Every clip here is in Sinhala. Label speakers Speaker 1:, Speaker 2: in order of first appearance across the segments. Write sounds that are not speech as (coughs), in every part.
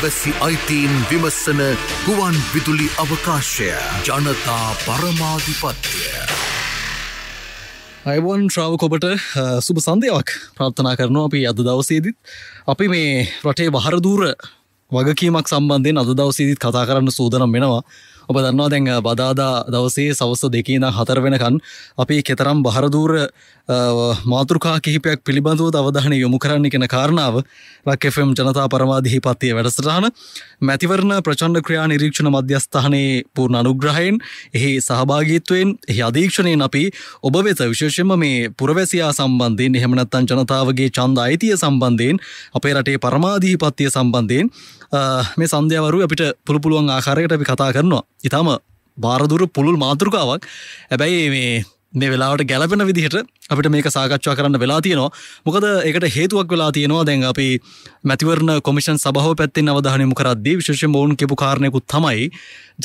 Speaker 1: පුරවැසි අයිතීන් විමස්සන ගුවන් විදුලි අවකාශය ජනතා පරමාධිපත්තිය. අයිබෝන් ශ්‍රාවකොබට සුබ සන්දයක් ප්‍රාර්ථනා කරනවා අපි අද දවසේදත්. අපි මේ රටේ වහරදූර වගකීමක් සම්බන්ධයෙන් අද දවසේදත් කතා කරන්න සූදනම් වෙනවා. ඔබ දන්නවා දැන් බදාදා දවසේ සවස්ස දෙකේන හතර වෙනකන් අපි කෙතරම් බහරදූර මාතෘකා කිහිපයක් පිළිබඳව අවධානය යොමු කරන්න කෙන කාරණාව රක්Fම් ජනතා පරමාධිහි පත්තිය වැඩසටහන මැතිවරණ ප්‍රචන්ඩ ක්‍රියා නිරීක්ෂණ මධ්‍යස්ථානයේ පූර්ණ අනුග්‍රහයෙන් එහි සහභාගීත්වයෙන් එහි අධීක්ෂණයෙන් අපි ඔබ වෙත විශේෂම මේ පුරවැසියා සම්බන්ධයෙන් එහෙමනත්තන් ජනතාවගේ චන්ද අයිතිය සම්බන්ධයෙන් අපේ රටේ පරමාධීපත්තිය සම්බන්ධයෙන් මේ සන්ධ්‍යවරු අපිට පුළුපුළුවන් ආකාරයට අපි කතා කරනවා ඉතාම බාරදුර පුළුල් මාතෘකාවක් හැබැයි මේ මේ වෙලාට ගැලපෙන විදිහට අපිට මේක සාකච්ඡා කරන්න වෙලා තියෙනවා මොකද එකට හේතුවක් වෙලා තියෙනවා දැන් අපි මැතිවරණ කොමිෂන් සභහ පැත්තින් අවධානයමු කරද්දී විශෂ මෝන් කෙපු කාරණයකුත් තමයි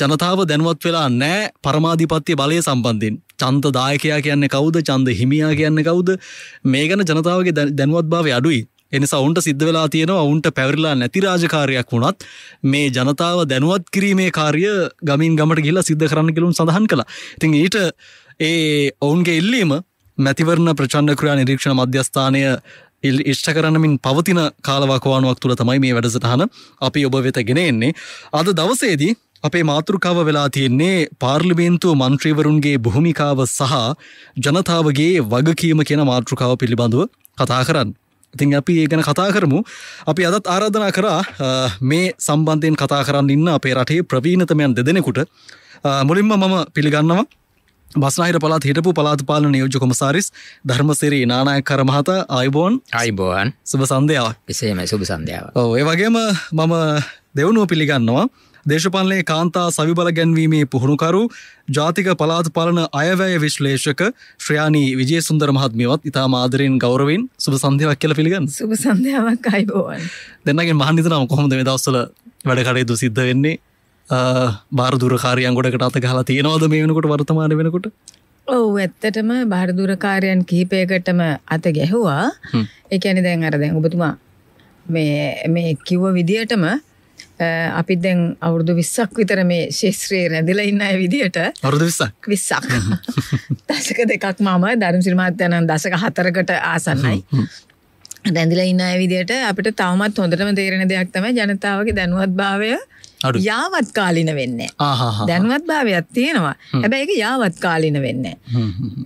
Speaker 1: ජනතාව දැනුවත් වෙලා නෑ පරමාධිපත්‍ය බලය සම්බන්ධින් චන්ත දායකයා කියන්නේ කවුද චන්ද හිමියා කියන්නේ කවුද මේ ගැන ජනතාවගේ දැනුවත් භාව අඩුයි එනිසා ඔවුන්ට සිද්ධ වෙලා තියෙනවා ඔවුන්ට පැවරිලා නැති රාජකාරයක් වුණත් මේ ජනතාව දැනුවත් කිරීමේ කාරය ගමින් ගමට ගිල්ලා සිද්ධ කරන්න කිලුම් සඳහන් කළ තින් ඊට ඒ ඔවුන්ගේ එල්ලීම මැතිවරණ ප්‍රචන්ඩ ක්‍රියා නිරීක්ෂණ මධ්‍යස්ථානය ඉල් ඉෂ්ට කරන්නමින් පවතින කාලවකවානුවක් තුළ තමයි මේ වැඩසටහන අපි ඔබ වෙත ගෙන එන්නේ අද දවසේදී අපේ මාතෘකාව වෙලා තියෙන්නේ පාර්ලිමේන්තුව මන්ත්‍රීවරුන්ගේ බොහොමිකාව සහ ජනතාවගේ වගකීම කියෙන මාතෘකාව පිළිබඳව කතා කරන්න. ඉතින් අපි ඒ ගැන කතා කරමු අපි අදත් ආරාධනා කරා මේ සම්බන්ධයෙන් කතා කරන්න ඉන්න අපේ රටේ ප්‍රවීණතමයන් දෙදෙනෙකුට මුලින්ම මම පිළිගන්නවා බස්නාහිර පලාත් හිටපු පලාත් පාලන නියෝජ කොමසාරිස් ධර්මසිරී නානාය කරමහත අයිබෝන් අයිබෝන් සුබ සන්ධයාව එසේම සුබ සන්ධයාව ඒ වගේම මම දෙවුණුව පිළිගන්නවා දේශපාලනයේ කාන්තා සවිබල ගැන්වීමේ පුහුණුකරු ජාතික පලාත් පාලන අයවැය විශ්ලේෂක ශ්‍රයානී විජය සුන්දර මහත්මියවත් ඉතා ආදරයෙන් ගෞරවින් සුබ සන්ධාවක් කියල පිළිගන්න සුබ
Speaker 2: සන්ධාවක් අයිබෝවන්
Speaker 1: දෙන්නගේ මහන්නිතනම කොහොමද මේ දවස්සල වැඩකරයුතු සිද්ධ වෙන්නේ බාර දුරකාරයන් ගොඩකට අත ගහලා තියෙනවාද මේ වෙනකොට වර්තමාන වෙනකොට
Speaker 2: ඔව් ඇත්තටම බාරදුරකාරයන් කිහිපයකටම අත ගැහුවා එකැනි දැන් අර දැන් ඔබතුමා මේ මේ කිව්ව විදිටම අපි දැන් අවුරුදු විස්සක් විතර මේ ශේත්‍රයේ රැඳිල ඉන්න විදිහට අවුරුදු විස්සක් විස්සක් (laughs) දසක දෙකක් මම ධර්මසිරිමත්යනන් දසක හතරකට ආසන්නයි රැඳිල ඉන්න විදියට අපිට තවමත් හොඳටම තේරෙන දෙයක් තම ජනතාවගේ දැනුවත් භාවය යාවත් කාලින වෙන්න දැනුවත් භාවයක් තියෙනවා හැබැයි එක යාවත් කාලින වෙන්න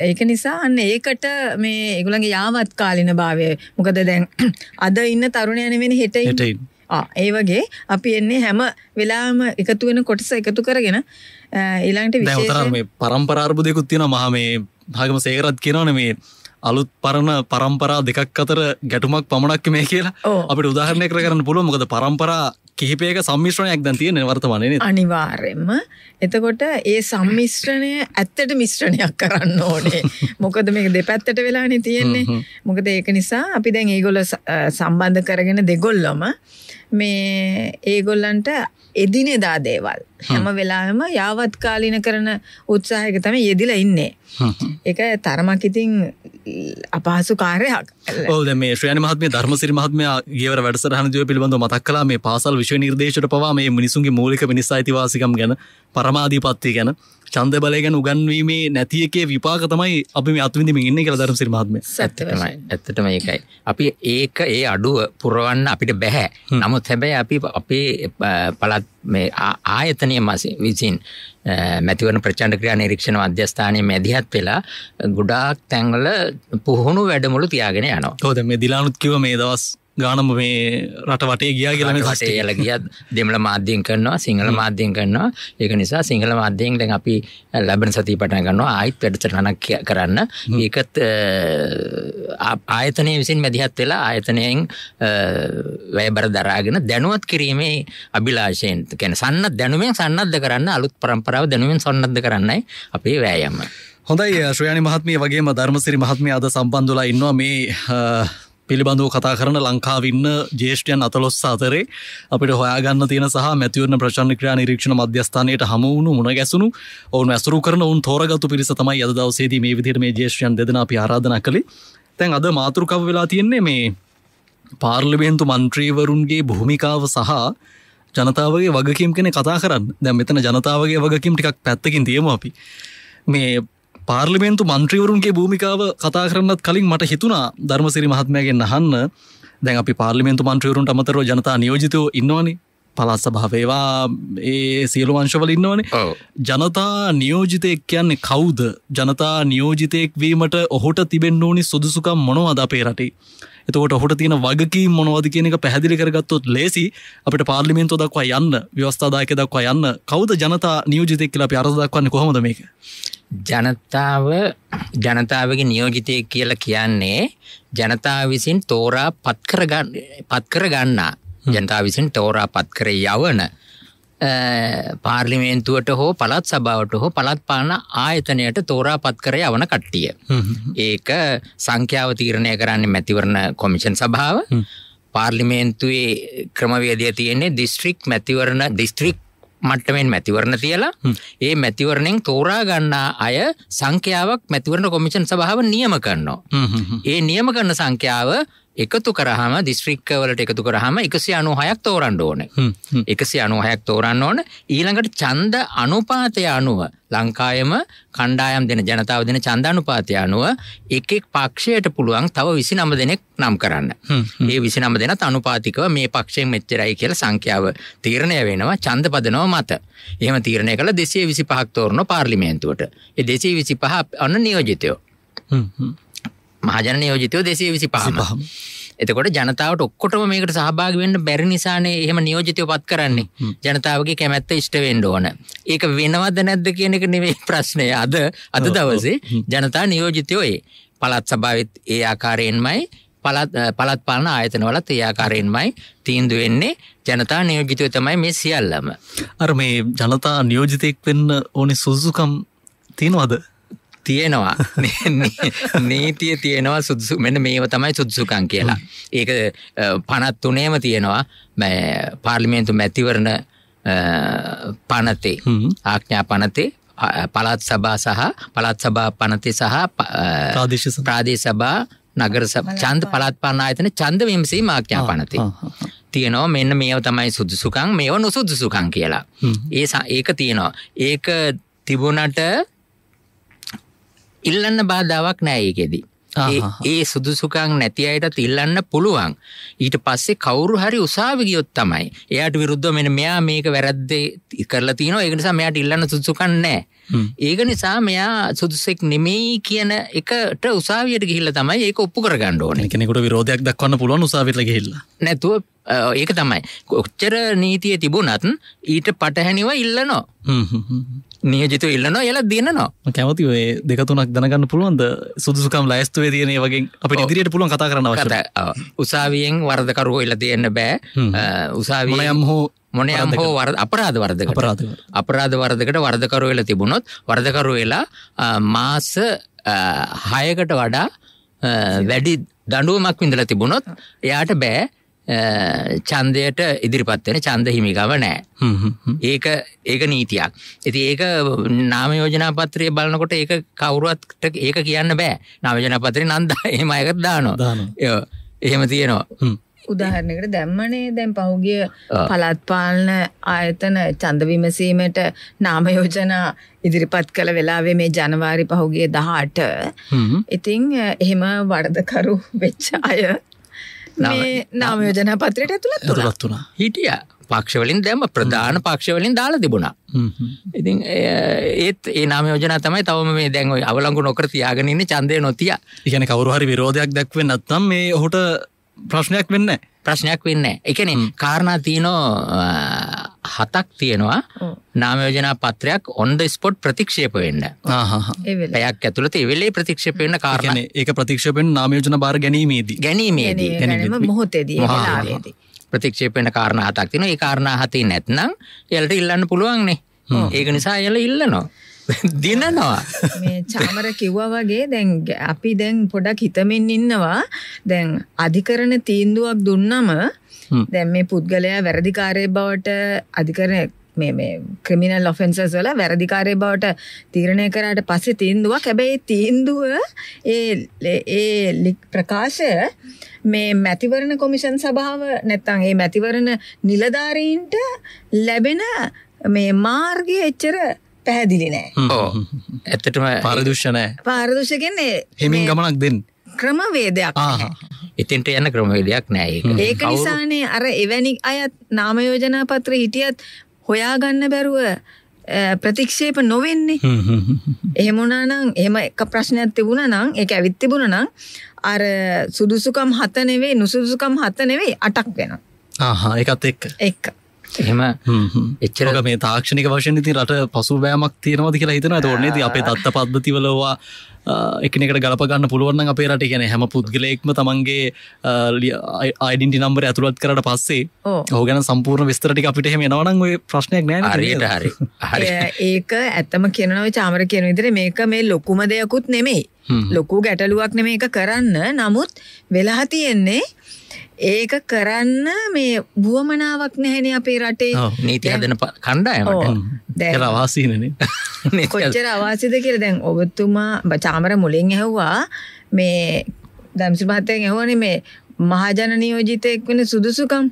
Speaker 2: ඒක නිසා අන්න ඒකට මේ එගුලගේ යාවත් කාලින භාවය මොකද දැන් (clears throat) අද ඉන්න තරුණයන වෙන හෙටයි ඒ වගේ අපි එන්නේ හැම වෙලාම එකතු වෙන කොටස එකතු කරගෙන ඊළඟට විතර
Speaker 1: මේ පරම්පරාර්බුදයකුත් තියෙන මහ මේ හගම සේකරත් කියෙනවන මේ අලුත් පරණ පරම්පරා දෙකක් අතර ගැටුමක් පමණක් මේ කියලා අපිට උදාහරණය කර කරන්න පුළුව මොකද පරම්පරා කිහිපයක සම්මිශ්‍රණයක් දැන් තියෙන වර්තමානය
Speaker 2: අනිවාර්යෙන්ම එතකොට ඒ සම්මිශ්‍රණය ඇත්තට මිශ්‍රණයක් කරන්න ඕනේ මොකද මේක දෙපැත්තට වෙලානේ තියෙන්නේ මොකද ඒක නිසා අපි දැන් ඒගොල සම්බන්ධ කරගෙන දෙගොල්ලොම මේ ඒගොල්ලන්ට එදිනෙදා දේවල් හැම වෙලාම යාවත්කාලින කරන උත්සාහයක තම යෙදිල ඉන්නේ. එක තරමක් ඉතින් අපහසු කාරයක්
Speaker 1: ඕද මේ ශ්‍රයන මහත්ම ධර්මසිරි මහත්ම ගේව වැඩසරහන ජය පිළිබඳ මතක් කලා මේ පාසල් විශ්ව නිර්දේශට පවා මේ මිනිසුන්ගේ මූලික මිනිසා අයිතිවාසිකම් ගැන පරමාධීපත්ති ගැන චන්ද බලය ගැන උගන්වීමේ නැති එකේ විපාක තමයි අපි මේ අත්විඳිමින් ඉන්නේ කියලා ධර්ම සිරිමාත්ම ඇත්තටම
Speaker 3: ඇත්තටම ඒකයි
Speaker 1: අපි ඒක ඒ අඩුව පුරවන්න අපිට බැහැ නමුත් හැබැයි අපි අපේ
Speaker 3: පළත් මේ ආයතනය මස විසින් මැතිවන ප්‍රචන්ඩ ක්‍රියා නිරීක්ෂණ අධ්‍යස්ථානය මැදිහත් වෙලා ගොඩාක් තැන්වල පුහුණු වැඩමුළු තියාගෙන යනවා
Speaker 1: හෝද මේ දිලානුත් කිව මේ දවස් ගානම මේ රටවටේ ගියා කියලම කටේ කියල ගියත්
Speaker 3: දෙමල මාධ්‍යෙන් කරනවා සිංහල මාධ්‍යයෙන් කරනවා ඒක නිසා සිංහල මාධ්‍යයෙන් දැන් අපි ලැබෙන සති පටන ගන්නවා ආයිත් වැඩසටහනක් කරන්න ඒකත් ආයතනය විසින් මැදිහත් වෙලා ආයතනයෙන් වැයබර දරාගෙන දැනුවත් කිරීමේ අභිලාශයෙන් කැන සන්න දැනුවෙන් සන්නද්ධ කරන්න අලුත් පරම්පරාව දැනුවෙන් සන්නද්ධ කරන්නයි අපේ
Speaker 1: වෑයම්ම හොඳයි ශ්‍රයාණි මහත්මය වගේ ධර්මසිරි මහත්මය අද සම්බන්ධලා ඉන්නවා මේ පිළිබඳව කතා කරන ලංකාවින්න ජේෂ්ටයන් අතලොස් අතරේ අපිට හොයාගන්න තියෙන සහ මැතිවරන ප්‍රශන්ික්‍රා නිරීක්ෂණ මධ්‍යස්ථානයට හමුණු මුණ ගැසුණු ඔවුන් ඇසරු කරන උන් තෝරගතු පිරිස තමයි අද දවසේද මේ විදිරම ජේෂ්යන් දෙදෙන අපි ආරාධන කළේ තැන් අද මාතෘකව වෙලා තියෙන්නේ මේ පාර්ලිබේන්තු මන්ත්‍රීවරුන්ගේ භූමිකාව සහ ජනතාවගේ වගකම් කෙන කතා කරන්න දැම් මෙතන ජනතාවගේ වගකම් ටිකක් පැත්තකින් තියම අපි මේ පාර්ලිමේන්තු මන්ත්‍රීවරුන්ගේ භූමිකාව කතා කරන්නත් කලින් මට හිතුනා ධර්මසිරි මහත්මයගෙන් අහන්න දැන් අපි පාර්ලිමේන්තු මන්ත්‍රීවරුන්ට අමතරෝ ජනතා නියෝජිතයෝ ඉන්නවානි පලස් සභාවේවා ඒ සියලු වංශවල ඉන්නවනේ ජනතා නියෝජිතයෙක් කියන්නේ කවුද ජනතා නියෝජිතයෙක් වීමට ඔහොට තිබෙන් ඕනි සුදුසුකම් මොනවද අපේ රටේ එතකොට ඔහොට තියෙන වගකී මොනවද කියනක පැහදිලි කරගත්තොත් ලේසි අපට පාර්ලිමෙන්තු දක්වා යන්න ව්‍යවස්ථාදායක දක්වා යන්න කවද ජනතා නියෝජිතෙක් කියලා අපි අරදක්වන්න කොහොමද මේක ජනතාව ජනතාවගේ නියෝජිතය කියලා කියන්නේ
Speaker 3: ජනතාව විසින් තෝරා පත්කර පත්කර ගන්නා ජනතාව විසින් තෝරා පත්කර යවන පාර්ලිමේන්තුවට හෝ පළත් සභාවට හෝ පළත් පාන ආයතනයට තෝරා පත්කර යවන කට්ටිය. ඒක සංඛ්‍යාව තීරණය කරන්නේ මැතිවරණ කොමිෂන් සභාව පාර්ලිමේන්තුවේ ක්‍රමවේදය තියෙන්නේ දිස්ත්‍රික් මැතිවරණ දිස්ත්‍රික් මට්ටමෙන් මැතිවරණ තියලා ඒ මැතිවරණෙන් තෝරා ගන්නා අය සංඛ්‍යාවක් මැතිවරණ කොමිෂන් සභාව නියම කරනවා. ඒ නියම කරන සංඛ්‍යාව එකතු කරහම දිස්ශ්‍රික්කවලට එකතු කරහම එකසි අනුහයක් තෝරන්ඩ ඕන එකසි අනුහයක් තෝරන්න ඕන ඊළඟට චන්ද අනුපාතය අනුව ලංකායම කණ්ඩායම් දෙන ජනතාව දෙන චන්දානුපාතය අනුව එකෙක් පක්ෂයට පුළුවන් තව විසි නම දෙනෙක් නම් කරන්න ඒ විසි නම දෙන අනුපාතිකව මේ පක්ෂයෙන් මෙච්චරයි කියල සංඛ්‍යාව තීරණය වෙනවා චන්ද පදනව මත එහම තීරණය කළ දෙසේ විසි පහක් තෝරන පාර්ලිමේන්තුවට එ දෙසේ විසි පහ අන්න නියෝජිතයෝ මහජන නියෝජිතයෝ දෙසේ විසි පහම එතකොට ජනතාවට ඔක්කොටම මේකට සහභාග වෙන්න බැරි නිසානේ එහෙම නියෝජිතය පත් කරන්නේ ජනතාවගේ කැමැත්ත ඉෂ්ටවෙන්ඩ ඕන ඒක වෙනවද නැද්ද කියන එක නෙවේ (laughs) ප්‍රශ්නය අද අද දවසේ ජනතා නියෝජිතයෝයේ පළත් සභාවත් ඒ ආකාරයෙන්මයි පළත් පාලන ආයතනවලත් ඒ ආකාරයෙන්මයි තීන්දු වෙන්නේ ජනතා නියෝජිතය තමයි මේ සියල්ලම
Speaker 1: අර මේ ජනතා නියෝජිතයෙක් වෙන්න ඕනේ සුසුකම්
Speaker 3: තියෙනවද තියෙනවා (laughs) නීතිය තියෙනවා සුදුසු මෙන්න මේව තමයි සුදුසුකන් කියලා. ඒක පනත් තුනේම තියෙනවා පාර්ලිමේන්තු මැතිවරණ පනතේ ආඥා පනතේ පළත් සභා සහ පළත් සභා පනතේ සහ ප්‍රාදේශ සභා නගර චන්ද පළත් පාන ආයතන චන්ද විමසීම ආඥා පනතේ. තියෙනවා මෙන්න මේව තමයි සුදුසුකං මේව නොසුදුසුකං කියලා. ඒ ඒක තියෙනවා. ඒක තිබුණට ඉල්ලන්න බාධාවක් නෑ ඒකෙදී. ඒ සුදුසුකං නැති අයටත් ඉල්ලන්න පුළුවන් ඊට පස්සේ කවුරු හරි උසාවිගියොත් තමයි එයාට විරුද්ධ මෙන මෙයා මේක වැරද්දේ කරලා තියෙන ඒකනිසා මෙයාට ඉල්ලන්න සුදුසුකන් නෑ ඒක නිසා මෙයා සුදුසෙක් නෙමෙයි කියන එකට උසාවියට ගිහිල්ල තමයි ඒක ඔප්පු කරගන්න ඕන කෙනෙකුට විරෝධයක් දක්වන්න පුළුවන් උසාවිට ගිහිල්ලා නැතුව ඒක තමයි කොච්චර නීතිය තිබුණත් ඊට පටහැනිව ඉල්ලනෝ නියජිතු ඉල්ලන එල දෙනවා
Speaker 1: කැමති වේ දෙකතුනක් දැනගන්න පුළුවන්ද සුදුසුකම් ලයිස්තුවේ තියනේ වගේ අප ඉදිරියට පුළුවන් කතා කරන්න වට උසාවියෙන් වරදකරුව එල්ල දෙන්න බෑ උසාවියම් හෝ
Speaker 3: මොන යම් හෝ වර අපරාධ වර්ධක පරාධ අපරාධ වර්ධකට වර්ධකරු වෙලා තිබුණොත් වර්ධකරු වෙලා මාස හයකට වඩා වැඩි දඩුවමක් විඳල තිබුණොත් එයාට බෑ චන්දයට ඉදිරිපත්වෙන චන්ද හිමිකව
Speaker 4: නෑ
Speaker 3: ඒක ඒක නීතියක් ඇති ඒක නාමයෝජනා පත්‍රය බලනකොට ඒක කවුරුවත්ට ඒක කියන්න බෑ නාමයෝජනා පත්‍රය නන්ද (laughs) එහම අයකට දානවා එහෙම තියෙනවා
Speaker 2: උදාහරණකට දැම්මනේ දැන් පහුගිය පළත්පාලන ආයතන චන්ද විමසීමට නාමයෝජනා ඉදිරිපත් කළ වෙලාවේ මේ ජනවාරි පහුගිය දහට ඉතිං එහෙම වරදකරු වෙච්ච අය මේ නාමයෝජන පත්‍රයට ඇතුළත්
Speaker 1: තුළත් වුණා හිටිය පක්ෂවලින්
Speaker 3: දැම ප්‍රධාන පක්ෂවලින් දාලා තිබුණා ඉතින් ඒත් ඒ නාමයෝජන තමයි තවම මේ දැන්වයි අවලංගු නොකර තියාගෙනන්න චන්දය නොතිය ඉගැන කවරුහරි විරෝධයක් දැක්වෙන් නත්නම් මේ ඔහුට ප්‍රශ්නයක් වෙන්න ප්‍රශ්නයක් වෙන්න එකන කාරණා තියනෝ හතක් තියෙනවා නාමයෝජනා පත්‍රයක් ඔන්ඩ ස්පොට් ප්‍රතික්ෂේප වෙන්න පැයක් ඇතුළත වෙලේ ප්‍රතික්ෂප වෙන්න කාරණ ඒ ප්‍රතික්ෂපෙන් නාමයෝජන බාර ගැනීමේදී ගැනීමේදී මොහොතේදී ප්‍රතික්ෂේප වෙන කාරණ හතක් තින ඒ කාරණ හතේ නැත්නම් එලට ඉල්ලන්න පුළුවන්න්නේ ඒක නිසා එල ඉල්ලනවා (laughs) දිනනවා
Speaker 2: මේ චාමර කිව්වා වගේ දැන් අපි දැන් පොඩක් හිතමින් ඉන්නවා දැන් අධිකරණ තීන්දුවක් දුන්නම දැන් මේ පුද්ගලයා වැරදිකාරය බවට අධිකරණ මේ ක්‍රමිනල් ඔෆෙන්න්සස් වල වැරදිකාරය බවට තීරණය කරට පස්සේ තීන්දුවක් හැබැයි තීන්දුව ඒ ලික් ප්‍රකාශය මේ මැතිවරණ කොමිෂන් සභාව නැත්තං ඒ මැතිවරණ නිලධාරීන්ට ලැබෙන මේ මාර්ගය එච්චර පැහැදිලි නෑ
Speaker 1: ඇත්තටම පාරදුෂණෑ
Speaker 2: පාරදුෂකන්නේ
Speaker 1: හෙමින් ගමනක් දෙන්න
Speaker 2: ක්‍රමවේදයක්
Speaker 3: ඉතින්ට යන ක්‍රමවේදයක් නෑ ඒක නිසානේ
Speaker 2: අර එවැනි අයත් නාමයෝජනා පත්‍ර හිටියත් හොයාගන්න බැරුව ප්‍රතික්ෂේප නොවෙන්නේ එහෙමනානං එහෙම එක ප්‍රශ්නයක් තිබුණ නං එක ඇවිත් තිබුණ නං අර සුදුසුකම් හතනෙවේ නුසුදුසුකම් හතනෙවේ අටක් වෙන
Speaker 1: ආහා එකත් එක් එක් එහෙම එච්චර මේ තාක්ෂණක වශයෙන් ඉතින් රට පසු බෑමක් තියෙනවද කියලා හිතන තෝරන්නේ ති අපේ තත්ත පද්ධතිවලවා එකනකට ගලපගන්න පුළුවන් අපේ රට ගැන හැම පුද්ගලෙක්ම තමන්ගේ අයිඩින්ටි නම්බර ඇතුළත් කරට පස්සේ ඕ ගැන සම්පූර්ණ විස්තරටි අපිට හෙම නවනන් ඔය ප්‍රශ්නයක් නෑ හරියට හරි
Speaker 2: හරි ඒක ඇත්තම කියනව චාමර කියන විදිර මේක මේ ලොකුම දෙයකුත් නෙමෙයි ලොකු ගැටලුවක් නෙම එක කරන්න නමුත් වෙලා තියෙන්නේ ඒක කරන්න මේ බුවමනාවක් නැහැන අපේ රටේ නීති හදන
Speaker 1: කණ්ඩායමට දැ අවාසීනන (laughs) කොච්චර
Speaker 2: අවාසිද කියර දැන් ඔබතුමා චාමර මුලින් ඇහව්වා මේ දැම්සිභාතයෙන් ඇහෝන මේ මහජන නියෝජිතයෙක් වෙන සුදුසුකම්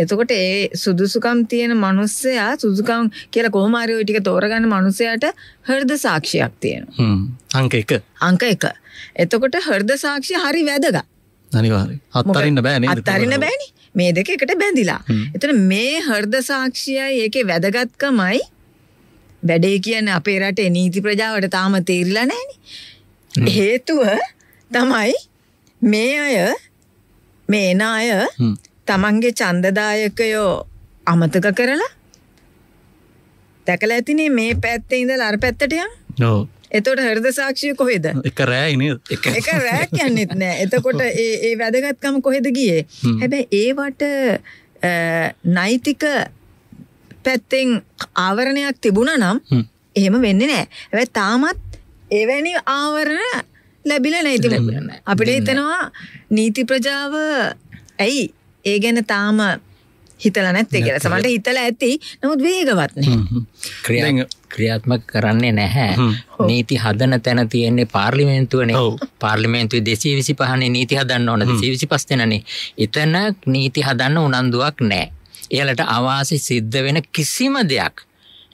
Speaker 2: එතකොට ඒ සුදුසුකම් තියෙන මනුස්සයා සුදුකම් කියල කෝමාරයෝ ටික තෝරගන්න මනුසයට හර්ද සාක්ෂයක් තියෙන අංක එක අංක එක එතකොට හර්ද සාක්ෂය හරි වැදගත්
Speaker 1: අනිවාරි අත්තරින්න බෑන අත්තරින්න
Speaker 2: බෑනි මේ දෙක එකට බැඳිලා එතන මේ හර්ද සාක්ෂියයි ඒක වැදගත්කමයි වැඩේ කියන අපේ රටේ නීති ප්‍රජාවට තාම තේරලා නෑන හේතුව තමයි මේ අය මේ එන අය තමන්ගේ චන්දදායකයෝ අමතක කරලා දැකල ඇතිනේ මේ පැත්තේ ඉඳ ලර පැත්තටයන් නෝ එතොට හරද සාක්ෂය කොහෙද
Speaker 1: එක රෑයින එක රෑ කියන්නෙත්
Speaker 2: නෑ එතකොට ඒ වැදගත්කම කොහෙද ගිය හැබැ ඒවට නයිතික පැත්තෙන් ආවරණයක් තිබුණ නම් එහෙම වෙන්න නෑ ඇ තාමත් එවැනි ආවරණ ලැබිල නැති ලැබන්න අපිට හිතනවා නීති ප්‍රජාව ඇයි ඒ ගැන තාම හිතල නැත්තේ කියලා සමට හිතල ඇති නමුත් වේගවත්න
Speaker 3: ක්‍රිය ක්‍රියාත්මක කරන්නේ නැහැ නීති හදන තැන තියෙන්නේ පාර්ලිමේන්තුවනේ පාර්ලිමේන්තුව දෙසී විසි පහනේ නීති හදන්න ඕන සිවිසි පස්තෙනනේ එතන නීති හදන්න උනන්දුවක් නෑ. එයලට අවාසි සිද්ධ වෙන කිසිම දෙයක්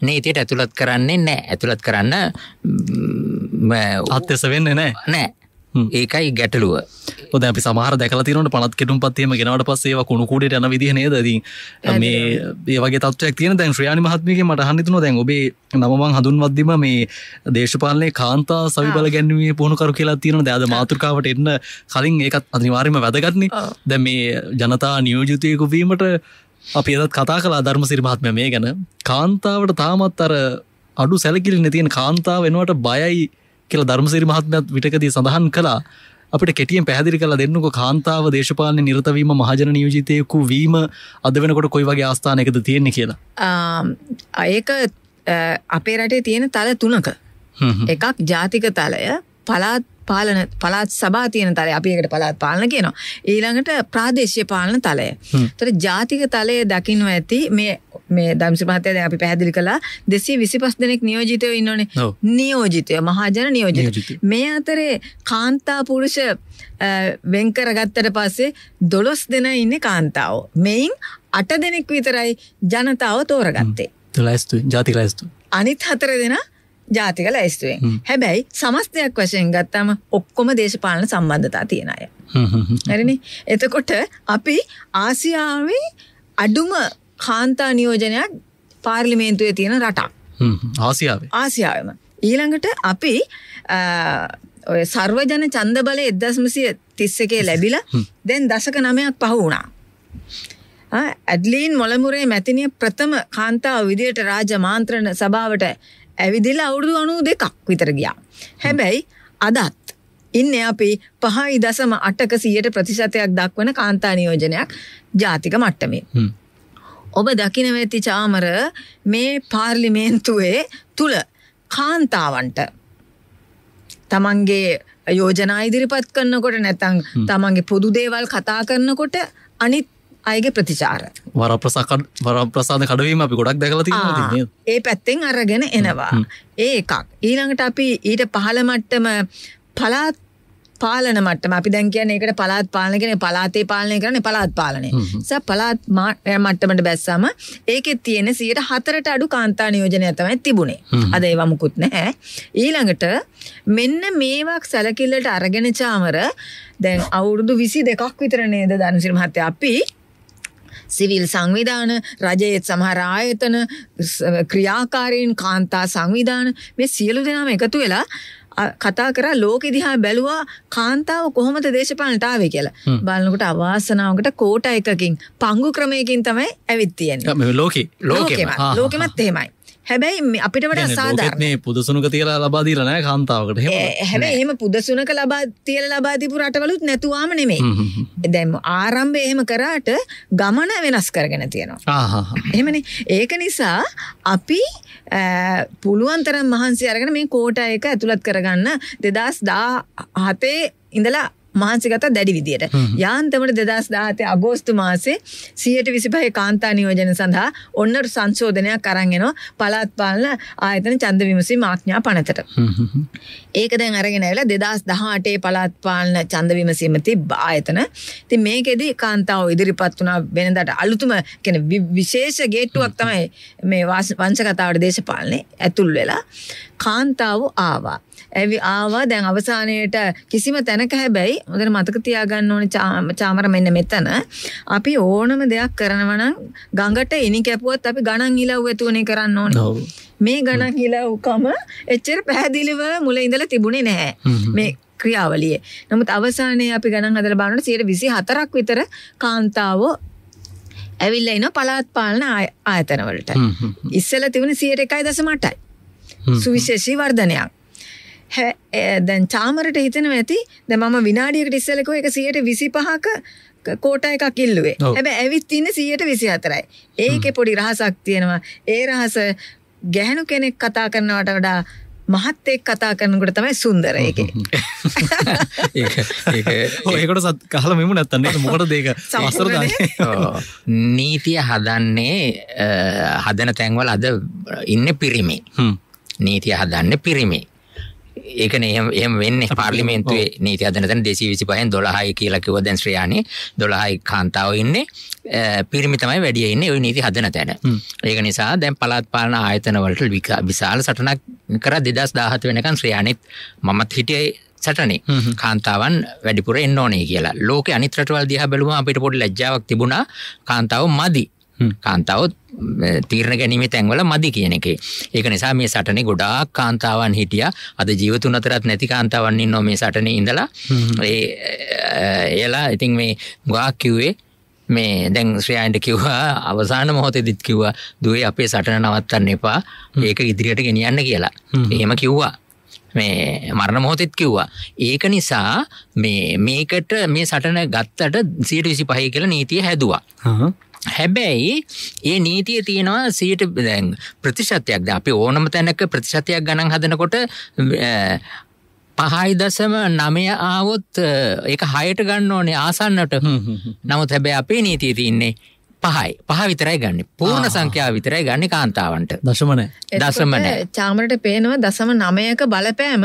Speaker 3: නීතියට ඇතුළත් කරන්නේ නෑ ඇතුළත් කරන්න
Speaker 1: අත්්‍යස වෙන්න නෑ නෑ ඒකයි ගැටලුව ොද අපි සමහර දැකල තිරනට පත් කෙටුම් පත්තියම ගෙනවට පස්සේ කුණුකුඩට යන විදිහනේද දී මේ ඒවගේ තත්වයක් තියෙන දැන් ශ්‍රයාණ මහත්මික මට හනිතුන දැන් ඔබේ නමවන් හඳුන්වදදිම මේ දේශපාලනය කාන්තා සවිබල ගැන්වීම පුහුණු කරු කියලා තියෙන දෑද මාතෘකාවට එන්න කලින් ඒකත් අනිවාර්ම වැදගත්න දැ මේ ජනතා නියෝජතයකු වීමට අපි එදත් කතා කලා ධර්ම සිරිමහත්ම මේ ගැන කාන්තාවට තාමත් අර අඩු සැලකිලි නැතියෙන් කාන්තාව වෙනුවට බයයි කියල ධර්මසිරි මහත්මයත් විටකදී සඳහන් කලා අපට කෙටියෙන් පැහදිරි කලා දෙන්නක කාන්තාව දේශපාලන නිරතවීම මහජන නියෝජිතයකු වීම අද වෙනකොට කොයි වගේ ආස්ථානයකද තියෙන්නේ කියලා
Speaker 2: අයක අපේ රටේ තියෙන තල තුනක එකක් ජාතික තලය පලාත් පාලන පලාත් සබා තියන තලය අපිකට පලාත් පාලන කියනවා. ඊළඟට ප්‍රාදේශය පාලන තලය. තොර ජාතික තලය දකින්න ඇති මේ මේ දම්සිමහතය ද අපි පැහදිලි කලා දෙසේ විසි පස් දෙනෙක් නියෝජිතය ඉන්නනේ නියෝජිතය මහාජන නියෝජිත. මේ අතරේ කාන්තා පුරුෂ වෙංකරගත්තට පස්සේ දොළොස් දෙන ඉන්න කාන්තාව. මෙයින් අට දෙනෙක් විතරයි ජනතාව තෝරගත්තේ.
Speaker 1: ලැස්තු ජාතික ලැස්තු.
Speaker 2: අනිත් හතර දෙනා ජාතික ලැයිස්තුවෙන් හැබැයි සමස්තයක් වශයෙන් ගත්තම ඔක්කොම දේශපාලන සම්බන්ධතා තියෙන අය හරිනි එතකොට අපි ආසියාවේ අඩුම කාන්තා නියෝජනයක් පාර්ලිමේන්තුවේ තියෙන රටක් ආසියාව ආසියාවම ඊළඟට අපි ඔය සර්වජන චන්ද බල එදදස්මසිය තිස්සකේ ලැබිල දැන් දසක නමයක් පහ වුණා. ඇඩ්ලීන් මොළමුරේ මැතිනිය ප්‍රථම කාන්තාව විදියට රාජ මාන්ත්‍රණ සභාවට ඇවිදිල අවුරුදු අනු දෙකක් විතර ගියා. හැබැයි අදත් ඉන්න අපි පහයි දසම අටක සියයට ප්‍රතිශතයක් දක්වන කාන්තා නියෝජනයක් ජාතික මට්ටමේ. ඔබ දකිනවඇති චාමර මේ පාර්ලිමේන්තුවේ තුළ කාන්තාවන්ට තමන්ගේ යෝජනා ඉදිරිපත් කරන්නකොට නැතන් තමන්ගේ පොදු දේවල් කතා කරන්නකොට අනිත් අයගේ ප්‍රතිචාර
Speaker 1: වරප්‍රසාකඩ වරප්‍රසාධ කඩවීම අපි ගොඩක් දැකලති
Speaker 2: ඒ පැත්තෙන් අරගෙන එනවා ඒ එකක් ඊළඟට අපි ඊට පහළමට්ටම පලාත් පාලන මටම අපි දැන් කියන එකට පලාත් පාලනගෙන පලාතේ පාලනය කරන පලාත් පාලනය ස පලාත් මට්ටමට බැස්සම ඒක තියෙන සියට හතරට අඩු කාන්තා නියෝජනය තමයි තිබුණේ අද ඒවමුකුත් නැහැ ඊළඟට මෙන්න මේවක් සැලකිල්ලට අරගෙන චාමර දැන් අවුරුදු විසි දෙකක් විතරනේද දනසිරමහත්තය අපි සිවිල් සංවිධාන රජයේත් සමහර ආයතන ක්‍රියාකාරයෙන් කාන්තා සංවිධාන මේ සියලු දෙනාම එකතු වෙලා කතා කරා ලෝක දිහා බැලුවා කාන්තාව කොහොමද දේශපාලනට ආවේ කියලා. බලනකොට අවාසනාවකට කෝට එකකින් පංගු ක්‍රමයකින් තමයි ඇවිත් තියෙන්නේ. ලෝකේ ලෝකෙමත් එහෙමයි. හැබැයි අපිට වට සාධාරනේ
Speaker 1: පුදසුනක තියලා ලබා දීලා නෑ කාන්තාවකට හැබැයි
Speaker 2: එහෙම පුදසුනක ලබා තියලා ලබා දීපු රටවලුත් නැතුවාම නෙමෙයි. දැන් ආරම්භය එහෙම කරාට ගමන වෙනස් කරගෙන තියෙනවා. ආහා. එහෙමනේ. ඒක නිසා අපි පුළුවන් තරම් මහන්සි අරගෙන මේ කෝටා එක ඇතුළත් කරගන්න 2017 ඉඳලා මහන්සිගත දැඩි විදියට යාන්තමට දෙදස් දාහතය අගෝස්තු මාසේ සියට විසිපහය කාන්තා නියෝජන සඳහා ඔන්නට සංශෝධනයක් කරන්ගෙනවා පලාත්පාලන ආයතන චන්ද විමසී මාඥා පනතට ඒක දැන් අරගෙන ඇල දෙදස් දහටේ පලාත්පාලන චන්ද විමසීම තිබ ආයතන ති මේකෙදී කාන්තාව ඉදිරිපත් වනා වෙනදට අලුතුම කෙන විශේෂ ගේට්ටුවක් තමයි මේ වංශ කතාවට දේශපාලනය ඇතුල් වෙලා කාන්තාව ආවා ඇවි ආවා දැන් අවසානයට කිසිම තැනක හැබැයි හොඳට මතක තියාගන්න ඕනේ චාමර මෙන්න මෙතන අපි ඕනම දෙයක් කරනවා නම් ගඟට ඉනි කැපුවත් අපි ගණන් ඉලව් ඇතුනේ කරන්න ඕනේ. මේ ගණන් ඉලව්කම එච්චර පැහැදිලිව මුල ඉඳලා තිබුණේ නැහැ. මේ ක්‍රියාවලියේ. නමුත් අවසානයේ අපි ගණන් හදලා බලනකොට 124ක් විතර කාන්තාවෝ ඇවිල්ලා එනවා පළාත් පාලන ආයතනවලට. ඉස්සෙල්ලා තිබුණේ 101.8යි. සුවිශේෂී වර්ධනයක්. දැන් චාමරට හිතනව ඇති ද මම විනාඩියකට ඉස්සලකෝ එක සියට විසි පහක කෝට එකක් ඉල්ලුවේ හැබ ඇවිත් ඉන්න සියට විසි අතරයි ඒක පොඩි රහසක් තියෙනවා ඒ රහස ගැහැනු කෙනෙක් කතා කරනවට වඩා මහත් එක් කතා
Speaker 3: කරනකට තමයි සුන්දර එක
Speaker 1: ඒකට සත් කහල මෙම නැත්තන්න මොකට දේක සසර
Speaker 3: නීතිය හදන්නේ හදන තැන්වල අද ඉන්න පිරිමේ නීතිය හදන්න පිරිමේ ඒකන එහම වෙන්න පාර්ලිමේන්තුවේ නීති අදනතන දෙසී විසි පහෙන් දොළහයි කියලකිව දැන් ශ්‍රයානය දොළහයි කාන්තාව ඉන්නේ පිරිමිතමයි වැඩිය ඉන්න ඔය නීති හදන තැන ඒක නිසා දැන් පලාත් පාලන ආයතනවලට වික විශාල සටනක් කර දෙදස් දාහත වෙනකන් ශ්‍රයානිත් මමත් හිටියයි සටනේ කාන්තාවන් වැඩිපුර එන්න ඕනේ කියලා ලෝක අනිත්‍රටවල් දිහ බැලුව අපිට පොඩි ලැජ්ජාවක් තිබුණා කාන්තාව මදි කාන්තාවත් තීරණ ගැනීමේ තැන්වල මදි කියන එකේ. ඒක නිසා මේ සටනේ ගොඩාක් කාන්තාවන් හිටියා. අද ජීවතුන් අතරත් නැති කාන්තාවන් ඉන්නවා මේ සටනේ ඉඳලා. ඒ එයලා ඉතින් මේ ගාක් කිව්වේ මේ දැන් ශ්‍රයාන්ට කිව්වා අවසාන මොහොතෙදිත් කිව්වා දුවේ අපේ සටන නවත්තන්න එපා. ඒක ඉදිරියට ගෙනියන්න කියලා. එහෙම කිව්වා. මේ මරණ මොහොතෙත් කිව්වා. ඒක නිසා මේ මේකට මේ සටන ගත්තට 125 කියලා නීතිය හැදුවා. හැබැයි ඒ නීතිය තියෙනවා සීට දැන් ප්‍රතිශතයක්ද අපි ඕනම තැනක ප්‍රතිශතයක් ගණන් හදනකොට පහයි දසම නමය ආවොත් එක හයට ගන්න ඕනේ ආසන්නට නමුත් හැබැ අපේ නීතිය තියන්නේ පහයි පහ විතරයි ගන්න පූර්ණ සංඛ්‍යාව විතරයි ගන්න කාන්තාවන්ට දශමන දසමන
Speaker 2: චාමරට පේනවා දසම නමයක බලපෑම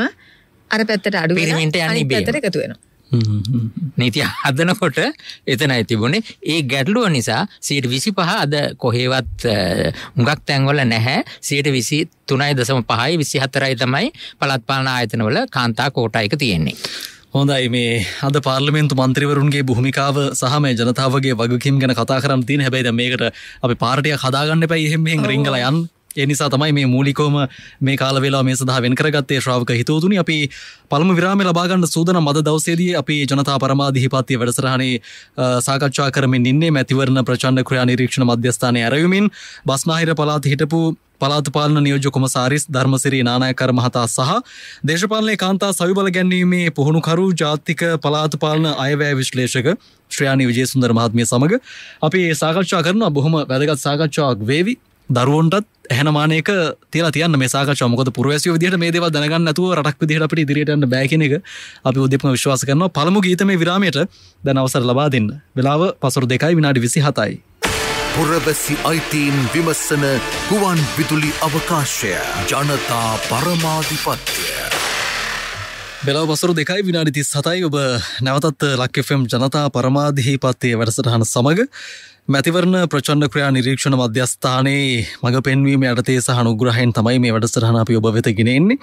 Speaker 2: අර පැත්තට අඩු පිරිමින්ට යන එකතු වෙනවා
Speaker 3: නීති හදනකොට එතනයි තිබුණේ ඒ ගැටලුව නිසා සීට විසි පහ අද කොහේවත් මුගක් තැන්වල නැහැ සීට විසි තුනයි දසම පහයි විසි හතරයි තමයි පළත්පාලන ආයතනවල කාන්තා කෝටා එක තියෙන්නේ.
Speaker 1: හොඳයි මේ අද පාර්ලිමෙන්තු මන්ත්‍රවරුන්ගේ භූමිකාව සහම ජනතාවගේ වගකින් ගැන කතා කරම් තින් හැබැයිද මේකට අපි පාර්ටිය හදාගන්න පැයි එහෙම රිංගලයන් එනිසා තමයි මේ මූලිකෝම මේ කාලවෙලා මේ සඳහ වෙන් කරගත්තේ ශ්‍රාවක හිතෝතුනි අපි පළම විරාම ලබාගන්න සූදන මද දවසේදී අපි ජනතා පරමාධිහිපත්තිය වැඩසරහනේ සාකච්ඡා කරමින් ඉන්නේ මැතිවරණ ප්‍රචන්ඩ ක්‍රයා නිරීක්ෂණ මධ්‍යස්ථානය ඇරයුමින් බස්නාහිර පලාත් හිටපු පලාත්පාලන නියෝජ කොමසාරිස් ධර්මසිරී නානායකර මහතා සහ දේශපාලනය කාන්තා සවිබල ගැන්වීමේ පුහුණුකරු ජාතික පලාත්පාලන අයවැෑ විශ්ලේෂක ශ්‍රයාණි විජේසුන්දර මහත්මය සමඟ අපි සාකච්ඡා කරන බොහොම වැදගත් සාකච්ඡාවක් වේවි දරුවන්ටත් හැනමානයක තියල තියන්න මේසාක චමක පුරවැසිය දිට මේ දේව දැනගන්න ඇතුව රටක් දිහට අපට ඉදිරියටන්න බැකන එක අපි උදෙම විශ්වාස කරන පළමු ගීතම විරාමයට දැන අවසර ලබා දෙන්න වෙලාව පසුර දෙකයි විනාඩි විසි හතයි. පුරවැසි අයිතීන් විමස්සන ගුවන් විදුලි අවකාශය ජනතා පරමාධිපත්වය. බෙලව බසරු දෙකයි විනාඩිති සතයි ඔබ නැවතත් ලක්කෆම් ජනතා පරමාධිහිපත්තය වැඩසටහන සමඟ මැතිවරණ ප්‍රචන්න ක්‍රියා නිරීක්ෂණ මධ්‍යස්ථානයේ මඟ පෙන්වීම යටතේ සහනුග්‍රහයෙන් තමයි මේ වැඩසටහන අපි ඔබවෙත ගෙනෙන්නේ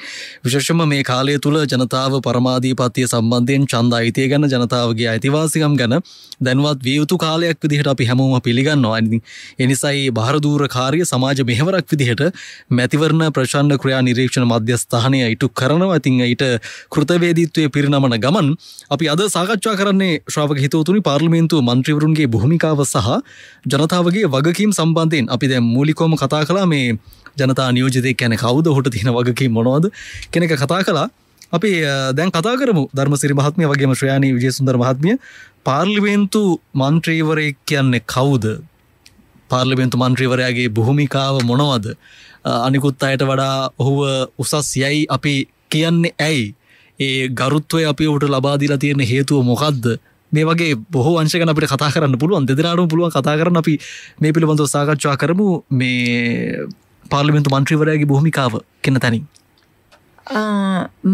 Speaker 1: විශේෂම මේ කාලය තුළ ජනතාව පරමාධීපත්තිය සම්බන්ධයෙන් චන්දා අයිතිය ගැන ජනතාවගේ අයිතිවාසිකම් ගැන දැන්වත් වියයුතු කාලයක් විදිහට අපි හැමෝම පිළිගන්නවා අනි එනිසයි භාරදූර කාරය සමාජ මෙහවරක් විදිහට මැතිවරණ ප්‍රචන්න ක්‍රියා නිරීක්ෂණ මධ්‍යස්ථානය ඉටු කරනවා ඉතිං ඊට කෘතවේදීත්වය පිරිනමන ගමන් අපි අද සාකච්ඡා කරන්නේ ශ්‍රාවක හිතවතුනි පාර්ලිමේන්තු මන්ත්‍රවරුන්ගේ භූමිකාව සහ ජනතාවගේ වගකීම් සම්බන්ධයෙන් අපි දැ මූලිකෝම කතා කලා මේ ජනතා නියෝජතය කැන කවුද හොට තියෙන වගකී මොනවද කෙනෙක කතා කලා අපි දැන් කතා කරමු ධර්ම සිරිමහත්මය වගේම ශ්‍රයාණී විජයසුන්දර මහත්මිය පාර්ලිමේන්තු මන්ත්‍රීවරයෙක් කියන්නේ කවුද පාර්ලිමෙන්තු මන්ත්‍රීවරයාගේ බොහොමිකාව මොනවද අනිකුත් අයට වඩා ඔහුව උසස් යැයි අපි කියන්නේ ඇයි ඒ ගරුත්වය අපි ඔට ලබාදිලා තියෙන හේතුව මොකක්ද මේ වගේ බොහෝ අංශකන අපට කතා කරන්න පුළුවන් දෙදරාටම පුළුවන් කතා කරන අපි මේ පිළිබඳව සාකච්ඡා කරමු මේ පාර්ලිමෙන්තු මන්ත්‍රීවරයාගේ බොහමිකාව කෙන තැනින්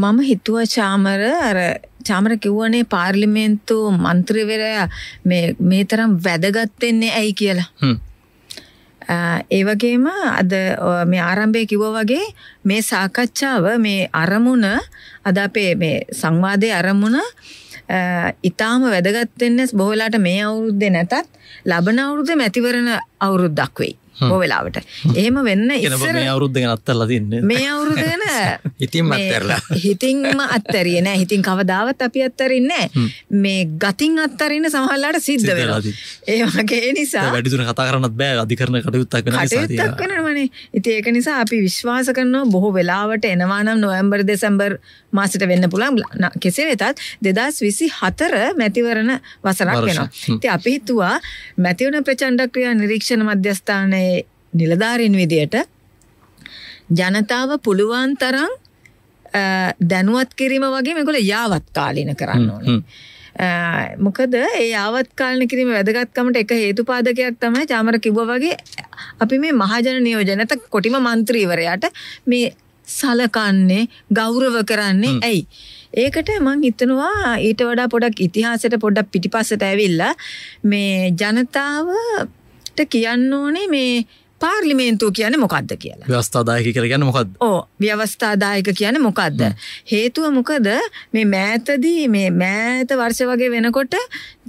Speaker 2: මම හිතුව චාමර අර චාමර කිව්වනේ පාර්ලිමේන්තු මන්ත්‍රීවරයා මේ තරම් වැදගත්වෙන්නේ ඇයි කියලා ඒවගේම අද මේ ආරම්භය කිව වගේ මේ සාකච්ඡාව මේ අරමුණ අද අපේ මේ සංවාදය අරමුණ ඉතාම වැදගත්වෙන්න බොහලාට මේ අවුරුද්ධ නැතත් ලබන අවුරුද්ධ මැතිවරණ අවුරුද්දක් වෙයි. හෝවෙලාවට එහෙම වෙන්න ඉස්සර අවුරුද්ධ
Speaker 1: ගනත්තල්ලා තින්න මේ අවුරුදන ඉතින් අත්තරලා
Speaker 2: හිතින්ම අත්තරිය (laughs) නෑ හිතින් කවදාවත් අපි අත්තරන්න මේ ගතින් අත්තරන්න සහල්ලාට සිද්ධ වෙලා ඒගේ නිසා
Speaker 1: වැඩිදුන කතා කරන්නත් බෑ අධිකරන කටයුත්තක්
Speaker 2: කනවනේ ඉති ඒක නිසා අපි විශ්වාස කරනවා බොහෝ වෙලාවට එනවානම් නොවම්බර් දෙසම්බර් මාසට වෙන්න පුළන් කෙසේ වෙතත් දෙදස් විසි හතර මැතිවරණ වසරක් වෙනවා ති අපි හිතුවා මැතිවන ප්‍රචන්ඩක්‍රිය නිරීක්ෂණ මධ්‍යස්ථානය නිලධාරින් විදියට ජනතාව පුළුවන් තරම් දැනුවත් කිරීම වගේ මෙකොල යාවත් කාලින කරන්න ඕනේ. මොකද ඒ අවත්කාලන කිරීම වැදගත්කමට එක හේතුපාදකයක් තමයි චාමර කිව්ව වගේ අපි මේ මහජන නියෝජනත කොටිම මන්ත්‍රීවරයාට මේ සලකන්නේ ගෞරව කරන්නේ ඇයි. ඒකට මං හිතනවා ඊට වඩා පොඩක් ඉතිහාසට පොඩ්ඩක් පිටිපස්සට ඇවිල්ලා මේ ජනතාවට කියන්න ඕනේ මේ පාර්ලිමේන්තුව කියන මොකක්ද කියලා
Speaker 1: ව්‍යවස්ථාදායක කර ගැන මොකක්ද ඕ
Speaker 2: ව්‍යවස්ථාදායක කියන මොකක්ද හේතුව මොකද මේ මෑතදී මේ මෑත වර්ෂ වගේ වෙනකොට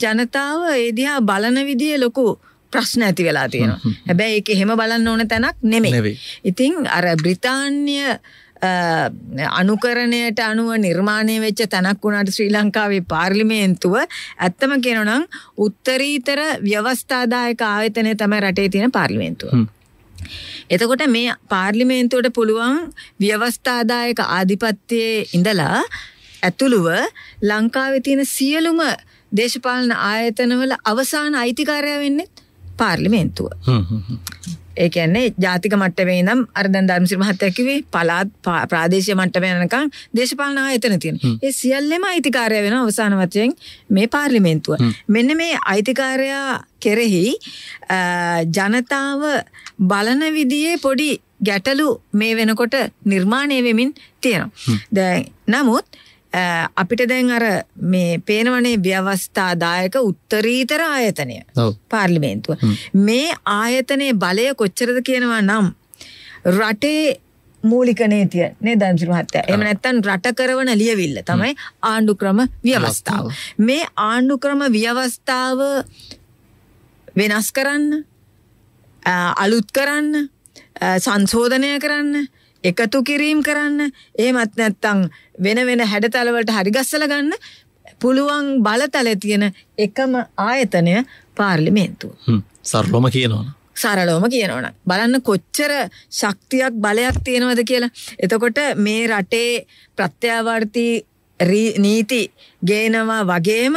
Speaker 2: ජනතාව ඒදිහා බලන විදිිය ලොකු ප්‍රශ්න ඇති වෙලා තියෙනවා හැබැයි එක එහෙම බලන්න ඕන තැනක් නෙමෙයි ඉතිං අර බ්‍රිතාන්්‍ය අනුකරණයට අනුව නිර්මාණය වෙච්ච තැනක් වුණට ශ්‍රී ලංකාවේ පාර්ලිමේන්තුව ඇත්තම කෙනනම් උත්තරීතර ව්‍යවස්ථාදායක ආයතනය තම රටේ තියෙන පාර්ලිමේන්තුව එතකොට මේ පාර්ලිමේන්තුවට පුළුවන් ව්‍යවස්ථාදායක ආධිපත්‍යයේ ඉඳලා ඇතුළුව ලංකාවේ තියෙන සියලුම දේශපාලන ආයතනවල අවසාන අයිතිකාරය වෙන්නේ පාර්ලිමේන්තුව. ඒ කියන්නේ ජාතික මට්ටමේ නම් අරදන් ධර්මසිරි මහත්තයා කිව්වේ පළාත් ප්‍රාදේශීය මට්ටම යනකම් දේශපාලන ආය එතන තියෙනවා. ඒ සියල්ලම අයිතිකාරය වෙනවා අවසාන වශයෙන් මේ පාර්ලිමේන්තුව. මෙන්න මේ අයිතිකාරයා කෙරෙහි ජනතාව බලන විදිහේ පොඩි ගැටලු මේ වෙනකොට නිර්මාණය වෙමින් තියෙනවා. දැන් නමුත් අපිට දැන් අර මේ පේනවනේ ව්‍යවස්ථාදායක උත්තරීතර ආයතනය පාර්ලිමේන්තුව. මේ ආයතනයේ බලය කොච්චරද කියනවා නම් රටේ මූලික නේතිය නේ දම්සිර මහත්තය එම නැත්තන් රට කරවන ලියවිල්ල තමයි ආණ්ඩු ක්‍රම ව්‍යවස්ථාව. මේ ආණ්ඩු ක්‍රම ව්‍යවස්ථාව වෙනස් කරන්න අලුත් කරන්න සංශෝධනය කරන්න එකතු කිරීම් කරන්න එහෙමත් නැත්තං වෙන වෙන හැඩතලවලට හරිගස්සල ගන්න පුළුවන් බලතල තියෙන එකම ආයතනය පාර්ලිමේන්තුව.
Speaker 1: සර්ලොම කියනවන.
Speaker 2: සරලෝම කියනවන. බලන්න කොච්චර ශක්තියක් බලයක් තියෙනවද කියලා. එතකොට මේ රටේ ප්‍රත්‍යාවර්ති නීති ගේනවා වගේම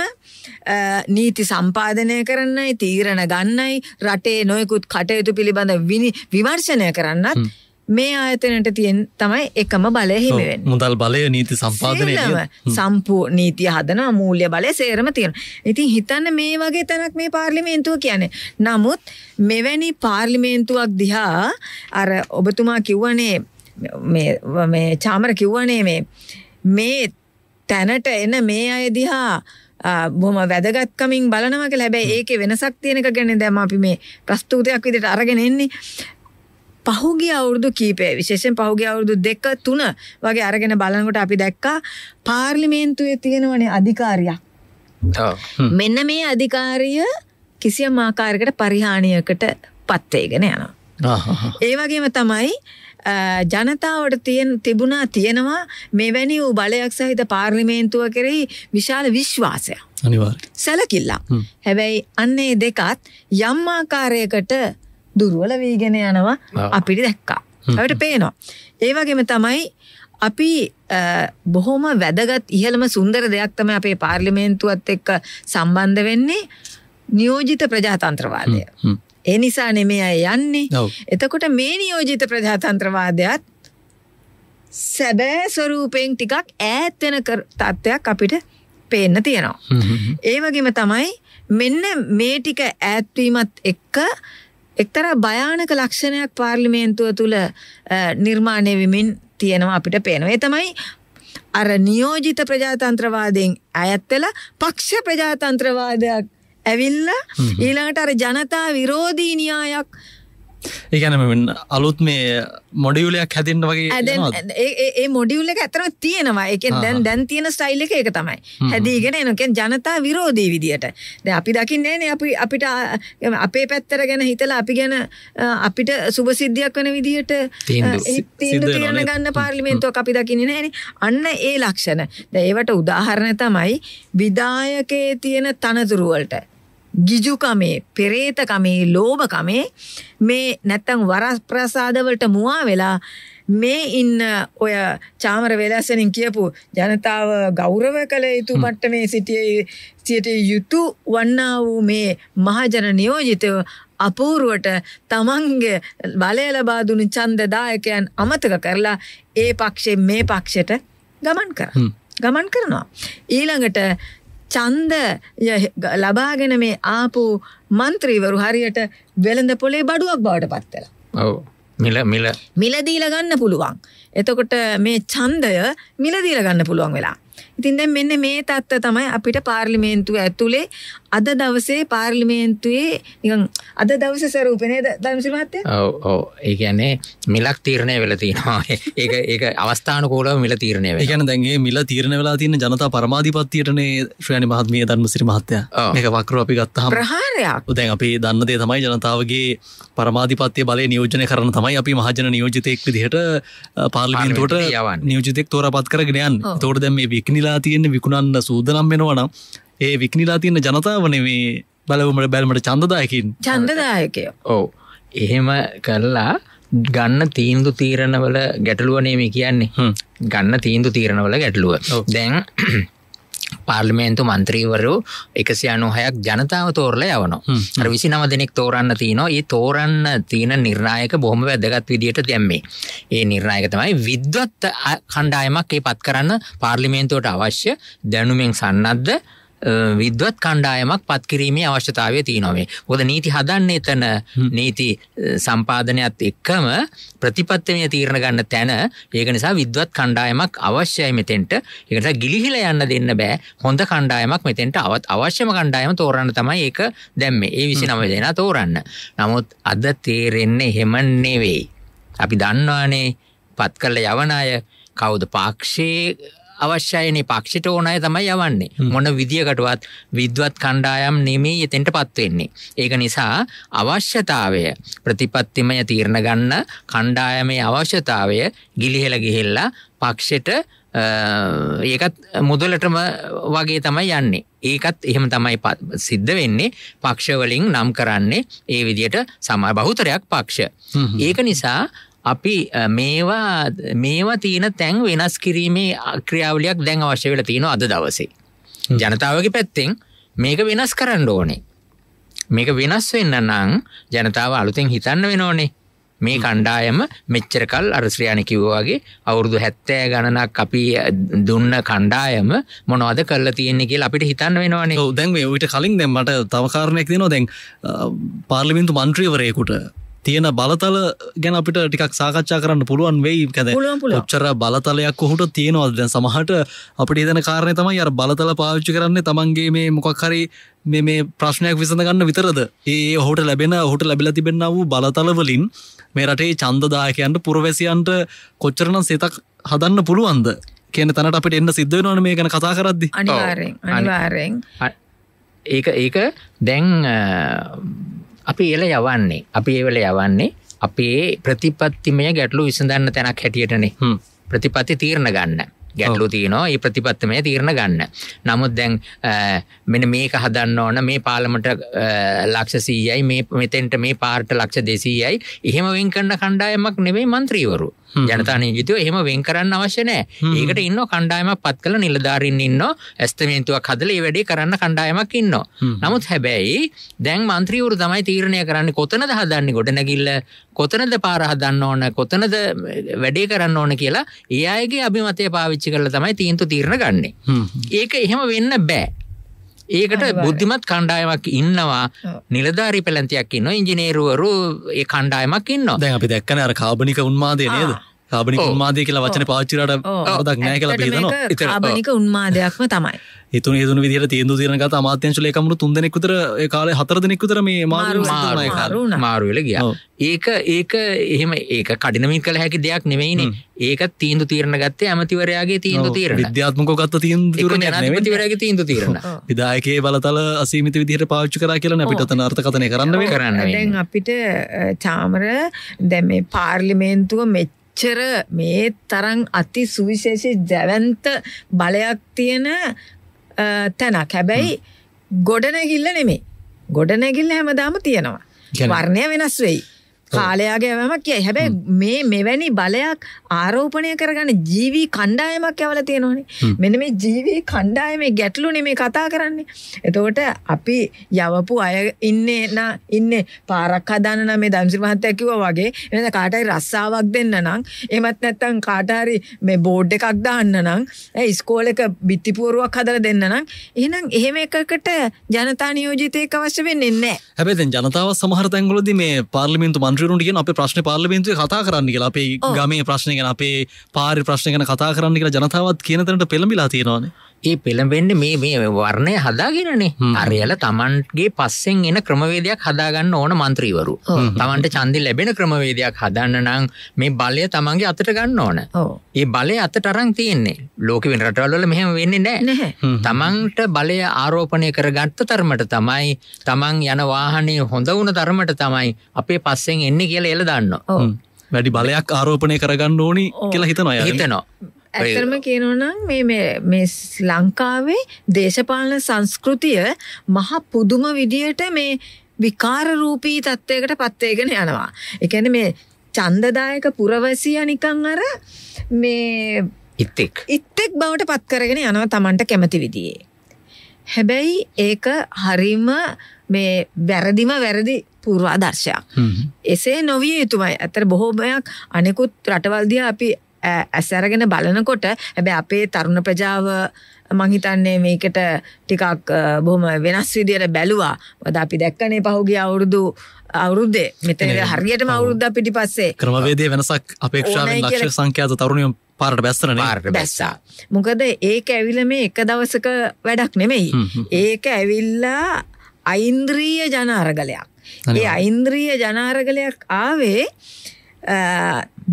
Speaker 2: නීති සම්පාධනය කරන්නයි තීරණ ගන්නයි රටේ නොයකුත් කටයුතු පිළිබඳ විනි විවර්ශනය කරන්නත්. මේ ආයතනට තියෙන් තමයි එකම බලය හිමවෙන්
Speaker 1: මුදල් බලය නීති සම්පාදනය
Speaker 2: සම්පූ නීතිය හදන මූල්‍ය බලය සේරම තියෙන ඉතින් හිතන්න මේ වගේ තැනක් මේ පාර්ලිමේන්තුව කියන නමුත් මෙවැනි පාර්ලිමේන්තුවක් දිහා අර ඔබතුමා කිව්වනේ මේ චාමර කිව්වනේ මේ මේ තැනට එන මේ අය දිහා බොම වැදගත්කමින් බලනවක ලැබැ ඒක වෙනසක් තියෙනක ගැන දැම අපි මේ ප්‍රස්තූතයක් විදිට අරගෙන එන්නේ පහුගේ අවුරුදු කීපය විශේෂෙන් පහුගේ අවුරුදු දෙක තුන වගේ අරගෙන බලනකොට අපි දැක්කා පාර්ලිමේන්තුවේ තියෙනවනේ අධිකාරයක් මෙන්න මේ අධිකාරිය කිසියම් ආකාරකට පරිහානියකට පත්වේගෙන යනවා. ඒවගේම තමයි ජනතාවට තියෙන් තිබුණා තියෙනවා මෙවැනි වූ බලයක් සහිත පාර්ලිමේන්තුව කෙරෙහි විශාල විශ්වාසය. සැලකිල්ලා. හැබැයි අන්නේ දෙකත් යම්මාකාරයකට දුර්වල වීගෙන යනවා අපිට දැක්කා. අපට පේනවා. ඒවගේම තමයි අපි බොහොම වැදගත් ඉහළම සුන්දර දෙයක් තම අපේ පාර්ලිමේන්තුවත් එක්ක සම්බන්ධ වෙන්නේ නියෝජිත ප්‍රජාතන්ත්‍රවාදය. ඒ නිසා නෙමේ අය යන්නේ එතකොට මේ නියෝජිත ප්‍රජාතන්ත්‍රවාදයත් සැබෑ ස්වරූපයෙන් ටිකක් ඈත්වෙන තත්ත්වයක් අපිට පේන්න තියෙනවා. ඒවගේම තමයි මෙන්න මේ ටික ඈත්වීමත් එක්ක එක්තරා භයානක ලක්ෂණයක් පාර්ලිමේන්තුව තුළ නිර්මාණය වෙමින් තියෙනවා අපිට පේනවා. ඒ තමයි අර නියෝජිත ප්‍රජාතන්ත්‍රවාදයෙන් ඈත් වෙලා පක්ෂ ප්‍රජාතන්ත්‍රවාදයක් ඇවිල්ලා ඊළඟට අර ජනතා විරෝධී න්‍යායක්
Speaker 1: ඒගැන අලුත් මේ මොඩියුලයක් හැතින්ට වගේ
Speaker 2: ඒ මොඩියුල්ලක ඇතරම තියෙනවා එක දැන් දැන් තියෙන ස්ටයිල් එක එක තමයි හැදීගෙන එනකෙන් ජනතා විරෝධී විදියට ද අපි දකින්නේන අපි අපිට අපේ පැත්තර ගැන හිතලා අපි ගැන අපිට සුභසිද්ධියක් වන විදිහට තියන ගන්න පාර්ලිමෙන්තුව අපි දකින්න නෑන අන්න ඒ ලක්ෂණ ඒවට උදාහරණ තමයි විදායකයේ තියෙන තනතුරුවලට ගිජුකමේ පෙරේතකමේ ලෝභකමේ මේ නැත්තං වරස් ප්‍රසාදවලට මුවා වෙලා මේ ඉන්න ඔය චාමර වෙලස්සනින් කියපු ජනතාව ගෞරව කළ යුතු මට්ටමේ සිටිය සිට යුතු වන්නා වූ මේ මහජන නියෝජිතව අපූරුවට තමන්ගේ බලය ලබා දුනු ඡන්දදායකයන් අමතක කරලා ඒ පක්ෂේ මේ පක්ෂයට ගමන් කරා. ගමන් කරනවා. ඊළඟට ඡන්ද ලබාගෙන මේ ආපු മന്ത്രിවරු හරියට වෙළඳ පොලේ බඩුවක් බවට පත් වෙලා.
Speaker 3: ඔව්. මිල මිල
Speaker 2: මිලදීලා ගන්න පුළුවන්. එතකොට මේ ඡන්දය මිලදීලා ගන්න පුළුවන් වෙලා. ඉතින් දැන් මෙන්න මේ தত্ত্ব තමයි අපිට පාර්ලිමේන්තුව ඇතුලේ අද දවසේ පාර්ලිමේන්තුවේ නිකන් අද දවසේ ස්වරූපේ නේද ධම්සිල් මහත්තයා?
Speaker 3: ඔව් ඔව්. ඒ කියන්නේ මිලක් තීරණය වෙලා තියෙනවා. (laughs) ඒක ඒක අවස්ථානුකූලව මිල තීරණය වෙලා. ඒ
Speaker 1: කියන්නේ දැන් මේ මිල තීරණය වෙලා තියෙන ජනතා පරමාධිපත්‍යයටනේ ශ්‍රේණි මහත්මිය ධම්සිරි මහත්තයා. මේක වක්‍රව අපි ගත්තාම ප්‍රහාරයක්. දැන් අපි දන්න දේ තමයි ජනතාවගේ පරමාධිපත්‍ය බලය නියෝජනය කරන තමයි අපි මහජන නියෝජිතයෙක් විදිහට පාර්ලිමේන්තුවට නියෝජිතෙක් තෝරාපත් කරගෙන යන්නේ. ඒතකොට දැන් මේ විකිනිලා තියෙන විකුණන්න සූදනම් වෙනවනම් ඒ විකිනිලා තියෙන ජනතාවනේ මේ බලවමට බැල්මට චන්දදායකින්
Speaker 3: චන්දදායකය
Speaker 1: ඕ එහෙම කරලා
Speaker 3: ගන්න තීන්දු තීරණවල ගැටලුවනේ මේ කියන්නේ ගන්න තීන්දු තීරණවල ගැටලුව දැන් පාර්ලිමේන්තු මන්ත්‍රීවරු එකසි අනුහයක් ජනතාව තෝරල යවන අර විසි නම දෙනෙක් තෝරන්න තියනවා ඒ තෝරන්න තියෙන නිර්ණයක බොහොම වැදගත් විදියට දැම්මේ ඒ නිර්ණයක තමයි විද්වත් කණ්ඩායමක් ඒ පත් කරන්න පාර්ලිමේන්තුවට අවශ්‍ය දැනුමෙන් සන්නද්ද විද්වත් කණ්ඩායමක් පත්කිරීමේ අවශ්‍යතාවය තියනොවේ. හොද නීති හදන්න එතන නීති සම්පාධනයක්ත් එක්කම ප්‍රතිපත්තමය තීරණ ගන්න තැන ඒක නිසා විද්වත් කණ්ඩායමක් අවශ්‍යයි මෙතෙන්ට ඒකට ගිලිහිල යන්න දෙන්න බෑ හොඳ කණ්ඩායමක් මෙතෙන්ට අවත් අවශ්‍යම කණ්ඩායම තෝරන්න තමයි ඒක දැම්ම ඒ විසි නම දෙෙන තෝරන්න. නමුත් අද තේරෙන්නේ හෙමන් නෙවෙයි. අපි දන්නවානේ පත් කරල යවන අය කවුද පාක්ෂයේ අවශ්‍යයනේ පක්ෂට ඕනය තමයි යවන්නේ මොන විදිියකටවත් විද්වත් කණ්ඩායම් නෙමේ එතෙන්ට පත්වවෙන්නේ. ඒක නිසා අවශ්‍යතාවය ප්‍රතිපත්තිමය තීරණ ගන්න කණ්ඩායමේ අවශ්‍යතාවය ගිලිහෙල ගිහෙල්ලා පක්ෂට ඒකත් මුදලටම වගේ තමයි යන්නේ. ඒකත් එහෙම තමයි සිද්ධ වෙන්නේ පක්ෂවලින් නම් කරන්නේ ඒ විදියට සමා බහුතරයක් පක්ෂ. ඒක නිසා අපි මේවා මේවා තියෙන තැන් වෙනස් කිරීමේ අක්‍රියාවලයක් දැන් අවශ්‍ය වෙල තියෙන අද දවසේ. ජනතාවගේ පැත්තෙන් මේක වෙනස් කරන්න ඕනේ. මේක වෙනස් වෙන්න නං ජනතාව අලුතෙන් හිතන්න වෙනෝනේ. මේ කණ්ඩායම මෙච්චර කල් අරස්්‍රයාණ කිව්වාගේ අවුරුදු හැත්තෑ ගණනක් අපි දුන්න
Speaker 1: කණ්ඩායම මොනවද කල්ල තියෙන්නේෙ අපිට හිතන්න වෙනවාන දැන් විට කලින් දැ මට තවකාරණයක් දෙනවා දැන් පාර්ලිමින්තු මන්ත්‍රීවරයකුට තියෙන බලතල ගැන අපිට ටිකක් සාකච්ඡා කරන්න පුළුවන් වෙයි කැද ච්චර බලතලයක් කොහුට තියෙනවල් දැන් සමහට අපිට දන කාරණය තමයි අර බලතල පාවිච්චි කරන්නේ තමන්ගේ මේ මොකක්හරි මේ ප්‍රශ්නයක් විසඳ ගන්න විතරද ඒ ඔහුට ලැබෙන ඔහුට ලැබිල තිබෙන වූ බලතලවලින් මේ රටේ චන්දදායකයන්ට පුරවැසියන්ට කොච්චරනම් සේතක් හදන්න පුළුවන්ද කියන තනට අපට එන්න සිද්ධවනන මේ ගැන කතා කරද්දි අනිවාරෙන් අනිවාරෙන් ඒක ඒක
Speaker 3: දැන් අපි එල යවන්නේ අපි ඒවල යවන්නේ අපේ ප්‍රතිපත්තිමය ගැටලු විසඳන්න තැනක් හැටියටනේ ප්‍රතිපත්ති තීරණ ගන්න ගැටලු තියනවා ඒ ප්‍රතිපත්තමය තීරණ ගන්න. නමුත් දැන් මෙන මේක හදන්න ඕන මේ පාලමට ලක්ෂසීයයි මෙතෙන්ට මේ පාර්ට ලක්ෂ දෙසීයයි එහෙම වෙන් කරන්න කණ්ඩායමක් නෙවෙයි මන්ත්‍රීවරු ජනතාන යුතුව එහෙම වෙන් කරන්න අවශ්‍ය නෑ ඒකට ඉන්න කණ්ඩායමක් පත් කළ නිලධාරින් ඉන්න ඇස්තමේන්තුවක් හදල ඒ වැඩේ කරන්න කණ්ඩායමක් ඉන්න නමුත් හැබැයි දැන් මන්ත්‍රීවරු තමයි තීරණය කරන්න කොතනද හදන්නේ ගොඩනැගිල්ල කොතනද පාරහදන්න ඕන කොතනද වැඩේ කරන්න ඕන කියලා ඒ අයගේ අභිමතය පාවිච්චි කරල තමයි තීන්තු තීරණ ගන්නේ ඒක එහෙම වෙන්න බෑ ඒකට බුද්ධිමත් කණ්ඩායමක් ඉන්නවා නිලධාරි පැළැතියක් ඉන්න ඉංජිනේරුවරු ඒ කණ්ඩායමක් ඉන්න දැ අපි දැක්කන අර
Speaker 1: කාබනික උන්මාදය නේද කාබනික උන්මාදය කියලා වචන පාච්චිරට අදක් නෑ කියලා පේදනවා ඉත කාබනික
Speaker 2: උන්මාදයක්ම තමයි
Speaker 1: ඒතු ඒතු විදිර තේන්දු තිරනක අමාත්‍යංශලයකමට තුන්දෙනෙකුතර කාල හතර දෙනෙකුතර මේ මාරු මාරුවල ගිය
Speaker 3: ඒක ඒක එහෙම ඒක කඩිනමින් කළ හැකි දෙයක් නෙමයින ඒක තීන්දු තීරණ ගත්තේ ඇමතිවරයාගේ තීන්දු තීර විද්‍යාත්මක
Speaker 1: ගත්ත තීන්දුරගේ තීන්දු තීරණ විදායකේ බලතල අසීමිත විදිහට පාච්චි කර කියලන අපිට නර්ථකතනය කරන්න කරන්න දැන්
Speaker 2: අපිට චාමර දැම පාර්ලිමේන්තුව මෙච් මෙච්චර මේ තරන් අති සුවිශේෂි දැවන්ත බලයක් තියෙන තැනක් හැබැයි ගොඩනැගිල්ල නෙමේ ගොඩනැගිල්ල හැමදාම තියෙනවා වර්ණය වෙනස් වෙයි කාලයාගේ වැම කිය හැබැයි මේ මෙවැනි බලයක් ආරෝපණය කරගන්න ජීවී කණ්ඩායමක් ඇවල තියෙනවානේ මෙන මේ ජීවී කණ්ඩායමේ ගැටලුනේ මේ කතා කරන්නේ එතකොට අපි යවපු අය ඉන්නේ නා ඉන්නේ පාරක් හදන්න මේ දම්සිරි මහත්තයා කිව්වා වගේ එනද කාටයි රස්සාවක් දෙන්න නම් එමත් නැත්තම් කාට හරි මේ බෝඩ් එකක් දාන්න නම් ඉස්කෝලේක බිත්ති පුවරුවක් හදලා දෙන්න නම් එහෙනම් එහෙම එකකට ජනතා නියෝජිතයෙක් අවශ්‍ය වෙන්නේ නැහැ
Speaker 1: හැබැයි දැන් ජනතාව සමහර තැන්වලදී මේ පාර්ලිමේන්තු මන්ත්‍ර මන්ත්‍රරුන්ට කිය අප ප්‍රශ්න පාලබින්තු කතා කරන්න කියලා අපේ ගමේ ප්‍රශ්නය ගැන අපේ පාරි ප්‍රශ්නය ගැන කතා කරන්න කියලා ජනතාවත් කියනතරට පෙළඹිලා තියෙනවානේ ඒ පෙළඹෙන්ට මේ මේ වර්ණය හදාගෙනනේ අරයල තමන්ගේ
Speaker 3: පස්සෙන් එන ක්‍රමවේදයක් හදාගන්න ඕන මන්ත්‍රීවරු තමන්ට චන්දි ලැබෙන ක්‍රමවේදයක් හදන්න නම් මේ බලය තමන්ගේ අතට ගන්න ඕන ඒ බලය අත ටරං තියෙන්නේ ලෝක වෙන රටවල්ල මෙහම වෙන්නේ නෑ තමන්ට බලය ආරෝපණය කර ගත්ත තර්මට තමයි තමන් යන වාහනය හොඳ වුණ තරමට තමයි අපේ පස්සෙන් එන්න කියල එල දන්න
Speaker 1: වැඩි බලයක් ආරෝපණය කරගන්න ඕනි කියලා හිතනවා හිතනවා
Speaker 2: ඇතරම කියනවනම් මේ ලංකාවේ දේශපාලන සංස්කෘතිය මහ පුදුම විදියට මේ විකාරරූපී තත්ත්වයකට පත්වයගෙන යනවා. එකන මේ චන්දදායක පුරවසිය නිකං අර මේ ඉත්තෙක් ඉත්තෙක් බවට පත් කරගෙන යනවා තමන්ට කැමති විදියේ. හැබැයි ඒක හරිම මේ වැරදිම වැරදි පූර්වාදර්ශයක්. එසේ නොවිය යුතුමයි ඇතර බොහෝමයක් අනෙකුත් රටවල්දිය අපි ඇසැරගෙන බලනකොට හැබැ අපේ තරුණ ප්‍රජාව මංහිතන්නේ මේකට ටිකක් බොහොම වෙනස් විදියට බැලුවා වද අපි දැක්කනේ පහුගේ අවුරුදු අවුරුද්දේ මෙතන හරියටම අවුරුද්ධ පිටි පස්සේ ක්‍රමවේදය
Speaker 1: වෙනසක් අපේක්ෂාවෙන් ලක්ෂ සංඛ්‍යාත තරුණියම් පාරට බැස්සන පාරට බැස්සා
Speaker 2: මොකද ඒක ඇවිල මේ එක දවසක වැඩක් නෙමෙයි ඒක ඇවිල්ලා අයින්ද්‍රීය ජනාරගලයක් ඒ අයින්ද්‍රීය ජනාරගලයක් ආවේ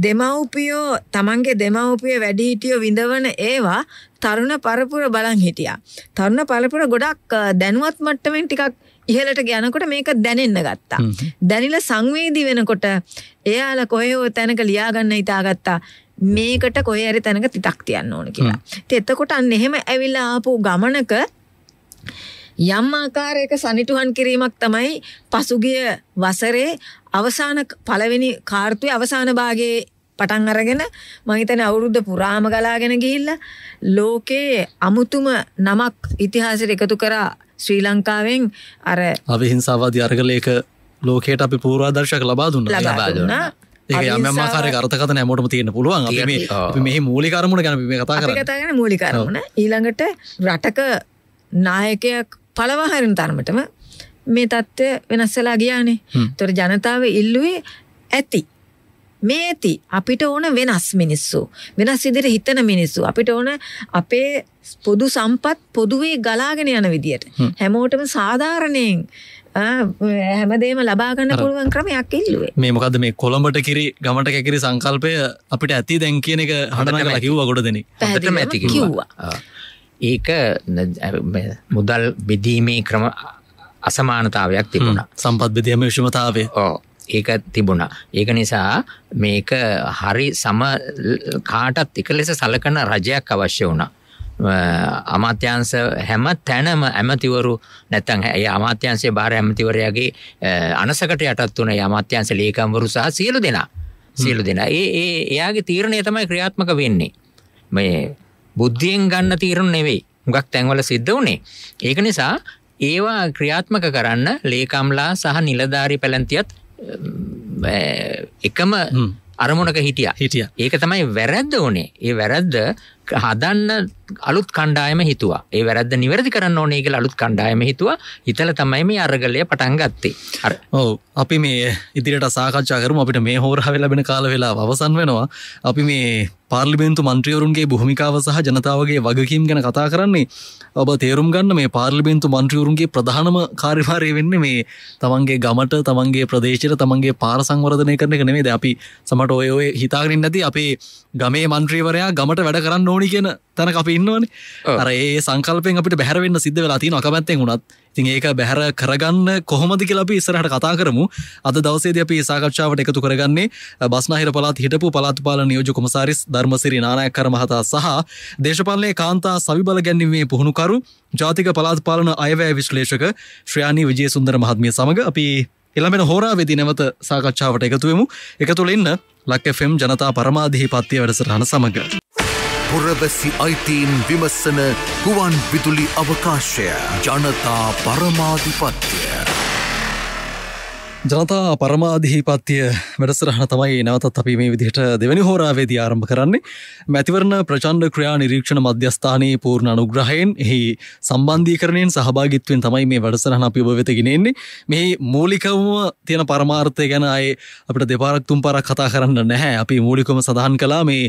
Speaker 2: දෙමව්පියෝ තමන්ගේ දෙමව්පිය වැඩිහිටියෝ විඳවන ඒවා තරුණ පරපුර බලන් හිටියා. තරුණ පරපුර ගොඩක් දැනුවත් මට්ටමින් ටිකක් ඉහලට යනකොට මේක දැනෙන්න ගත්තා. දැනිලා සංවේදී වෙනකොට එයාලා කොහේ තැනක ලියාගන්න හිතාගත්තා. මේකට කොහේ හරි තැනක තිතක් තියන්න ඕන කියලා. ඉතින් එතකොට අන්න එහෙම ඇවිල්ලා ආපු ගමනක යම් ආකාරයක සනිටුහන් කිරීමක් තමයි පසුගිය වසරේ අවසාන පළවෙනි කාර්තුවේ අවසාන භාගයේ පටන් අරගෙන මහිතන අවුරුද්ධ පුරාම ගලාගෙන ගිහිල්ල ලෝකයේ අමුතුම නමක් ඉතිහාසට එකතු කරා ශ්‍රී ලංකාවෙන් අර
Speaker 1: අවිහිංසාවාදී අර්ගලයක ලෝකයට අපි පූරාදර්ශක ලබා දුන්න ලබාදුන්න යමකාර ගරතකතන ඇමටම තියෙන පුළුවන් මෙහි මූලිකරමුණ ගැන කතා කර කතාගෙන
Speaker 2: මූලිකරමුණ ඊළඟට රටක නායකයක් පලවාහරුන් තරමටම මේ තත්ත්වය වෙනස්සලා ගියානේ තොර ජනතාව ඉල්ලුවේ ඇති මේ ඇති අපිට ඕන වෙනස් මිනිස්සු වෙනස් ඉදිරි හිතන මිනිස්සු අපිට ඕන අපේ පොදු සම්පත් පොදුවේ ගලාගෙන යන විදියට හැමෝටම සාධාරණයෙන් හැමදේම ලබාගන්න පුළුවන් ක්‍රමයක් ඉල්ලුවේ
Speaker 1: මේ මොකද මේ කොළඹට කිරි ගමට කැකිරි සංකල්පය අපිට ඇති දැන් කියන එක හටනගලා කිව්වා ගොඩ දෙන ඇති කිව්වා
Speaker 3: ඒක මුදල් බෙදීමේ ක්‍රම අසමානතාවයක් තිබුණ සම්පත් බෙදීම විෂමතාවය ඕ ඒක තිබුණා ඒක නිසා මේක හරි සම කාටත් එක ලෙස සලකන රජයක් අවශ්‍ය වුණා අමාත්‍යංශ හැම තැනම ඇමතිවරු නැත්නම් ඒ අමාත්‍යංශයේ බාර ඇමතිවරයාගේ අනසකට යටත් වුණ ඒ අමාත්‍යංශ ලේකම්වරු සහ සියලු දෙනා සියලු දෙනා ඒ ඒ එයාගේ තීරණය තමයි ක්‍රියාත්මක වෙන්නේ මේ බුද්ධියෙන් ගන්න තීරණ නෙවෙයි මුගක් තැන්වල සිද්ධ වනේ ඒක නිසා ඒවා ක්‍රියාත්මක කරන්න ලේකම්ලා සහ නිලධාරි පැළැන්තියත් එකම අරමුණක හිටිය හිටිය ඒක තමයි වැරැද්ද ඕනේ ඒ වැරැද්ද හදන්න අලුත් කණ්ඩායම හිතුවා ඒ වැරද නිවැරදි කරන්න ඕනේ කියල අලුත් කණ්ඩායම හිතුවා හිතල තමයි මේ අරගලය
Speaker 1: පටන් ගත්තේ අර ඕ අපි මේ ඉදිරිට සාකච්ඡා කරම අපිට මේ හෝරහ වෙලබෙන කාල වෙලා අවසන් වෙනවා අපි මේ පාර්ලිමේන්තු මන්ත්‍රියවරුන්ගේ බොහමිකාව සහ ජනතාවගේ වගකීම් ගැන කතා කරන්නේ ඔබ තේරුම් ගන්න මේ පාර්ලිමේන්තු මන්ත්‍රියවරුන්ගේ ප්‍රධානම කාරිවාරය වෙන්න මේ තමන්ගේ ගමට තමන්ගේ ප්‍රදේශයට තමන්ගේ පාර සංවර්ධනය කරන එක නෙමේද අපි සමට ඔය ඔය හිතාගරින් නැති අපේ ගමේ මන්ත්‍රීවරයා ගමට වැඩ කරන්න ඕනි කියෙන තැන අපි ඉන්නවනේ අරඒ සංකල්පෙන් අපිට බැහරවෙන්න සිද්ධ වෙලා තින අකමැත්තෙන් වුණත් තින් ඒක බැහැර කරගන්න කොහොමද කියලපි ඉස්සරහට කතා කරමු අද දවසේද අපි සාකච්ඡාවට එකතු කරගන්නේ බස්නාහිර පලාත් හිටපු පලාත්පාල නියෝජ කොමසාරිස් ධර්මසිරි නානයක් කරමහතා සහ දේශපාලනය කාන්තා සවිබල ගැන්වීමේ පුහුණුකරු ජාතික පලාත්පාලන අයවැෑ විශ්ලේෂක ශ්‍රයාණී විජය සුන්දර මහත්මිය සමඟ අපි එළමෙන හෝරා වෙදි නැවත සාකච්ඡාවට එකතුවමු එකතුළෙන්න ලක්කෆම් ජනතා පරමාධිහි පත්තිය වැඩසටහන සමඟ. පුරවැසි අයිතීන් විමස්සන ගුවන් විදුලි අවකාශය ජනතා පරමාධිපත්‍යය. ජනතා පරමාධිහිපත්තිය වැඩසරහන තමයි නවතත් අපි මේ විදිහට දෙවැනි හෝරාවේද ආරම්භ කරන්නේ මැතිවරණ ප්‍රචන්ඩ ක්‍රියා නිරීක්ෂණ මධ්‍යස්ථානයේ පූර්ණ අනුග්‍රහයෙන් එහි සම්බන්ධීකරණයෙන් සහභාගිත්වෙන් තමයි මේ වැඩසරහන අපි ඔබවෙතගෙනෙන්නේ මේ මූලිකවම තියෙන පරමාර්ථය ගැන අය අපට දෙපාරක් තුම් පරක් කතා කරන්න නැහැ අපි මූලිකම සඳහන් කලා මේ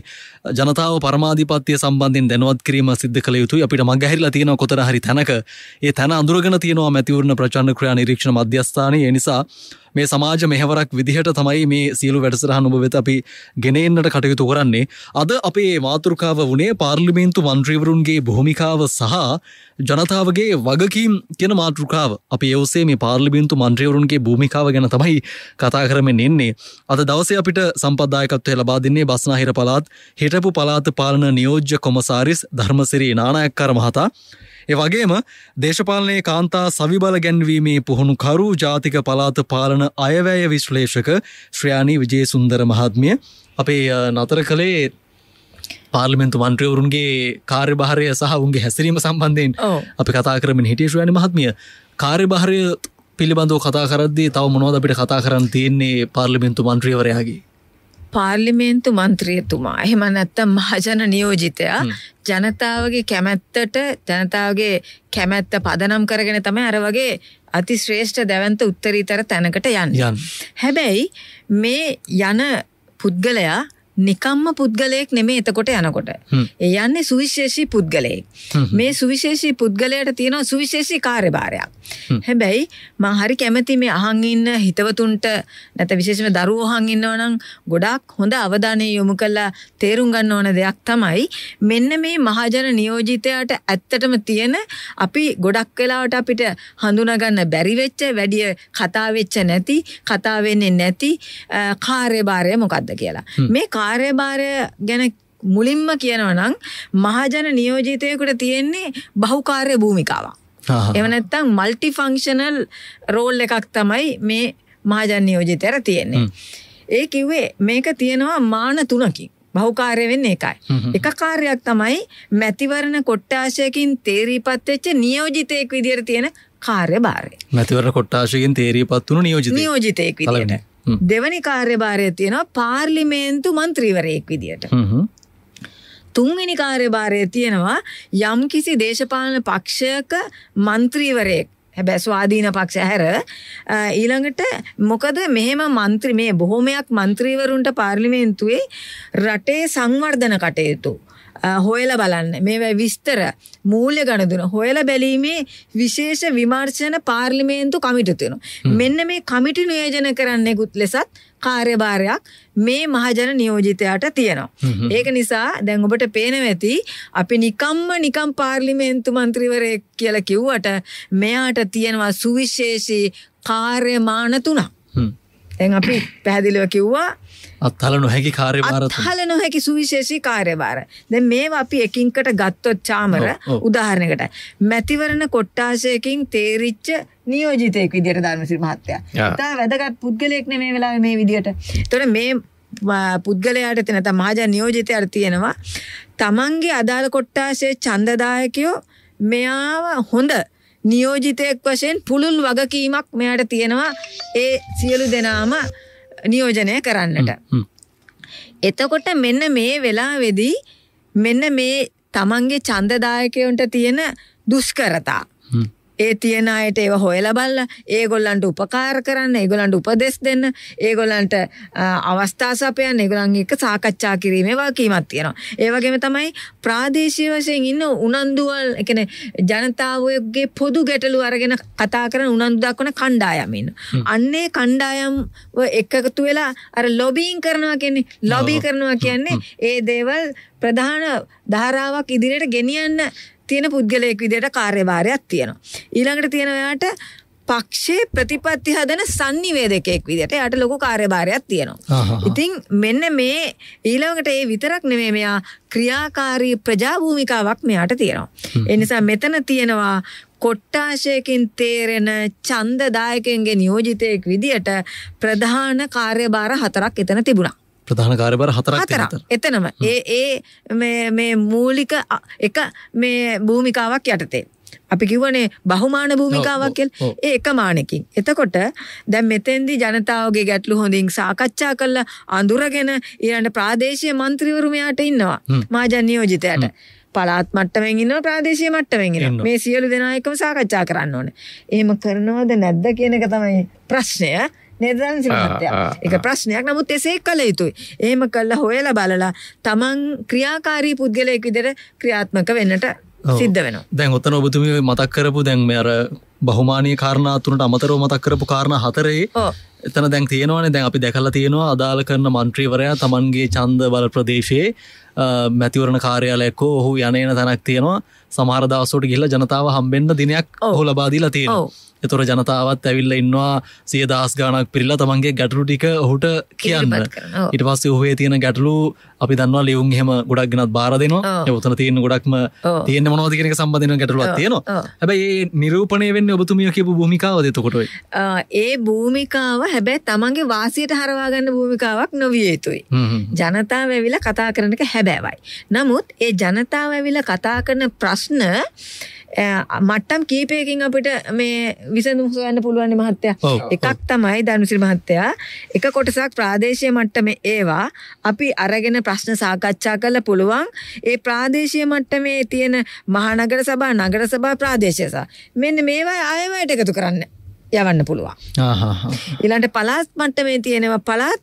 Speaker 1: ජනතාව පරමාධිපත්තිය සම්බන්ධින් දැනවත් කිරීම සිද්ධ කළ යුතු අපිට මගහැරිලා තියෙන කොතර හරි තැනක ඒ තැන අඳුරගෙන තියෙනවා මැතිවරණ ප්‍රචන්ඩ ක්‍රියා නිරීක්ෂණ මධ්‍යස්ථානය නිසා මේ සමාජ මෙහවරක් විදිහට තමයි මේ සියලු වැඩසරහන් ඔබ වෙත අපි ගෙනෙන්න්නට කටයුතු කරන්නේ අද අපේ මාතෘකාව වනේ පාර්ලිමේන්තු මන්ත්‍රීවරුන්ගේ භූමිකාව සහ ජනතාවගේ වගකීම් කියෙන මාතෘකාව අප ඔසේ මේ පාර්ලිමින්තු මන්ත්‍රීවරුන්ගේ භූමිකාව ගැන තමයි කතා කරමෙන් එන්නේ අද දවස අපිට සම්පදායකත්වය ලබා දෙන්නේ බස්නාහිර පලාත් හිටපු පලාත පාලන නියෝජ්‍ය කොමසාරිස් ධර්මසිරී නානායක්කර මහතා ඒ වගේම දේශපාලනයේ කාන්තා සවිබල ගැන්වීමේ පුහුණුකරු ජාතික පලාත පාලන අයවැය විශ්ලේෂක ශ්‍රයාණී විජේසුන්දර මහත්මිය අපේ නතර කළේ පාර්ලිමෙන්තු මන්ත්‍රයවරුන්ගේ කාර්භාරය සහ උන්ගේ හැසිරීම සම්බන්ධයෙන් අපි කතා කරමින් හිටියේශවැනි මහත්මිය කාර්භාරය පිළිබඳව කතා කරද්දී තව මොනෝද අපිට කතා කරන්න තියෙන්නේ පාර්ලිමෙන්තු මන්ත්‍රීවරයාගේ
Speaker 2: පාර්ලිමේන්තු මන්ත්‍රියතුමා එහෙම නැත්තම් මහජන නියෝජිතයා ජනතාවගේ කැමැත්තට ජනතාවගේ කැමැත්ත පදනම් කරගෙන තමයි අර වගේ අතිශ්‍රේෂ්ඨ දැවන්ත උත්තරීතර තැනකට යන්න. හැබැයි මේ යන පුද්ගලයා නිකම්ම පුද්ගලයෙක් නෙමේ එතකොට යනකොට. ඒ යන්නේ සුවිශේෂී පුද්ගලයෙක්. මේ සුවිශේෂී පුද්ගලයට තියෙනවා සුවිශේෂී කාර්යභාරයක්. හැබැයි මං හරි කැමති මේ අහන් ඉන්න හිතවතුන්ට නැත විශේෂම දරුවෝ අහන් ඉන්නවනම් ගොඩක් හොඳ අවධානය යොමු කළා තේරුම් ගන්න ඕන දෙයක් තමයි මෙන්න මේ මහජන නියෝජිතයාට ඇත්තටම තියෙන අපි ගොඩක් වෙලාවට අපිට හඳුනාගන්න බැරි වෙච්ච වැඩිය කතා වෙච්ච නැති කතා වෙන්නේ නැති කාර්යභාරය මොකද්ද කියලා. මේ කාර්යභාරය ගැන මුලින්ම කියනවනම් මහජන නියෝජිතයකුට තියෙන්නේ බහුකාර්ය භූමිකාවක් එවනැත්තං මල්ටි ෆංක්ෂනල් රෝල් එකක් තමයි මේ මහජන නියෝජිතයර තියෙන්නේ. ඒ කිව්වේ මේක තියෙනවා මාන තුනකින්. බහුකාරය වෙන්න එකයි. එක කාර්යක් තමයි මැතිවරණ කොට්ටාශයකින් තේරීපත්වෙච්ච නියෝජිතයෙක් විදිර තියෙන කාර්ය භාරය.
Speaker 1: මැතිවර කොට්ටාශයකින් තේරීපත් වුණු නියෝජිත නියෝජිතයෙක් විදිට.
Speaker 2: දෙවනි කාර්යභාරය තියෙනවා පාර්ලිමේන්තු මන්ත්‍රීවරයෙක් විදියට. තුන්වෙනි කාර්යභාරය තියෙනවා යම් කිසි දේශපාලන පක්ෂයක මන්ත්‍රීවරයෙක් හැබැ ස්වාධීන පක්ෂ හැර ඊළඟට මොකද මෙහෙම මන්ත්‍රි මේ බොහොමයක් මන්ත්‍රීවරුන්ට පාර්ලිමේන්තුවේ රටේ සංවර්ධන කටයුතු. හොයල බලන්න මේ විස්තර මූල්‍ය ගණදුන හොයල බැලීමේ විශේෂ විමර්ශන පාර්ලිමේන්තු කමිටතුයනු. මෙන්න මේ කමිටි නියෝජන කරන්නෙකුත් ලෙසත් කාර්යභාරයක් මේ මහජන නියෝජිතයට තියෙනවා. ඒක නිසා දැන් ඔබට පේනව ඇති අපි නිකම්ම නිකම් පාර්ලිමේන්තු මන්ත්‍රීවරයෙක් කියලා කිව්වට මෙයාට තියෙනවා සුවිශේෂී කාර්යමාන තුනක්. දැන් අපි පැහැදිලිව කිව්වා
Speaker 1: අත්හල නොහැකි කාර්යභාර හල
Speaker 2: නොහැකි සුවිශේෂී කාර්යභාර දැ මේ අපි එකින්කට ගත්තොත් චාමර උදාහරණකට මැතිවරණ කොට්ටාශයකින් තේරිච්ච නියෝජිතයෙක් විදිට ධර්මසිල් මහත්තය තා වැදගත් පුද්ගලයෙක්න මේ වෙලා මේ විදිට තොට මේ පුද්ගලයාට තිනත මාජ නියෝජිතයට තියෙනවා තමන්ගේ අදාළ කොට්ටාශය චන්දදායකයෝ මෙයාව හොඳ නියෝජිතයෙක් වශයෙන් පුළුල් වගකීමක් මෙයාට තියෙනවා ඒ සියලු දෙනාම නියෝජනය කරන්නට. එතකොට මෙන්න මේ වෙලාවෙදී මෙන්න මේ තමන්ගේ චන්දදායකයොන්ට තියෙන දුෂ්කරතා. ඒ තියෙන අයට ඒව හොයලා බලලා ඒගොල්ලන්ට උපකාර කරන්න, ඒගොල්ලන්ට උපදෙස් දෙන්න, ඒගොල්ලන්ට අවස්ථා සපයන්න, ඒගොල්ලන් එක්ක සාකච්ඡා කිරීමේ වගකීමක් තියෙනවා. ඒ වගේම තමයි ප්‍රාදේශීය වශයෙන් ඉන්න උනන්දුවල්, ඒ කියන්නේ ජනතාවගේ පොදු ගැටලු අරගෙන කතා කරන උනන්දු දක්වන කණ්ඩායම් ඉන්න. අන්නේ කණ්ඩායම් එකතු වෙලා අර ලොබියින් කරනවා කියන්නේ, ලොබි කරනවා කියන්නේ ඒ දේවල් ප්‍රධාන ධාරාවක් ඉදිරියට ගෙනියන්න තියෙන පුද්ගලයෙක් විදියට කාර්යභාරයක් තියෙනවා. ඊළඟට තියෙන ඔයාට පක්ෂේ ප්‍රතිපත්ති හදන සංනිවේදකයෙක් විදියට යට ලොකු කාර්යභාරයක් තියෙනවා. ඉතින් මෙන්න මේ ඊළඟට ඒ විතරක් නෙමේ මෙයා ක්‍රියාකාරී ප්‍රජාභූමිකාවක් මෙයාට තියෙනවා. එනිසා මෙතන තියෙනවා කොට්ටාශයකින් තේරෙන චන්දදායකෙන්ගේ නියෝජිතයෙක් විදියට ප්‍රධාන කාර්යභාර හතරක් එතන තිබුණා.
Speaker 1: ප්‍රධාන කාරබර හතර එතනම
Speaker 2: ඒ ඒ මේ මූලික එක මේ භූමිකාවක් යටතේ. අපි කිවනේ බහුමාන භූමිකාවක්කෙල් ඒ එක මානකින්. එතකොට දැම් මෙතෙන්දි ජනතාවගේ ගැටලු හොඳින් සාකච්ඡා කල්ල අඳුරගෙන ඊරට ප්‍රාදේශය මන්ත්‍රීවරුමයාට ඉන්නවා මාජන්‍යෝජිතයට. පලාත් මට්ටමෙන් ඉන්න ප්‍රාදේශය මට්ටමෙන් මේ සියලු දෙනායකම සාකච්ඡා කරන්න ඕන. ඒම කරනවද නැද්ද කියන එක තමයි ප්‍රශ්නය නිර්ධාරණ සිල්මත්යක්. ඒක ප්‍රශ්නයක්. නමුත් එසේ කළ යුතුයි. එහෙම කළා හොයලා බලලා තමන් ක්‍රියාකාරී පුද්ගලයෙක් විදිහට ක්‍රියාත්මක වෙන්නට සිද්ධ වෙනවා.
Speaker 1: දැන් ඔතන ඔබතුමී මතක් කරපු දැන් මේ අර බහුමානීය කාරණා තුනට අමතරව මතක් කරපු කාරණා හතරේ එතන දැන් තියෙනවානේ දැන් අපි දැකලා තියෙනවා අදාළ කරන මන්ත්‍රීවරයා තමන්ගේ ඡන්ද බල ප්‍රදේශයේ මැතිවරණ කාර්යාලයක් ඔහු යනේන තැනක් තියෙනවා. සමහර දවසට ගිහිල්ලා ජනතාව හම්බෙන්න දිනයක් ඔහු ලබා දීලා තියෙනවා. එතොර ජනතාවත් ඇවිල්ල ඉන්නවා සිය දස් ගානක් පිරිල්ලා තමන්ගේ ගැටලු ටික ඔහුට කියන්න ඉට පස්ස ඔහේ තියෙන ගැටලු අපි දන්නවා ලියුම් හෙම ගොඩක් ගෙනත් බාර දෙනවා ඔතන තියෙන ගොඩක්ම තියෙන මොනෝතිකනක සම්බඳධන ගැටලුවක් තියෙනවා හැබයි නිරූපණය වෙන්න ඔබතුමිය කියපු භූමිකාව දෙතකොටයි
Speaker 2: ඒ භූමිකාව හැබැයි තමන්ගේ වාසියට හරවාගන්න භූමිකාවක් නොවිය යුතුයි ජනතාව ඇවිල කතා කරනක හැබැවයි නමුත් ඒ ජනතාව ඇවිල කතා කරන ප්‍රශ්න මට්ටම් කීපයකින් අපිට මේ විසඳුම් හොයන්න පුළුවන් මහත්තයා. එකක් තමයි ධනුසිරි මහත්තයා එක කොටසක් ප්‍රාදේශීය මට්ටමේ ඒවා අපි අරගෙන ප්‍රශ්න සාකච්ඡා කළ පුළුවන්. ඒ ප්‍රාදේශීය මට්ටමේ තියෙන මහනගර සභා, නගර සභා, ප්‍රාදේශීය සභා. මෙන්න මේවා ආයෙම එකතු කරන්න. යවන්න පුළුවන්. ඊළඟට පළාත් මට්ටමේ තියෙනවා පළාත්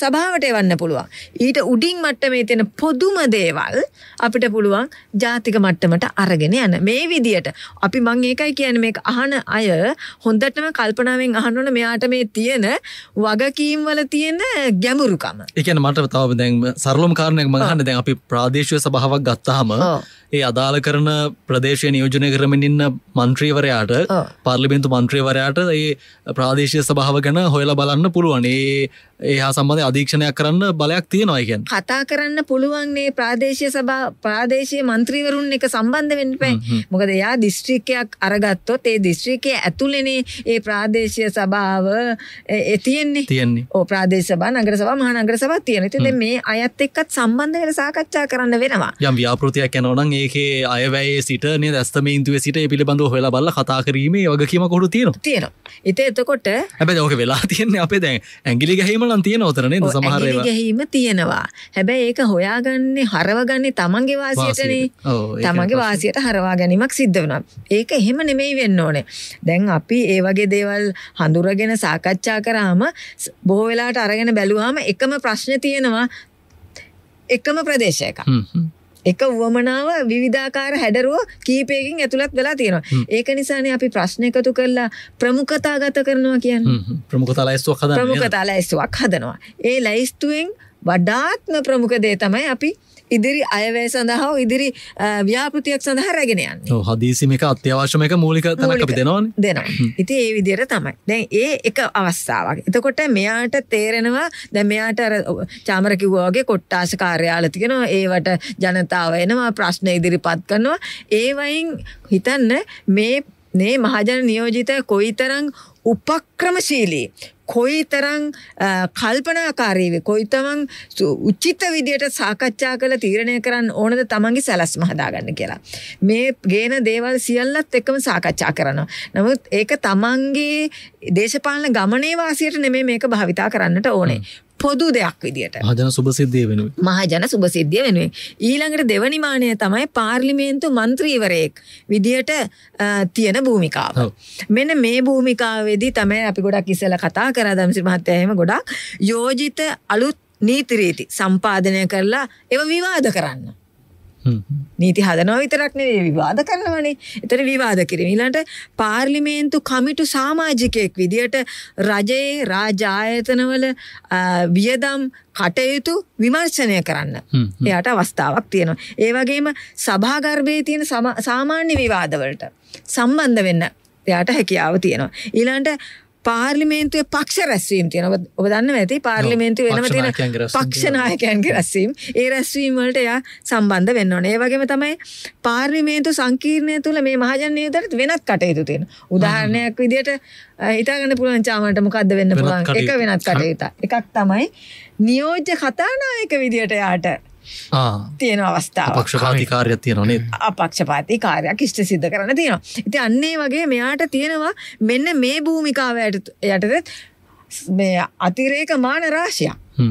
Speaker 2: සභාවට එවන්න පුළුවන්. ඊට උඩින් මට්ටමේ තියෙන පොදුම දේවල් අපිට පුළුවන් ජාතික මට්ටමට අරගෙන යන. මේ විදියට අපි මං ඒකයි කියන්නේ මේක අහන අය හොඳටම කල්පනාවෙන් අහන්න ඕන මෙයාට මේ තියෙන වගකීම් වල තියෙන ගැඹුරුකම.
Speaker 1: ඒ කියන්නේ මට තව දැන් සරලම කාරණයක් මම අහන්න දැන් අපි ප්‍රාදේශීය සභාවක් ගත්තාම ඒ අදාළ කරන ප්‍රදේශය නියෝජනය කරමින් ඉන්න මන්ත්‍රීවරයාට පර්ලිබින්තු මන්ත්‍රීවරයාට ඒ ප්‍රාදේශය සභාව ගැන හොයල බලන්න පුළුවන් ඒ ඒ හා සම්බඳධ අධීක්ෂණයක් කරන්න බලයක් තියෙනවායකෙන්
Speaker 2: කතා කරන්න පුළුවන්න්නේ ප්‍රාදේශය සභා ප්‍රාදේශය මන්ත්‍රීවරුන් එක සම්බන්ධ වෙන් පැන් මොකද එයා දිස්ත්‍රිකයක් අරගත්තොත් ඒ දිස්ත්‍රිකය ඇතුලෙනේ ඒ ප්‍රාදේශය සභාව එතියෙන්නේ තියන්නේ ඕ ප්‍රාදේශ බා නගර සබ මහ නගර සබත් තියෙන තිද මේ අයත් එක්කත් සම්බන්ධයට සාකච්ඡා කරන්න වෙනවා
Speaker 1: යම් ව්‍යාපෘතියක් යැනවනන් ඒකේ අයවැයි සිටනේ දැස්තම ඉන්තුව සිට පිළිබඳ හොලා බල්ල කතා කිරීමේ වගකීම කොඩු තියෙන
Speaker 2: තියෙන එත එතකොට
Speaker 1: හැබැ ඕක වෙලා (laughs) තියන්නේ අපේ දැන් ඇගිලි ගැහීමලන් තියෙන ෝතරන සමහර ගැහීම
Speaker 2: තියෙනවා හැබැයි ඒක හොයාගන්නේ හරවගන්නේ තමන්ගේ වාසියටන තමන්ගේ වාසියට හරවා ගැනීමක් සිද්ධ වනම් ඒක එහෙම නෙමෙයි වෙන්න ඕනේ දැන් අපි ඒ වගේ දේවල් හඳුරගෙන සාකච්ඡා කරාම බොහෝ වෙලාට අරගෙන බැලුවාම එකම ප්‍රශ්න තියෙනවා එකම ප්‍රදේශයක එක වුවමනාව විවිධාකාර හැඩරුව කීපයකින් ඇතුළත් වෙලා තියෙනවා ඒක නිසානේ අපි ප්‍රශ්න එකතු කරලා ප්‍රමුඛතාගත කරනවා කියන්න
Speaker 1: ප්‍රමුඛතා ලයිස්තුවක් හද ප්‍රමුඛතා ලයිස්තුවක්
Speaker 2: හදනවා ඒ ලයිස්තුවෙන් වඩාත්ම ප්‍රමුඛදේ තමයි අපි ඉදිරි අයවැය සඳහා ඉදිරි ව්‍යාපෘතියක් සඳහා රැගෙන
Speaker 1: යන්නේ හදීසිම එක අත්‍යවශ්‍යම එක මූලික තැනක දෙනවන්
Speaker 2: දෙනවා ඉති ඒ විදිර තමයි දැන් ඒ එක අවස්ථාවක් එතකොට මෙයාට තේරෙනවා දැ මෙයාට චාමර කිව්වාගේ කොට්ටාස කාර්යාල තිගෙන ඒවට ජනතාව එනවා ප්‍රශ්න ඉදිරිපත් කරනවා ඒවයින් හිතන්න මේ මේ මහජන නියෝජිතය කොයිතරං උපක්‍රමශීලී කොයි තරං කල්පනාකාරීවේ කොයි තමන් උච්චිත විදියට සාකච්ඡා කළ තීරණය කරන්න ඕනද තමන්ගේ සැලස්ම හදාගන්න කියලා. මේ ගේන දේවල් සියල්ලත් එකම සාකච්ඡා කරනවා. නමුත් ඒක තමන්ගේ දේශපාලන ගමනේ වාසියට නෙමෙයි මේක භාවිතා කරන්නට ඕනේ. පොදු දෙයක් විදිට
Speaker 1: හජන සුභසිද්ධිය වෙන
Speaker 2: මහජන සුභසිද්ධිය වෙනුවේ. ඊළඟට දෙවනිමානය තමයි පාර්ලිමේන්තු මන්ත්‍රීවරයෙක් විදියට තියෙන භූමිකාව. මෙන මේ භූමිකාවේදී තමයි අපි ගොඩක් ඉසල කතා කර දම්සි මහත්තයම ගොඩක් යෝජිත අලුත් නීතිරීති සම්පාධනය කරලා එව විවාද කරන්න. නීති හදනව විතරක්න විවාද කරනවනේ එතර විවාද කිරමිලට පාර්ලිමේන්තු කමිටු සාමාජිකයෙක් විදියට රජයේ රාජායතනවල වියදම් කටයුතු විමර්ශනය කරන්න එයට අවස්ථාවක් තියෙනවා. ඒවගේම සභාගර්භය තියෙන සාමාන්‍ය විවාදවලට සම්බන්ධ වෙන්න එයාට හැකියාව තියෙනවා. ඊළන්ට පාර්ලිමේන්තුවේ පක්ෂ රැස්වීම් තියෙන ඔබ දන්න ඇති පාර්ලිමේන්තු වෙනම තියෙන පක්ෂනායකයන්ගේ රැස්වීම් ඒ රැස්වීමට එයා සම්බන්ධ වෙන්න ඕනේ ඒ වගේම තමයි පාර්ලිමේන්තු සංකීර්ණය තුළ මේ මහජන නියුදරත් වෙනත් කටයුතු තියෙන උදාහරණයක් විදිහට හිතාගන්න පුළුවන් චාමට මොකක්ද වෙන්න පුළුවන් එක වෙනත් කටයුතු එකක් තමයි නියෝජ්‍ය කතානායක විදිහට යාට තියෙන අවස්ථාව පක්ෂපාති
Speaker 1: කාර්යක් තියෙනනේ
Speaker 2: අපක්ෂපාති කාරයක් ෂ්ට සිද්ධ කරන තියෙනවා ඉති අන්නේ වගේ මෙයාට තියෙනවා මෙන්න මේ භූමිකාව යටතත් මේ අතිරේක මාන රාශයක්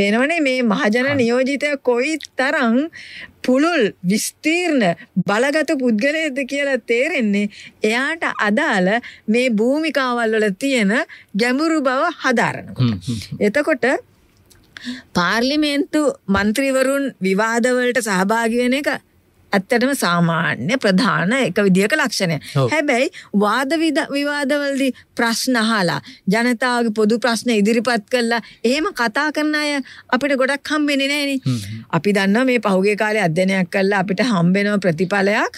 Speaker 2: පෙනවනේ මේ මහජන නියෝජිතය කොයි තරං පුළුල් විස්තීර්ණ බලගත පුද්ගලයද කියලා තේරෙන්නේ එයාට අදාළ මේ භූමිකාවල් වල තියෙන ගැඹුරු බව හදාරනකොට. එතකොට පාර්ලිමේන්තු මන්ත්‍රීවරුන් විවාදවලට සහභාගිවෙන එක ඇත්තටම සාමාන්‍ය ප්‍රධාන එක විදිහක ලක්ෂණය. හැබැයි වාද විවාදවලදි ප්‍රශ්න අහලා ජනතාවගේ පොදු ප්‍රශ්න ඉදිරිපත් කළා එහෙම කතා කරන අය අපිට ගොඩක් හම්බෙන්නේ නැහෙනේ. අපි දන්නවා මේ පහුගිය කාලේ අධ්‍යයනයක් කළා අපිට හම්බෙන ප්‍රතිඵලයක්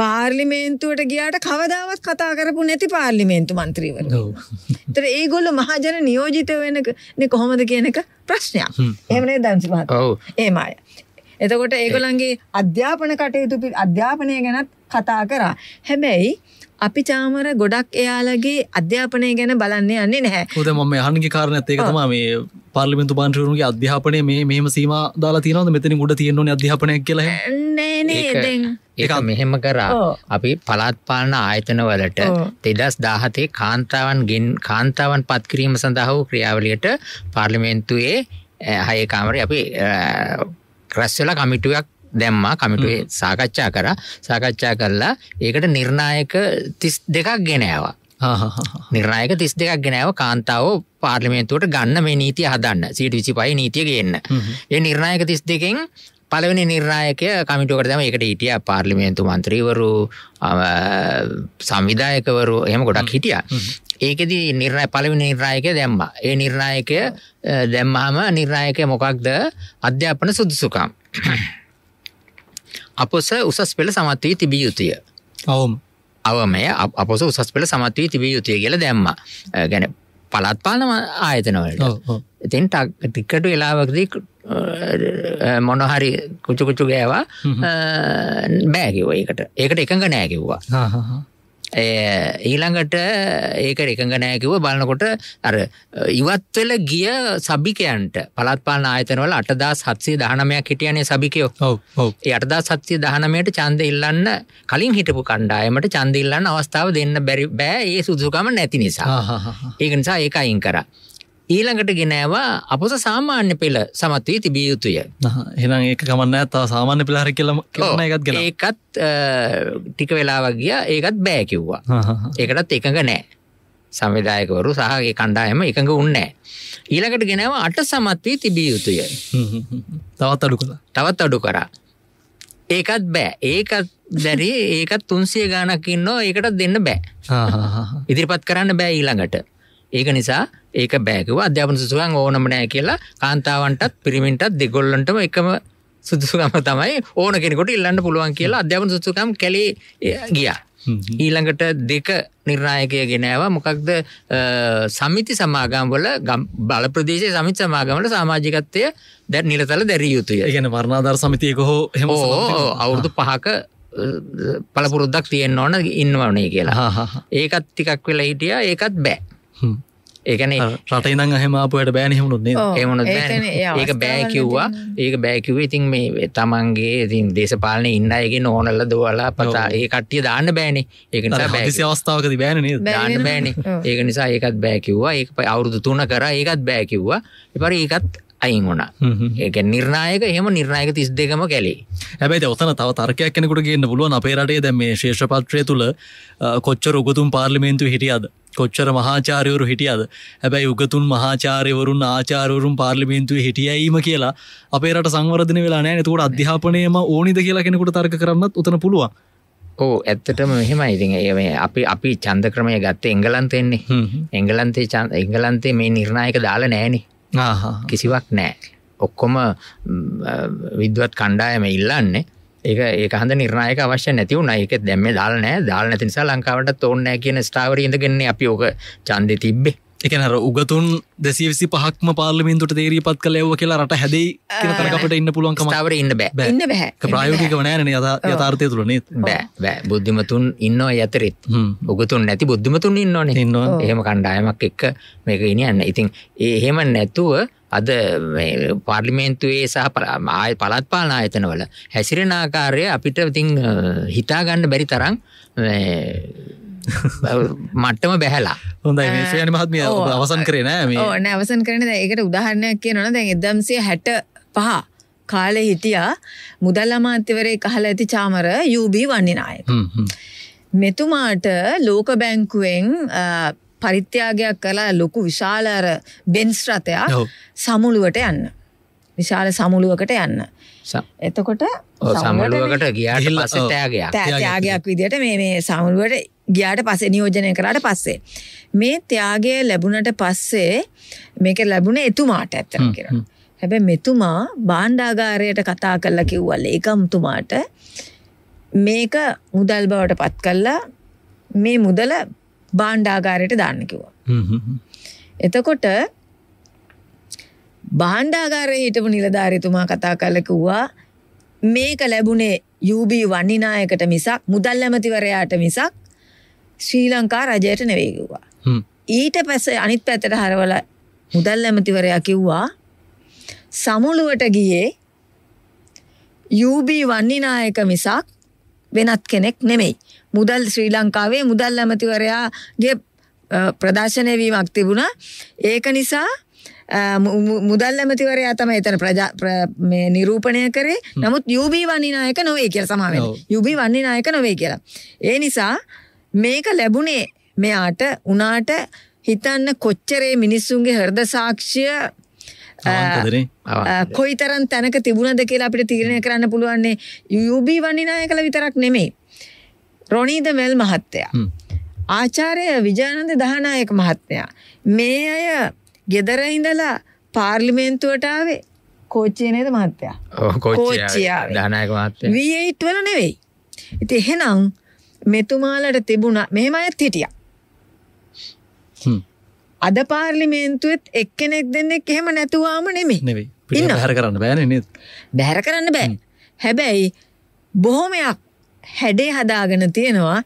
Speaker 2: පාර්ලිමේන්තුවට ගියාට කවදාවත් කතා කරපු නැති පාර්ලිමේන්තු මන්ත්‍රීවරු.
Speaker 4: ඒතර
Speaker 2: ඒගොල්ලෝ මහජන නියෝජිත වෙනක නේ කොහොමද කියන එක ප්‍රශ්නයක්. එහෙම නේද දන්සි මහත්තයා? ඔව්. එහෙම අය. එතකොට ඒගොල්ලන්ගේ අධ්‍යාපන කටයුතු අධ්‍යාපනය ගැනත් කතා කරා. හැබැයි අපි චාමර ගොඩක් එයාලගේ අධ්‍යාපනය ගැන බලන්න යන්නේ නැහැ. හොද
Speaker 1: මම අහන්නේ කාරණත් ඒක තමයි මේ පාර්ලිමෙන්තු බාන්ටරුන්ගේ අධ්‍යාපනය මේ මෙහෙම සීමා දාලා තියෙනවද මෙතනින් උඩ තියෙන්න ඕනේ අධ්‍යාපනයක් කියලා?
Speaker 2: නෑ නෑ දැන් ඒක මෙහෙම
Speaker 3: කරා අපි පලාත්පාලන ආයතනවලට තෙදස් දාහතේ කාන්තාවන් ගෙන් කාන්තාවන් පත්කිරීම සඳහා වූ ක්‍රියාවලියට පාර්ලිමේන්තුයේ හයකාමර අපි රැස්වෙල කමිටුවක් දැම්මා කමිටුවේ සාකච්ඡා කර සාකච්ඡා කරලා ඒකට නිර්ණායක තිස් දෙකක් ගෙනෑවා නිර්ණයක තිස් දෙකක් ගෙනෑව කාන්තාව පාර්ලිමේන්තුවට ගන්න මේ නීතිය හදන්න සිට විසි පයි නීතිය ගන්න. ඒ නිර්ණයක තිස් දෙකෙන් පළවෙනි නිර්ණායකය කමිටුවකට තම එකට හිටිය පාර්ලිමේන්තු මන්ත්‍රීවරු සංවිධායකවරු එහෙම ගොඩක් හිටිය. ඒකෙද නිර්ණය පළවෙනි නිර්ණායකය දැම්ම. ඒ නිර්ණායකය දැම්මහම නිර්ණායකය මොකක්ද අධ්‍යාපන සුදුසුකම්. (coughs) අපොස උසස් පෙළ සමත් වී තිබිය යුතුය. ඔවුම්. අවමය අපොස උසස් පෙළ සමත් වී තිබිය යුතුය කියල දැම්ම ගැන පලත්පාලන ආයතනවලට ඉතින් ටික්කට වෙලාවකදී මොනහරි කුචුකුචු ගෑවා බෑකිව ඒකට ඒකට එකඟ නෑකිව්වා ඊළඟට ඒක එකඟ නෑ කිව්ව බලනකොට අර ඉවත් වෙලා ගිය සබිකයන්ට පළාත් පාලන ආයතන වල 8719ක් හිටියනේ සබිකයෝ. ඔව් ඔව්. ඒ 8719ට ඡන්ද ඉල්ලන්න කලින් හිටපු කණ්ඩායමට ඡන්ද ඉල්ලන්න අවස්ථාව දෙන්න බැරි බෑ ඒ සුදුසුකම නැති නිසා. ඒක නිසා ඒක අයින් කරා. ඊළඟට ගෙනෑවා අපස සාමාන්‍ය පෙළ සමත්වී තිබිය යුතුය
Speaker 1: හෙන ඒ ගමන්න ඇතා සාමාන්‍ය පිළහරි කියලම
Speaker 3: එකත් ගෙන ඒකත් ටික වෙලාවක් ගිය ඒකත් බෑ කිව්වා ඒකටත් එකඟ නෑ සවිධායකවරු සහගේ කණ්ඩායම එකඟ උන්නෑ ඊළඟට ගෙනවා අට සමත්වී තිබිය යුතුය
Speaker 1: තවත් අඩු කළ තවත් අඩු කරා
Speaker 3: ඒකත් බෑ ඒකත් දැරේ ඒකත් තුන්සිය ගානකින්නෝ ඒකට දෙන්න
Speaker 1: බෑ
Speaker 3: ඉදිරිපත් කරන්න බෑ ඊළඟට ඒක නිසා ඒක බෑකව අධ්‍යාපන සුසුවන් ඕනම නෑ කියලා කාන්තාවන්ටත් පිරිමින්ටත් දෙගොල්ලන්ටම එකම සුදුසුකම තමයි ඕන කෙනෙකොට ඉල්ලන්න පුළුවන් කියලා අධ්‍යාපන සුසුකම් කැලේ ගියා. ඊළඟට දෙක නිර්ණායකය ගෙනෑව මොකක්ද සමිති සමාගම්වල බල ප්‍රදේශය සමිත් සමාගමට සමාජිකත්වය දැ නිරතල දැරිය යුතුය ගැන වර්ණාධර් සමතියක හෝ හෙම අවුරුදු පහක පළපුරුද්දක් තියෙන් ඕන ඉන්නවනේ කියලා ඒකත් ටිකක් වෙලා හිටිය ඒකත් බෑ ඒකන රට ඉදන් හෙමපුයට බෑනහමුණුත් එමන ඒක බෑ කිව්වා ඒක බෑකිව ඉතින් මේ තමන්ගේ ඉතින් දේශපාලන ඉන්න අයගේ ඕනල්ල දවලා පතා ඒ කට්ටිය දාන්න බෑනේ ඒක බැසි අවස්ථාවකති බෑන දාන්න බෑන ඒක නිසා ඒකත් බෑකිව්වා ඒක පයි අවුරුදු තුන කර ඒකත් බෑකිව්වා එපරි ඒකත් අයින් වුණ ඒක නිර්ණයක එහම නිර්ණයක තිස් දෙකම කැලේ
Speaker 1: හැබයි ඔතන තව තර්කයක් කෙනෙකුට ගන්න පුලුවන් අපේරටේ දැ මේ ශේෂපත්‍රය තුළ කොච්චර උගතුම් පාර්ලිමේන්තු හිටියද කොච්චර මහාචාරයවරු හිටියද හැබැයි උගතුන් මහාචාරයවරුන් ආචාරවරුන් පාර්ලිමේන්තුව හිටියීම කියලා අපේ රට සංවරධන වෙලා නෑ තුට අධ්‍යාපනයම ඕනිද කියලා කෙනෙකුට තර්ක කරන්නත් උතන පුළුවන් ඕ ඇත්තටම මෙහෙම ඉතින් ඒ අපි අපි චන්ද ක්‍රමය ගත්ත එංගලන්තෙන්නේ
Speaker 3: එංගලන්තේ චන්ද එංගලන්තේ මේ නිර්ණයක දාලා නෑනේ කිසිවක් නෑ ඔක්කොම විද්වත් කණ්ඩායම ඉල්ලන්නේ ඒක ඒක හඳ නිර්ණයක අවශ්‍ය නැතිව නයික දැම්ම දාල්න දාල් නැතිනිසා ලංකාවට ඔන්න කියන ස්ථාවර ඉඳගන්නේ අපි ඕක චන්දය
Speaker 1: තිබ්බේ එකනර උගතුන් දෙසවිසි පහක්ම පාර්ලිමින්තුට තේරී පත් කලයව කියලා රට හැදයි කට ඉන්න පුළුවන් කමතාවට ඉන්න බෑ ඉන්න බැහ ප්‍රයෝගික වනෑන යථාර්තය තුරනේ බෑ
Speaker 3: බෑ බුද්ධිමතුන් ඉන්න ඇතරෙත් උගතුන් නැති බුද්ධිමතුන් ඉන්න න්න එහෙම කණ්ඩායමක් එක්ක මේක ඉනියන්න ඉතින් ඒහෙම නැතුව අද මේ පාර්ලිමේන්තුවේ සහ ආය පළාත් පාලන ආයතනවල හැසිරෙන ආකාරය අපිට ඉතින් හිතා ගන්න බැරි තරම් (laughs) මට්ටම බැහැලා හොඳයි
Speaker 1: විශ්වයනි මහත්මිය ඔබ අවසන් කරේ නෑ මේ ඕ
Speaker 2: නෑ අවසන් කරන්නේ දැන් ඒකට උදාහරණයක් කියනවනම් දැන් 1965 කාලේ හිටියා මුදල් අමාත්‍යවරයෙක් අහලා ඇති චාමර UB වන්නිනායක මෙතුමාට ලෝක බැංකුවෙන් පරිත්‍යාගයක් කලා ලොකු විශාලර බෙන්ස්රතයක් සමුළුවට යන්න. විශාල සමුළුවකට යන්න. එතකොට සමුළුවකට
Speaker 3: ගියාට පස්සේ ත්‍යාගයක්.
Speaker 2: ත්‍යාගයක් විදියට මේ මේ සමුළුවට ගියාට පස්සේ නියෝජනය කරාට පස්සේ මේ ත්‍යාගය ලැබුණට පස්සේ මේක ලැබුණේ එතුමාට ඇත්තට කියලා. හැබැයි මෙතුමා බාණ්ඩාගාරයට කතා කරලා කිව්වල ඒකම්තුමාට මේක මුදල් බවට පත් කළා මේ මුදල බාණ්ඩාගාරයට දාන්න කිව්වා. එතකොට බාණ්ඩාගාරය හිටපු නිලධාරිතුමා කතා කලකවා මේක ලැබුණේ යුබ වනිනායකට මිසක් මුදල් ඇමතිවරයාට මිසක් ශ්‍රී ලංකා රජයට නෙවේකිවා. ඊට පැස අනිත් පැතට හරවල මුදල් ඇමතිවරයා කිව්වා සමුළුවට ගියේ යුබ වන්නිනායක මිසක් වෙනත් කෙනෙක් නෙමෙයි මුදල් ශ්‍රී ලංකාවේ මුදල් ඇමතිවරයාගේ ප්‍රදර්ශනය වීමක් තිබුණා ඒක නිසා මුදල් ඇමතිවරයා තම එතන නිරූපණය කරේ නමුත් යුබී වනිනායක නොවේ කියල සමාවෙන යුබී වන්නිනායක නොවේ කියලා. ඒ නිසා මේක ලැබුණේ මෙයාට උනාට හිතන්න කොච්චරේ මිනිස්සුන්ගේ හර්ද සාක්ෂිය කොයිතරන් තැනක තිබුණද කියලා අපිට තීරණය කරන්න පුළුවන්නේ යුබී වනිනාය කළ විතරක් නෙමේ රොණීද මෙල් මහත්තයා. ආචාරය විජානන්ද දහනායක මහත්තයා. මේ අය ගෙදර ඉඳලා පාර්ලිමේන්තුවට ආවේ කෝච්චිය නේද මහත්තයා.
Speaker 3: කෝච්චියා දහනායක මහත්තයා.
Speaker 2: V8 වල නෙවෙයි. ඉතින් එහෙනම් මෙතුමාලට තිබුණා මෙහෙම අයත් හිටියා. අද පාර්ලිමේන්තුවෙත් එක්කෙනෙක් දෙන්නෙක් එහෙම නැතුවාම නෙමේ නෙවෙයි. ඉන්න බැහැර කරන්න බෑනේ නේද? බැහැර කරන්න බෑ. හැබැයි බොහොමයක් හැඩේ හදාගෙන තියෙනවා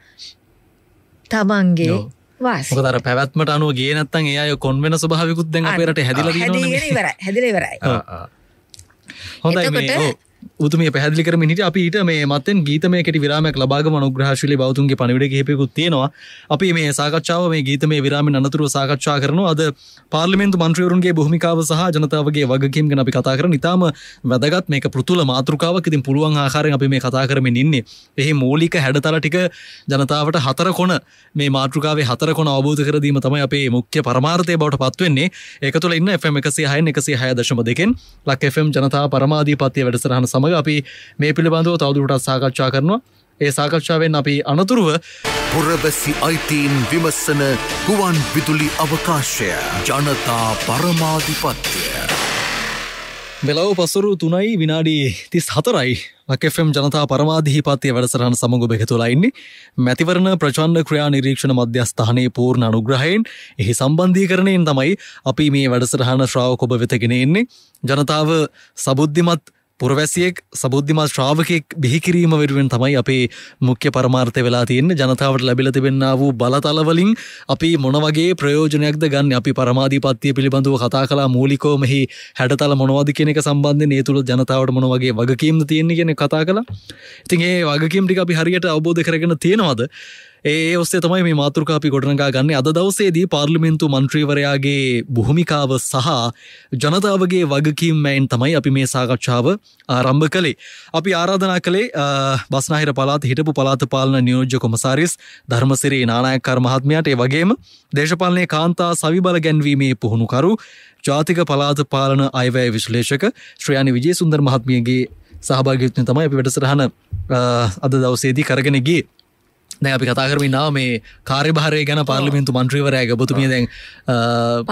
Speaker 2: තමන්ගේ
Speaker 1: වාසකතර පැවැත්මට අනුව ගේනත්තන් ඒය කොන්වෙන ස්භාවිකුත් දෙන්න පෙරට හැදිල හැදිලවරයි හොඳ උතුම පැදිලි කරම නිට අපිට මේ මත්තෙන් ගීතමයකට විරාමයක් ලබාග මනුග්‍රහශලි බෞතුන්ගේ පනිවිට හෙපෙකුත් තියෙනවා අපි මේ සාකච්ඡාව මේ ගීතම විරාම අනතුර සාකච්ඡා කරන අද පාර්ලිමෙන්තු මන්ත්‍රියවරුන්ගේ භූමිකාව සහ ජනතාවගේ වගකීම් ගැන අපි කතා කරන ඉතාම වැදගත් මේක පෘතුල මාතෘකාවක් ඉතින් පුළුවන් ආකාරෙන් අපි මේ කතා කරමින් ඉන්නේ එහි මූලික හැඩතල ටික ජනතාවට හතර කොන මේ මාතෘකාවේ හතර කොන අවබෝධ කරදීම තමයි අපේ මුඛ්‍ය පරමාර්ථය බවට පත්වෙන්නේ එක තුළ ඉන්න එම එකසි හය එකසි හය දශම දෙකෙන් ලක් එම් ජනතා පරමාධීපත්තිය වැඩසරහන සමඟ අපි මේ පිළිබඳව තවදුරටත් සාකච්ඡා කරනවා ඒ සාකච්ඡාවෙන් අපි අනතුරුව පුරබැසි අයිතීන් විමස්සන ගුවන් විදුලි අවකාශය ජනතා පරමාධිපත්තිය. වෙලව පසුරු තුනයි විනාඩි තිස් හතරයි ලකෙෆම් ජනතා පරමාධහිපත්ය වැඩසරහන් සමඟ බෙහතුලයින්නේ මැතිවරණ ප්‍රචන්ඩ ක්‍රියා නිරීක්ෂණ මධ්‍යස්ථානයේ පූර්ණ අනුග්‍රහයෙන් එහි සම්බන්ධීකරණයෙන් තමයි අපි මේ වැඩසරහන ශ්‍රාවකොබ වෙතගෙනෙන්නේ ජනතාව සබුද්ධිමත් පුරවැසියෙක් සබුද්ධිමත් ශ්‍රාවකයෙක් බිහිකිරීම වෙනුවෙන් තමයි අපේ මුඛ්‍ය පරමාර්ථය වෙලා තියෙන ජනතාවට ලැබිල තිබෙන්න වූ බලතලවලින් අපි මොනවගේ ප්‍රයෝජනයක්ද ගන්න අපි පරමාධීපත්තිය පිළිබඳව කතා කලා මූලිකෝ මෙහි හැඩතල මොනවද කෙනෙක සම්බන්ධය ඒ තුළ ජනතාවට මොනවගේ වගකීම්ද තියෙන්නේ කියෙන කතා කලා ඉතින් ඒ වගකීම්ටි අපි හරියට අවබෝධ කරගෙන තියෙනවාද ඒ ඔස්සේ තමයි මේ මාතෘකාපි ගොඩනගා ගන්න අද දවසේදී පාර්ලිමෙන්න්තු මන්ත්‍රීවරයාගේ බොහොමිකාව සහ ජනතාවගේ වගකීම්මයින් තමයි අපි මේ සාකච්ඡාව ආරම්භ කළේ. අපි ආරාධනා කළේ බස්නාහිර පලාත් හිටපු පලාත පාලන නියෝජ්‍ය කොමසාරිස් ධර්මසිරේ නානායක්කාර මහත්මයට ඒ වගේම දේශපාලනය කාන්තා සවිබල ගැන්වීමේ පුහුණුකරු ජාතික පලාත පාලන අයවැය විශ්ලේෂක ශ්‍රයාණි විජේ සුන්දර් මහත්මියගේ සහභාගිත්න තමයි අපි වැඩසරහන අද දවසේදී කරගෙනගේ. දැ අපි කතා කරමින්නාව මේ කාර්භාරය ගැන පාර්ලිමෙන්තු මන්ත්‍රීවරය ගබතුමිය දැන්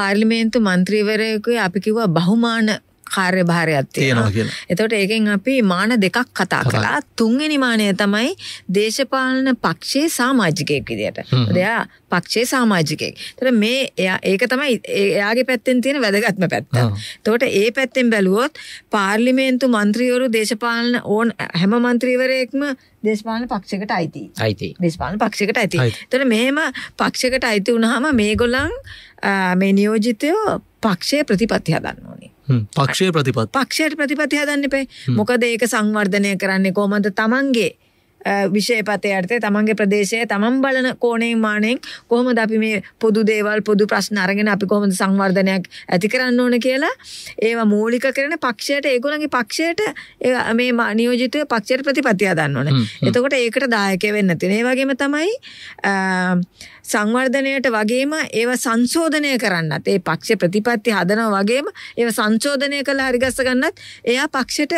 Speaker 2: පාර්ලිමේන්තු මන්ත්‍රීවරයකු අපි කිව්වා බහුමාන කාර්ය භාරයක් තියෙනවා කියලා. එතකොට ඒකෙන් අපි මාන දෙකක් කතා කළා. තුන්වෙනි මානය තමයි දේශපාලන පක්ෂයේ සමාජිකයෙක් විදියට. එයා පක්ෂයේ සමාජිකයෙක්. ඒතර මේ එයා ඒක තමයි එයාගේ පැත්තෙන් තියෙන වැදගත්ම පැත්ත. එතකොට ඒ පැත්තෙන් බැලුවොත් පාර්ලිමේන්තු മന്ത്രിවරු දේශපාලන ඕන හැම മന്ത്രിවරයෙක්ම දේශපාලන පක්ෂයකට අයිති. අයිති. දේශපාලන පක්ෂයකට අයිති. එතකොට මෙහෙම පක්ෂයකට අයිති වුණාම මේගොල්ලන් මේ නියෝජිතයෝ පක්ෂයේ ප්‍රතිපත්ති හදන්න ඕනේ.
Speaker 1: පක්ෂය ප්‍රතිපත්
Speaker 2: පක්ෂයට ප්‍රතිපති හදන්න පේ මොකද ඒක සංවර්ධනය කරන්නේ කෝමද තමන්ගේ විෂයපතය අර්ථය තමන්ගේ ප්‍රදේශය තමන් බලන කෝනෙන් මානෙන් කොහොම අපි මේ පොදු දේවල් පොදු ප්‍රශ්න අරගෙන අපි කොහොමද සංවර්ධනයක් ඇති කරන්න ඕන කියලා ඒවා මූලික කරන පක්ෂයට ඒගොලගේ පක්ෂයට මේ මනියෝජිතය පක්ෂයට ප්‍රතිපතියා දන්න ඕන එතකොට ඒකට දායක වෙන්න තිනේ වගේම තමයි සංවර්ධනයට වගේම ඒව සංශෝධනය කරන්නත් ඒ පක්ෂ ප්‍රතිපත්ති හදනව වගේම ඒ සංශෝධනය කළ හරිගස්ස ගන්නත් එයා පක්ෂට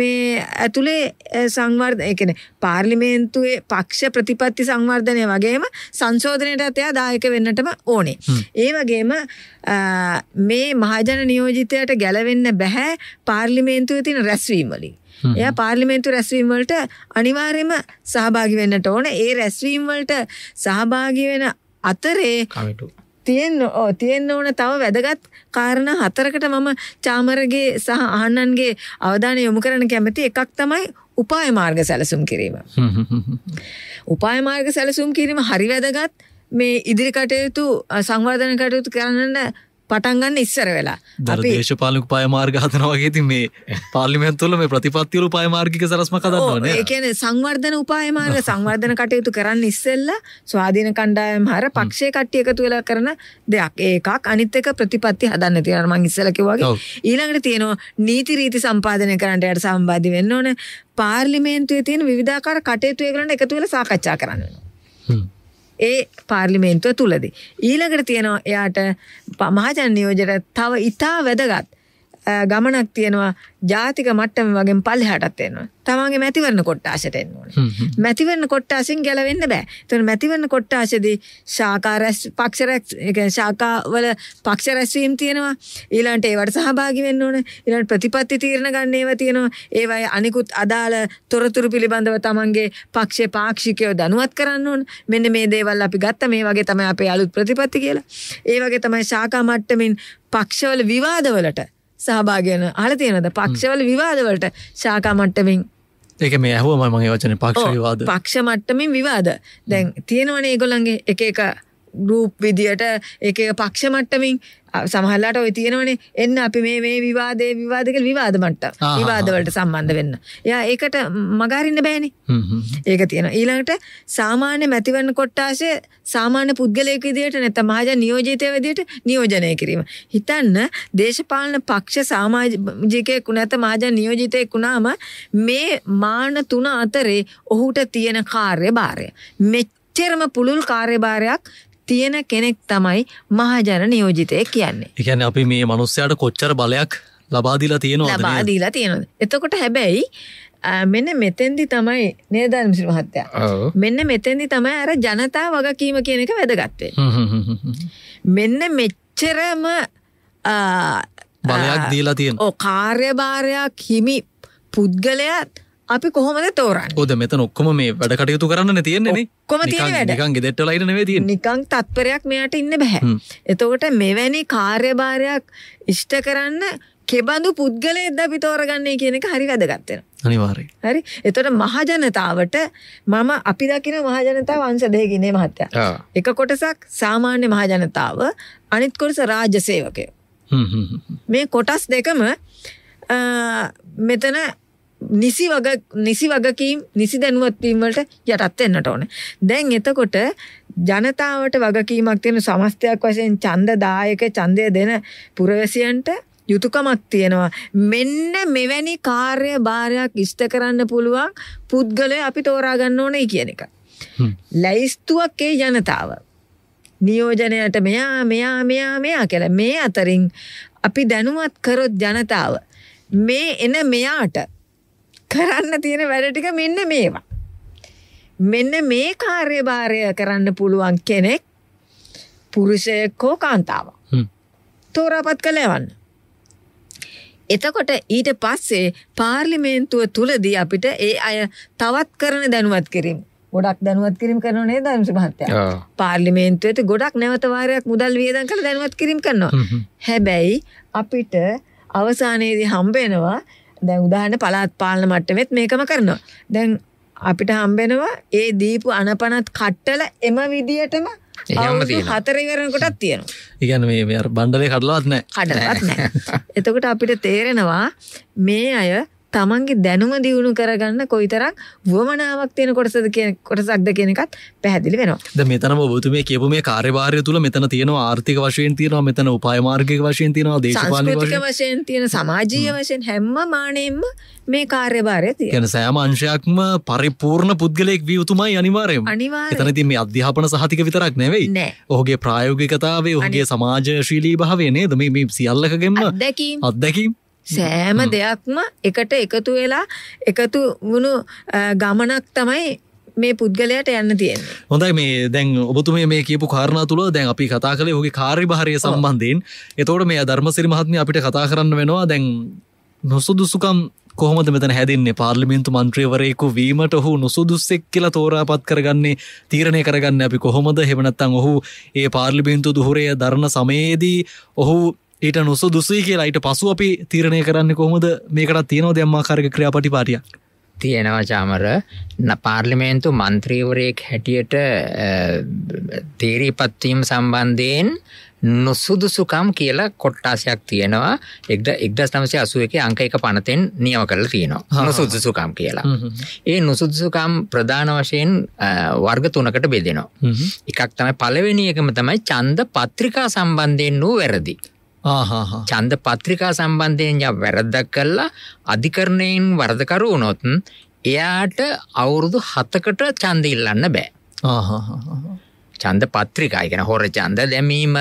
Speaker 2: මේ ඇතුළේ සංවර්ධ එකන පාර් පාර්ලිමේන්තුවේ පක්ෂ ප්‍රතිපත්ති සංවර්ධනය වගේම සංශෝධනයටත් එයා දායක වෙන්නටම ඕනේ. ඒ වගේම මේ මහජන නියෝජිතයට ගැලවෙන්න බැහැ පාර්ලිමේන්තුවේ තියෙන රැස්වීම් වලින්. එයා පාර්ලිමේන්තු රැස්වීම් වලට අනිවාර්යයෙන්ම සහභාගී වෙන්නට ඕනේ. ඒ රැස්වීම් වලට සහභාගී වෙන අතරේ තියෙන්න තියෙන්න ඕන තව වැදගත් කාරණ හතරකට මම චාමරගේ සහ අහන්නන්ගේ අවධානය යොමු කරන කැමති එකක් තමයි උපාය මාර්ග සැලසුම් කිරීම. උපාය මාර්ග සැලසුම් කිරීම හරි වැදගත් මේ ඉදිරි කටයුතු සංවර්ධන කටයුතු කරන්නට පටන්ගන්න ඉස්සර වෙලා දර
Speaker 1: දේශපාලක පයමාර්ග හතනවගේ ති මේ පාලිමැන්තුල මේ ප්‍රතිපත්තිවල පයමාර්ගික සරස්ම කදන්නන
Speaker 2: එකන සංවර්ධන උපායමාර්ග (laughs) සංවර්ධන කටයුතු කරන්න ඉස්සෙල්ල ස්වාධීන කණ්ඩායම් හර පක්ෂය කට්ටිය එකතු වෙලා කරන දෙයක් ඒකක් අනිත්තක ප්‍රතිපත්ති හදන්න තියෙනමං ඉස්සලක වගේ ඊළඟට තියෙනවා නීති රීති සම්පාධනය කරන්නට යට සම්බාධි වෙන්න ඕන පාර්ලිමේන්තුවේ තියෙන විධාකාර කටයුතුය කරන්න එකතු වෙල සාකච්ඡා කරන්නවා ඒ පාර්ලිමේන්තුව තුළදී. ඊළඟට තියෙනවා එයාට මහජන නියෝජයට තව ඉතා වැදගත් ගමනක් තියෙනවා ජාතික මට්ටම වගේ පල්හටත්යෙනවා තමන්ගේ මැතිවරණ කොට්ටාශටෙන් ඕන මැතිවරණ කොට්ටාසින් ගැලවෙන්න බෑ තුන මැතිවරණ කොට්ටාශදී ශාකාරැස් පක්ෂරැක් ශාකාවල පක්ෂරැස්වීම් තියෙනවා ඊලාන්ට ඒවට සහභාගි වෙන්න ඕන ඉලන් ප්‍රතිපත්ති තීරණ ගන්නේව තියෙනවා ඒවයි අනිකුත් අදාළ තොරතුරු පිළිබඳව තමන්ගේ පක්ෂ පාක්ෂිකයෝ දනුවත් කරන්න ඕන මෙන්න මේ දේවල් අපි ගත්ත මේ වගේ තමයි අපේ අලුත් ප්‍රතිපත්ති කියලා ඒ වගේ තමයි ශාකා මට්ටමින් පක්ෂවල විවාදවලට සහභාගයන අල තියෙනද පක්ෂවල විවාදවලට ශාකා මට්ටමින්
Speaker 1: ඒක මේ ඇහුව මගේ වචන පක්ෂ විවාද
Speaker 2: පක්ෂ මට්ටමින් විවාද දැන් තියෙනවනේ ඒගොල්ලන්ගේ එක එක ගරුප් විදියට එක පක්ෂ මට්ටමින් සමහල්ලාට ඔය තියෙනවනේ එන්න අපි මේ මේ විවාදය විවාදක විවාද මට්ට විවාදවලට සම්බන්ධ වෙන්න. යා ඒකට මගාරන්න බෑනේ ඒක තියෙන. ඊළඟට සාමාන්‍ය මැතිවන්න කොට්ටාශය සාමාන්‍ය පුද්ගලයක විදියට නැත මහජ නියෝජිතය විදියට නියෝජනය කිරීම. හිතන්න දේශපාලන පක්ෂ සාමාජිකයෙකු නැත මහජ නියෝජිතයෙක් වුණාම මේ මාන තුන අතරේ ඔහුට තියෙන කාර්ය භාරය. මෙච්චරම පුළුල් කාර්යභාරයක් තියෙන කෙනෙක් තමයි මහජන නියෝජිතය කියන්නේ.
Speaker 1: එකැන අපි මේ මනුස්සයට කොච්චර බලයක් ලබාදිලා තියෙනවා ලබාදීලා
Speaker 2: තියෙනද. එතකොට හැබැයි මෙන්න මෙතෙන්දි තමයි නේධර්ම සිරිමහත්තයා මෙන්න මෙතෙන්දි තමයි ඇර ජනතා වගකීම කියන එක වැදගත්වේ. මෙන්න මෙච්චරම
Speaker 1: බලයක් දීලා තියෙන
Speaker 2: ඕ කාර්යභාරයක් හිමි පුද්ගලයත් අපි කොහොමද තෝරන්න
Speaker 1: හොද මෙත ඔක්කොම මේ වැඩ කටයුතු කරන්න තියෙන්නේ කොම නිකන් ගෙදෙට ලයින ති
Speaker 2: නිකං තත්පරයක් මෙයාට ඉන්න බැහැ එතකොට මෙවැනි කාර්යභාරයක් ඉෂ්ට කරන්න කෙබඳු පුද්ගලය එද අපි තෝරගන්නේ කියන එක හරි වැදගත්තෙන අනිවාරය හරි එතොට මහජනතාවට මම අපි දකින මහජනතාව අන්සදයගනේ මහත්තය එක කොටසක් සාමාන්‍ය මහජනතාව අනිත්කොටස රාජසේවකය මේ කොටස් දෙකම මෙතන නිසි වග නිසි වගකීම් නිසි දැනුවත්වීමට යටත්වෙන්නට ඕන. දැන් එතකොට ජනතාවට වගකීමක් තියෙන සමස්තයක් වශයෙන් චන්ද දායක චන්දය දෙන පුරවැසියන්ට යුතුකමක් තියෙනවා. මෙන්න මෙවැනි කාර්ය භාරයක් ඉෂ්ට කරන්න පුළුවන් පුද්ගලය අපි තෝරාගන්න ඕනේ කියන එක. ලැයිස්තුවක් ඒ ජනතාව. නියෝජනයට මෙයා මෙයා මෙයා මෙයා කියලා මේ අතරින් අපි දැනුවත් කරොත් ජනතාව මේ එන මෙයාට කරන්න තියෙන වැඩ ටික මෙන්න මේවා. මෙන්න මේ කාර්යභාරය කරන්න පුළුවන් කෙනෙක් පුරුෂයෙක් හෝ කාන්තාවක්. තෝරාපත් කළවන්න. එතකොට ඊට පස්සේ පාර්ලිමේන්තුව තුළදී අපිට ඒ අය තවත් කරන දැනුවත් කිරීම. ගොඩක් දැනුවත් කිරීම කරනේ දම්ස භාත්තය පාර්ලිමේන්තුවයට ගොඩක් නැවතවාරයක් මුදල් වියදන් කළ දැනුවත් කිරීම කරනවා. හැබැයි අපිට අවසානයේදී හම්බෙනවා දැන් උදාහරණ පළාත් පාලන මට්ටමෙත් මේකම කරනවා. දැන් අපිට හම්බෙනවා ඒ දීපු අනපනත් කට්ටල එම විදියටම හතරවරනකොටත් තියෙන
Speaker 1: ඉගැන මේ බණ්ඩලේ කටලවත් නෑ කටලත්
Speaker 2: එතකොට අපිට තේරෙනවා මේ අය තමන්ගේ දැනුම දියුණු කරගන්න කොයිතරක් වුවමනාවක් තියෙන කොටසද කිය කොටසක්ද කියන එකත් පැහැදිලි වෙනවා
Speaker 1: මෙතනම බොතු මේ කියපු මේ කාර්යභාරය තුළ මෙතන තියෙනවා ආර්ථික වශයෙන් තියෙනවා මෙතන උපායමාර්ගක වශයෙන් තියෙනවා දේශපාලනික
Speaker 2: වශයෙන් තියෙන සමාජීය වශයෙන් හැම මානයෙන්ම මේ කාර්යභාරය තියෙන
Speaker 1: සෑම අංශයක්ම පරිපූර්ණ පුද්ගලෙක් වී උතුමයි අනිවාර්යයෙන්
Speaker 2: අනිවාර්ය එතනදී
Speaker 1: මේ අධ්‍යාපන සහතික විතරක් නෙවෙයි ඔහුගේ ප්‍රායෝගිකතාවේ ඔහුගේ සමාජශීලී භාවය නේද මේ සියල්ලකගෙම අත්දැකීම් අත්දැකීම්
Speaker 2: සෑම දෙයක්ම එකට එකතු වෙලා එකතු වුණු ගමනක් තමයි මේ පුද්ගලයට යන්න තියෙන
Speaker 1: හොඳයි මේ දැන් ඔබතුම මේ කියපු කාරණ තුළ දැන් අපි කතා කළේ හොගේ කාරිභාරය සම්බන්ධයෙන් එතෝට මේ ධර්මසිරි මහත්ම අපිට කතා කරන්න වෙනවා දැන් නොසුදුසුකම් කොහොමද මෙතන හැදින්නේ පාර්ලිමින්තු මන්ත්‍රීවරයෙකු වීමට ඔහු නුසුදුස්සෙක් කියලා තෝරාපත් කරගන්නේ තීරණය කරගන්න අපි කොහොමද හෙමනත්තන් ඔහු ඒ පාර්ලිමින්තු දුහරය දරණ සමයේදී ඔහු ඊට නොසු දුසී කියලායිට පසු අපි තීරණය කරන්න කොහොමද මේකට තියෙනව දෙම්මාකාරක ක්‍රියාපටි පාටිය
Speaker 3: තියෙනවා චාමර පාර්ලිමේන්තු මන්ත්‍රීවරයෙක් හැටියට තේරීපත්වීම සම්බන්ධයෙන් නොසුදුසුකම් කියලා කොට්ටාසයක් තියෙනවා එක්ද එක්දස් නමසේ අසුව එක අංක එක පනතෙන් නියම කරල තියෙනවා නොසුදුසුකම් කියලා. ඒ නොසුදුසුකම් ප්‍රධාන වශයෙන් වර්ග තුනකට බෙදෙනවා. එකක් තමයි පළවෙනි එකම තමයි චන්ද පත්‍රිකා සම්බන්ධයෙන් වූ වැරදි. චන්ද පත්‍රිකා සම්බන්ධයෙන් ය වැරද්දක් කල්ලා අධිකරණයෙන් වරදකරුවනොත් එයාට අවුරුදු හතකට චන්ද ඉල්ලන්න බෑ. චන්ද පත්‍රිකායි ගැන හොර චන්ද දැමීම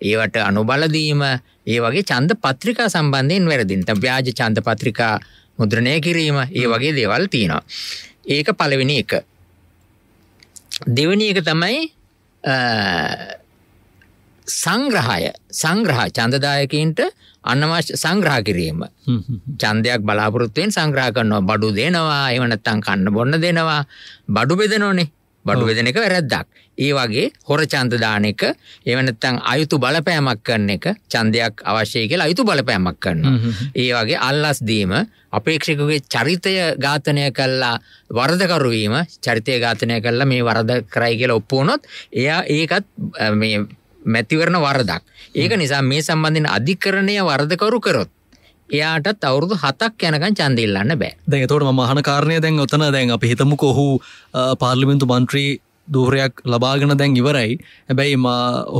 Speaker 3: ඒවට අනුබලදීම ඒ වගේ චන්ද පත්‍රිකා සම්බන්ධයෙන් වැරදින්ට ව්‍යාජ චන්ද පත්‍රිකා මුද්‍රණය කිරීම ඒ වගේ දේවල් තියෙනවා. ඒක පලවෙනි එක. දෙවනි එක තමයි සංග්‍රහය සංග්‍රහ ඡන්දදායකයින්ට අනවශ්‍ය සංග්‍රහ කිරීම. ඡන්දයක් බලාපොරොත්තු වෙන සංග්‍රහ කරනවා. බඩු දෙනවා, එහෙම නැත්නම් කන්න බොන්න දෙනවා. බඩු බෙදනෝනේ. බඩු බෙදෙන එක වැරද්දක්. ඒ වගේ හොර ඡන්ද දාන එක, එහෙම නැත්නම් අයුතු බලපෑමක් කරන එක, ඡන්දයක් අවශ්‍යයි කියලා අයුතු බලපෑමක් කරනවා. ඒ වගේ අල්ලස් දීම, අපේක්ෂකගේ චරිතය ඝාතනය කළා, වරදකරු වීම, චරිතය ඝාතනය කළා මේ වරද කරයි කියලා ඔප්පු වුණොත්, එයා ඒකත් මේ මැතිවරණ වරදක්. ඒක නිසා මේ සම්බන්ධින් අධිකරණය වරදකරු කරොත්. එයාටත් අවුරුදු හතක් යනකන් චන්දිල්ලන්න බෑ
Speaker 1: දැ තොට මහන කාරණය දැන් ඔතන දැන් අපි හිතමු කොහු පාර්ලිමින්තු මන්ත්‍රී දූරයක් ලබාගෙන දැන් ඉවරයි හැබැයි ම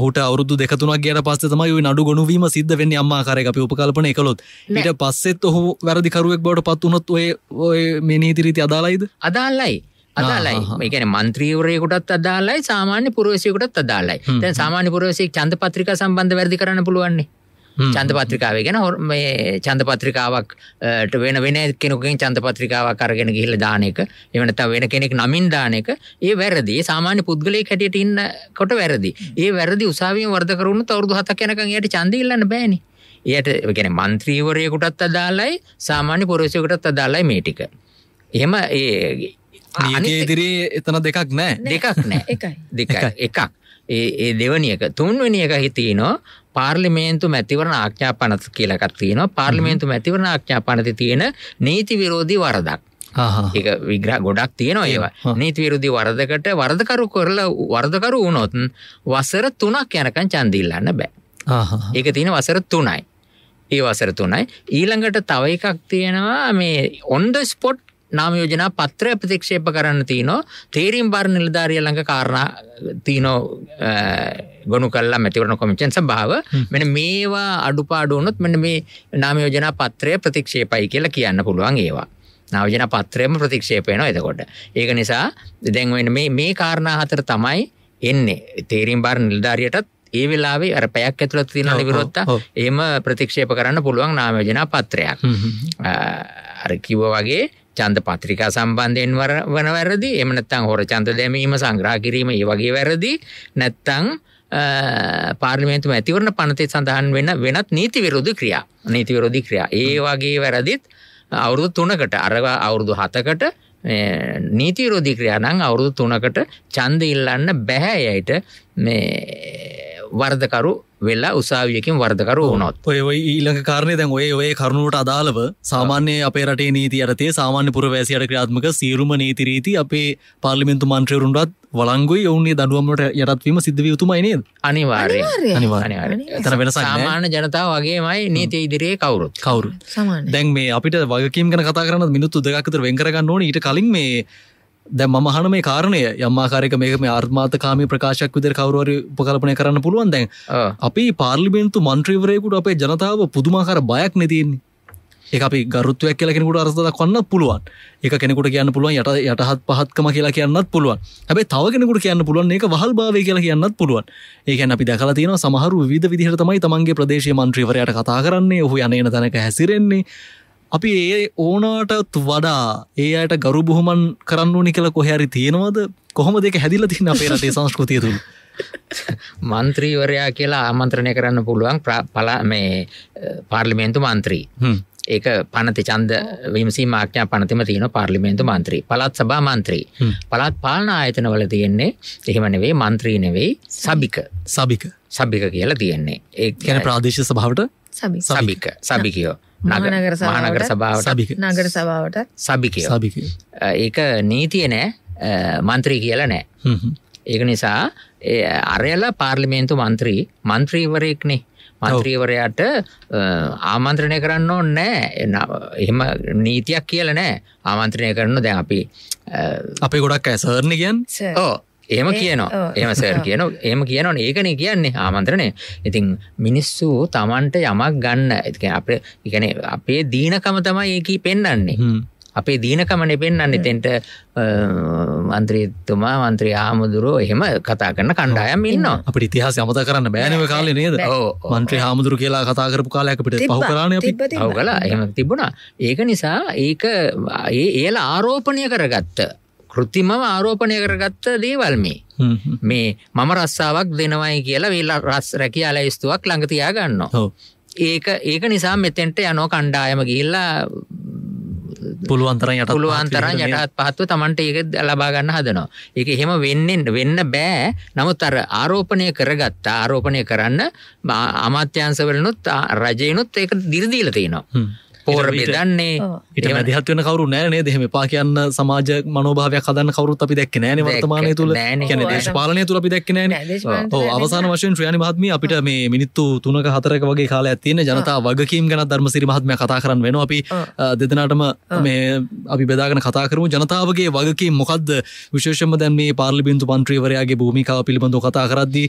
Speaker 1: හට අවුදු දෙකතුනක් ගේට පස්ස තමයි නඩු ගොුවීම සිද්ධ වෙන්න අම්මාකාරය අපි උපකල්පන එකළොත් ඊට පස්සෙත් ඔහු වැරදිකරුවෙක් බවට පත් වනොත් ඔය ඔය මේ නීතිරීති අදාලයිද අදාල්ලයි අදාලයි. ඒ කියන්නේ
Speaker 3: മന്ത്രിවරයෙකුටත් අදාලයි සාමාන්‍ය පුරවැසියෙකුටත් අදාලයි. දැන් සාමාන්‍ය පුරවැසියෙක් ඡන්ද පත්‍රිකා සම්බන්ධ වැඩි කරන්න පුළුවන්නේ. චන්ත පත්‍රිකාවේ ගැන මේ චන්ත පත්‍රිකාවක් වෙන වෙන කෙනෙකුගෙන් චන්ත පත්‍රිකාවක් අරගෙන ගිහිල්ලා දාන එක එහෙම නැත්නම් වෙන කෙනෙක් නමින් දාන එක ඒ වැරදි ඒ සාමාන්‍ය පුද්ගලයෙක් හැටියට ඉන්නකොට වැරදි ඒ වැරදි උසාවියෙන් වර්ධ කරුණොත් අවුරුදු 7ක් යනකම් එයාට ඡන්දෙ ඉල්ලන්න බෑනේ එයාට ඒ කියන්නේ മന്ത്രിවරයෙකුටත් අදාළයි සාමාන්‍ය පුරවැසියෙකුටත් අදාළයි මේ ටික එහෙම ඒ නියගේ ඉදිරියේ එතන දෙකක් නෑ දෙකක් නෑ එකයි දෙක එකක් ඒ දෙවනියක තුන්වැනි එක හිතිනවා පාර්ලිමේන්තු මැතිවරණ ආක්්‍යාපනත කියලකත් තියෙනවා පාර්ලිමේන්තු මැතිවරණ ආක්්‍යාපනති තියෙන නීති විරෝධී වරදක් ඒ විග්‍රහ ගොඩක් තියෙනවා ඒවා නීති විරුද්ධි වරදකට වරදකරු කරලා වරදකරු වුණොත් වසර තුනක් යනකන් චන්දිල්ලන්න
Speaker 1: බෑ
Speaker 3: ඒක තියෙන වසර තුනයි ඒ වසර තුනයි ඊළඟට තව එකක් තියෙනවා මේ ඔන්ද ස්පොට් නාම යෝජනා පත්‍රය ප්‍රතික්ෂේප කරන්න තියනෝ තේරීම් බාර නිලධාරිය ළඟ කාරණා තියනෝ ගොුණු කල්ලා මැතිවරණ කොමිචන් සභාව මෙන මේවා අඩුපාඩුවනොත් මෙන මේ නාම යෝජනා පත්‍රය ප්‍රතික්ෂේපයි කියලා කියන්න පුළුවන් ඒවා නාවජන පත්‍රයම ප්‍රතික්ෂේපයන එතකොට ඒක නිසා දෙදැන්වෙන මේ කාරණා හතර තමයි එන්නේ තේරීම් බාර නිල්ධාරියටත් ඒ වෙලාවේ අර පැයක් ඇතුළත් තින නිවරොත්ත ඒම ප්‍රතික්ෂේප කරන්න පුළුවන් නාමයෝජනා පත්‍රයක් අර කිව වගේ ඡන්ද පත්‍රිකා සම්බන්ධයෙන් වන වැරදි එහෙම නැත්නම් හොර ඡන්ද දැමීම සංග්‍රහ කිරීම ඒ වගේ වැරදි නැත්නම් පාර්ලිමේන්තු මැතිවරණ පනතේ සඳහන් වෙන වෙනත් නීති විරෝධී ක්‍රියා නීති විරෝධී ක්‍රියා ඒ වගේ වැරදිත් අවුරුදු 3කට අර අවුරුදු 7කට නීති විරෝධී ක්‍රියා නම් අවුරුදු 3කට ඡන්ද ඉල්ලන්න බෑ ඇයිට මේ වර්ධකරු වෙල්ලා උසාවියකින් වර්ධකරු
Speaker 1: වනොත් ඔය ඊළඟ කාරණය දැන් ඔය ඔය කරුණුවට අදාළව සාමාන්‍ය අපේ රටේ නීති අරතේ සාමාන්‍ය පුරවැසි අට ක්‍රාත්මක සීරුම නීතිරීති අපේ පාර්ලිමින්තු මන්ත්‍රයරුන්ටත් වලංගුයි ඔවුන්නේ දඩුවමට යටත්වීම සිද්ධව යුතුමයිනේ අනිවාර්ය
Speaker 3: තන වෙන සාමාන ජනතාව වගේමයි නීති ඉදිරේ කවුරුත්
Speaker 1: කවරු දැන් මේ අපිට වගකින් කන කතා කරන්න මිනිත්තු දෙකතර වෙන්කරගන්න ඕන ඊට කලින් මේ දැ මහන මේ කාරණය යම්මාකාරක මේකම ආර්මාතකාමි ප්‍රකාශක් විදර කවරුවර උපකල්පනය කරන්න පුළුවන් දැන් අපි පාර්ලිමෙන්න්තු මන්ත්‍රීවරයකුට අපේ ජනතාව පුදුමාකාර බයක් නැතින්නේ ඒ අපි ගරුත්වයක් කියල කෙනෙකුට අරසද කොන්න පුළුවන් එක කෙනෙකුට කියන්න පුළුවන් යට යටහත් පහත්කම කියලා කියන්නත් පුළුවන් හැබේ තව කෙනෙකුට කියන්න පුළුවන් ඒ වහල් භාවය කියලා කියන්නත් පුළුවන් ඒකැන් අපි දකලා තියෙන සමහරු විධ විදිහර තමයි තමන්ගේ ප්‍රදේශ මන්ත්‍රීවරයට කතා කරන්නේ ඔහු යන තැනක හැසිරෙන්නේ අපි ඒ ඕනාටත් වඩා ඒ අයට ගරු බොහොමන් කරන්න ඕනි කළ කොහැරි තියෙනවද කොහොම දෙක හැදිල තින අපේ රටේ සංස්කෘතිය තුළ
Speaker 3: (laughs) මන්ත්‍රීවරයා කියලා ආමන්ත්‍රණය කරන්න පුළුවන් පලා මේ පාර්ලිමේන්තු මන්ත්‍රී ඒක පනති චන්ද විමසී මාක්ඥා පනතිම තියෙන පාර්ලිමේන්තු මන්ත්‍රී පළත් සභා මන්ත්‍රී පළත් පාලන ආයතනවල තියෙන්නේ එහෙමනවේ මන්ත්‍රී නෙවෙයි සබික සබික සබික කියලා තියෙන්නේ ඒ ගැන ප්‍රාදේශ සභාවට සබික සබිකයෝ නගර මහනගර සභාවට නගර සභාවට සබිකය සබික ඒක නීතිය නෑ මන්ත්‍රී කියලා නෑ ඒක නිසා අරයල පාර්ලිමේන්තු මන්ත්‍රී මන්ත්‍රීවරයෙක්නේ මන්ත්‍රීවරයාට ආමන්ත්‍රණය කරන්න ඕන්න නෑ එහෙම නීතියක් කියල නෑ ආමන්ත්‍රණය කරන්න දැන් අපි අපි ගොඩක් ඇසරණ කියන් ඕ ඒම කියනවා එම සර් කියන ඒම කියනවා ඒකන කියන්නේ ආමන්ත්‍රණය ඉතින් මිනිස්සු තමන්ට යමක් ගන්න ඇති අපේ ඉගැන අපේ දීනකම තමයි ඒකී පෙන්න්නන්නේ අපේ දීනකමන පෙන්න්න එතෙන්ට මන්ත්‍රීත්තුමා මන්ත්‍රී හාමුදුරුව එහෙම කතා කරන කණ්ඩායම් ඉන්න අපට
Speaker 1: ඉතිහාස අමත කරන්න බෑනව කාලය නේද මන්ත්‍රී හාමුදුරු කියලා කතාකරපු කාලයක් අපිට පහකරන හවගලා එහම
Speaker 3: තිබුණා ඒක නිසා ඒක ඒල ආරෝපණය කරගත්ත කෘතිමව ආරෝපණය කරගත්ත දේවල් මේ මේ මම රස්සාවක් දෙනවයි කියලා වෙල්ලා රස් රැකියාල ස්තුවක් ළඟතියා ගන්න ඒක ඒක නිසා මෙතෙන්ට යනෝ කණ්ඩායම ගිල්ලා පුළුවන්තර යට පුළුවන්තර යටත් පහත්ව තමන්ට ඒක ලබාගන්න හදනවා ඒක එහෙම වෙන්නෙන් වෙන්න බෑ නමුත් අර ආරෝපනය කරගත්තා ආරෝපනය කරන්න
Speaker 1: අමාත්‍යංශවලනුත්
Speaker 3: රජයනුත් ඒක දිරිදීල තියෙනවා
Speaker 1: පෝර බෙදන්නේ ඉට මැදිහත්වන කවරු නෑනේ දෙහෙම පා කියන්න සමාජ මනෝභාවයක් හදන්න කවරුත් අපි දැක් නෑන වර්තමානය තුළ කියන දේශපාලනය තුළ අපි දැක් නෑන අවසාන වශයෙන් ශ්‍රයනි මහත්ම අපිට මේ මිනිත්තු තුනක හතරක වගේ කාල ඇතින ජනතා වගකීම් ගැන ධර්මසිරි මහත්මය කතා කරන්න වෙන අපි දෙදනටම මේ අපි බෙදාගෙන කතා කරමු ජනතාවගේ වගකී මොකක්ද විශේෂම දැන් මේ පාර්ලිබින්තු පන්ත්‍රීවරයාගේ භූමිකාව පිළිබඳ කතා කරද්දී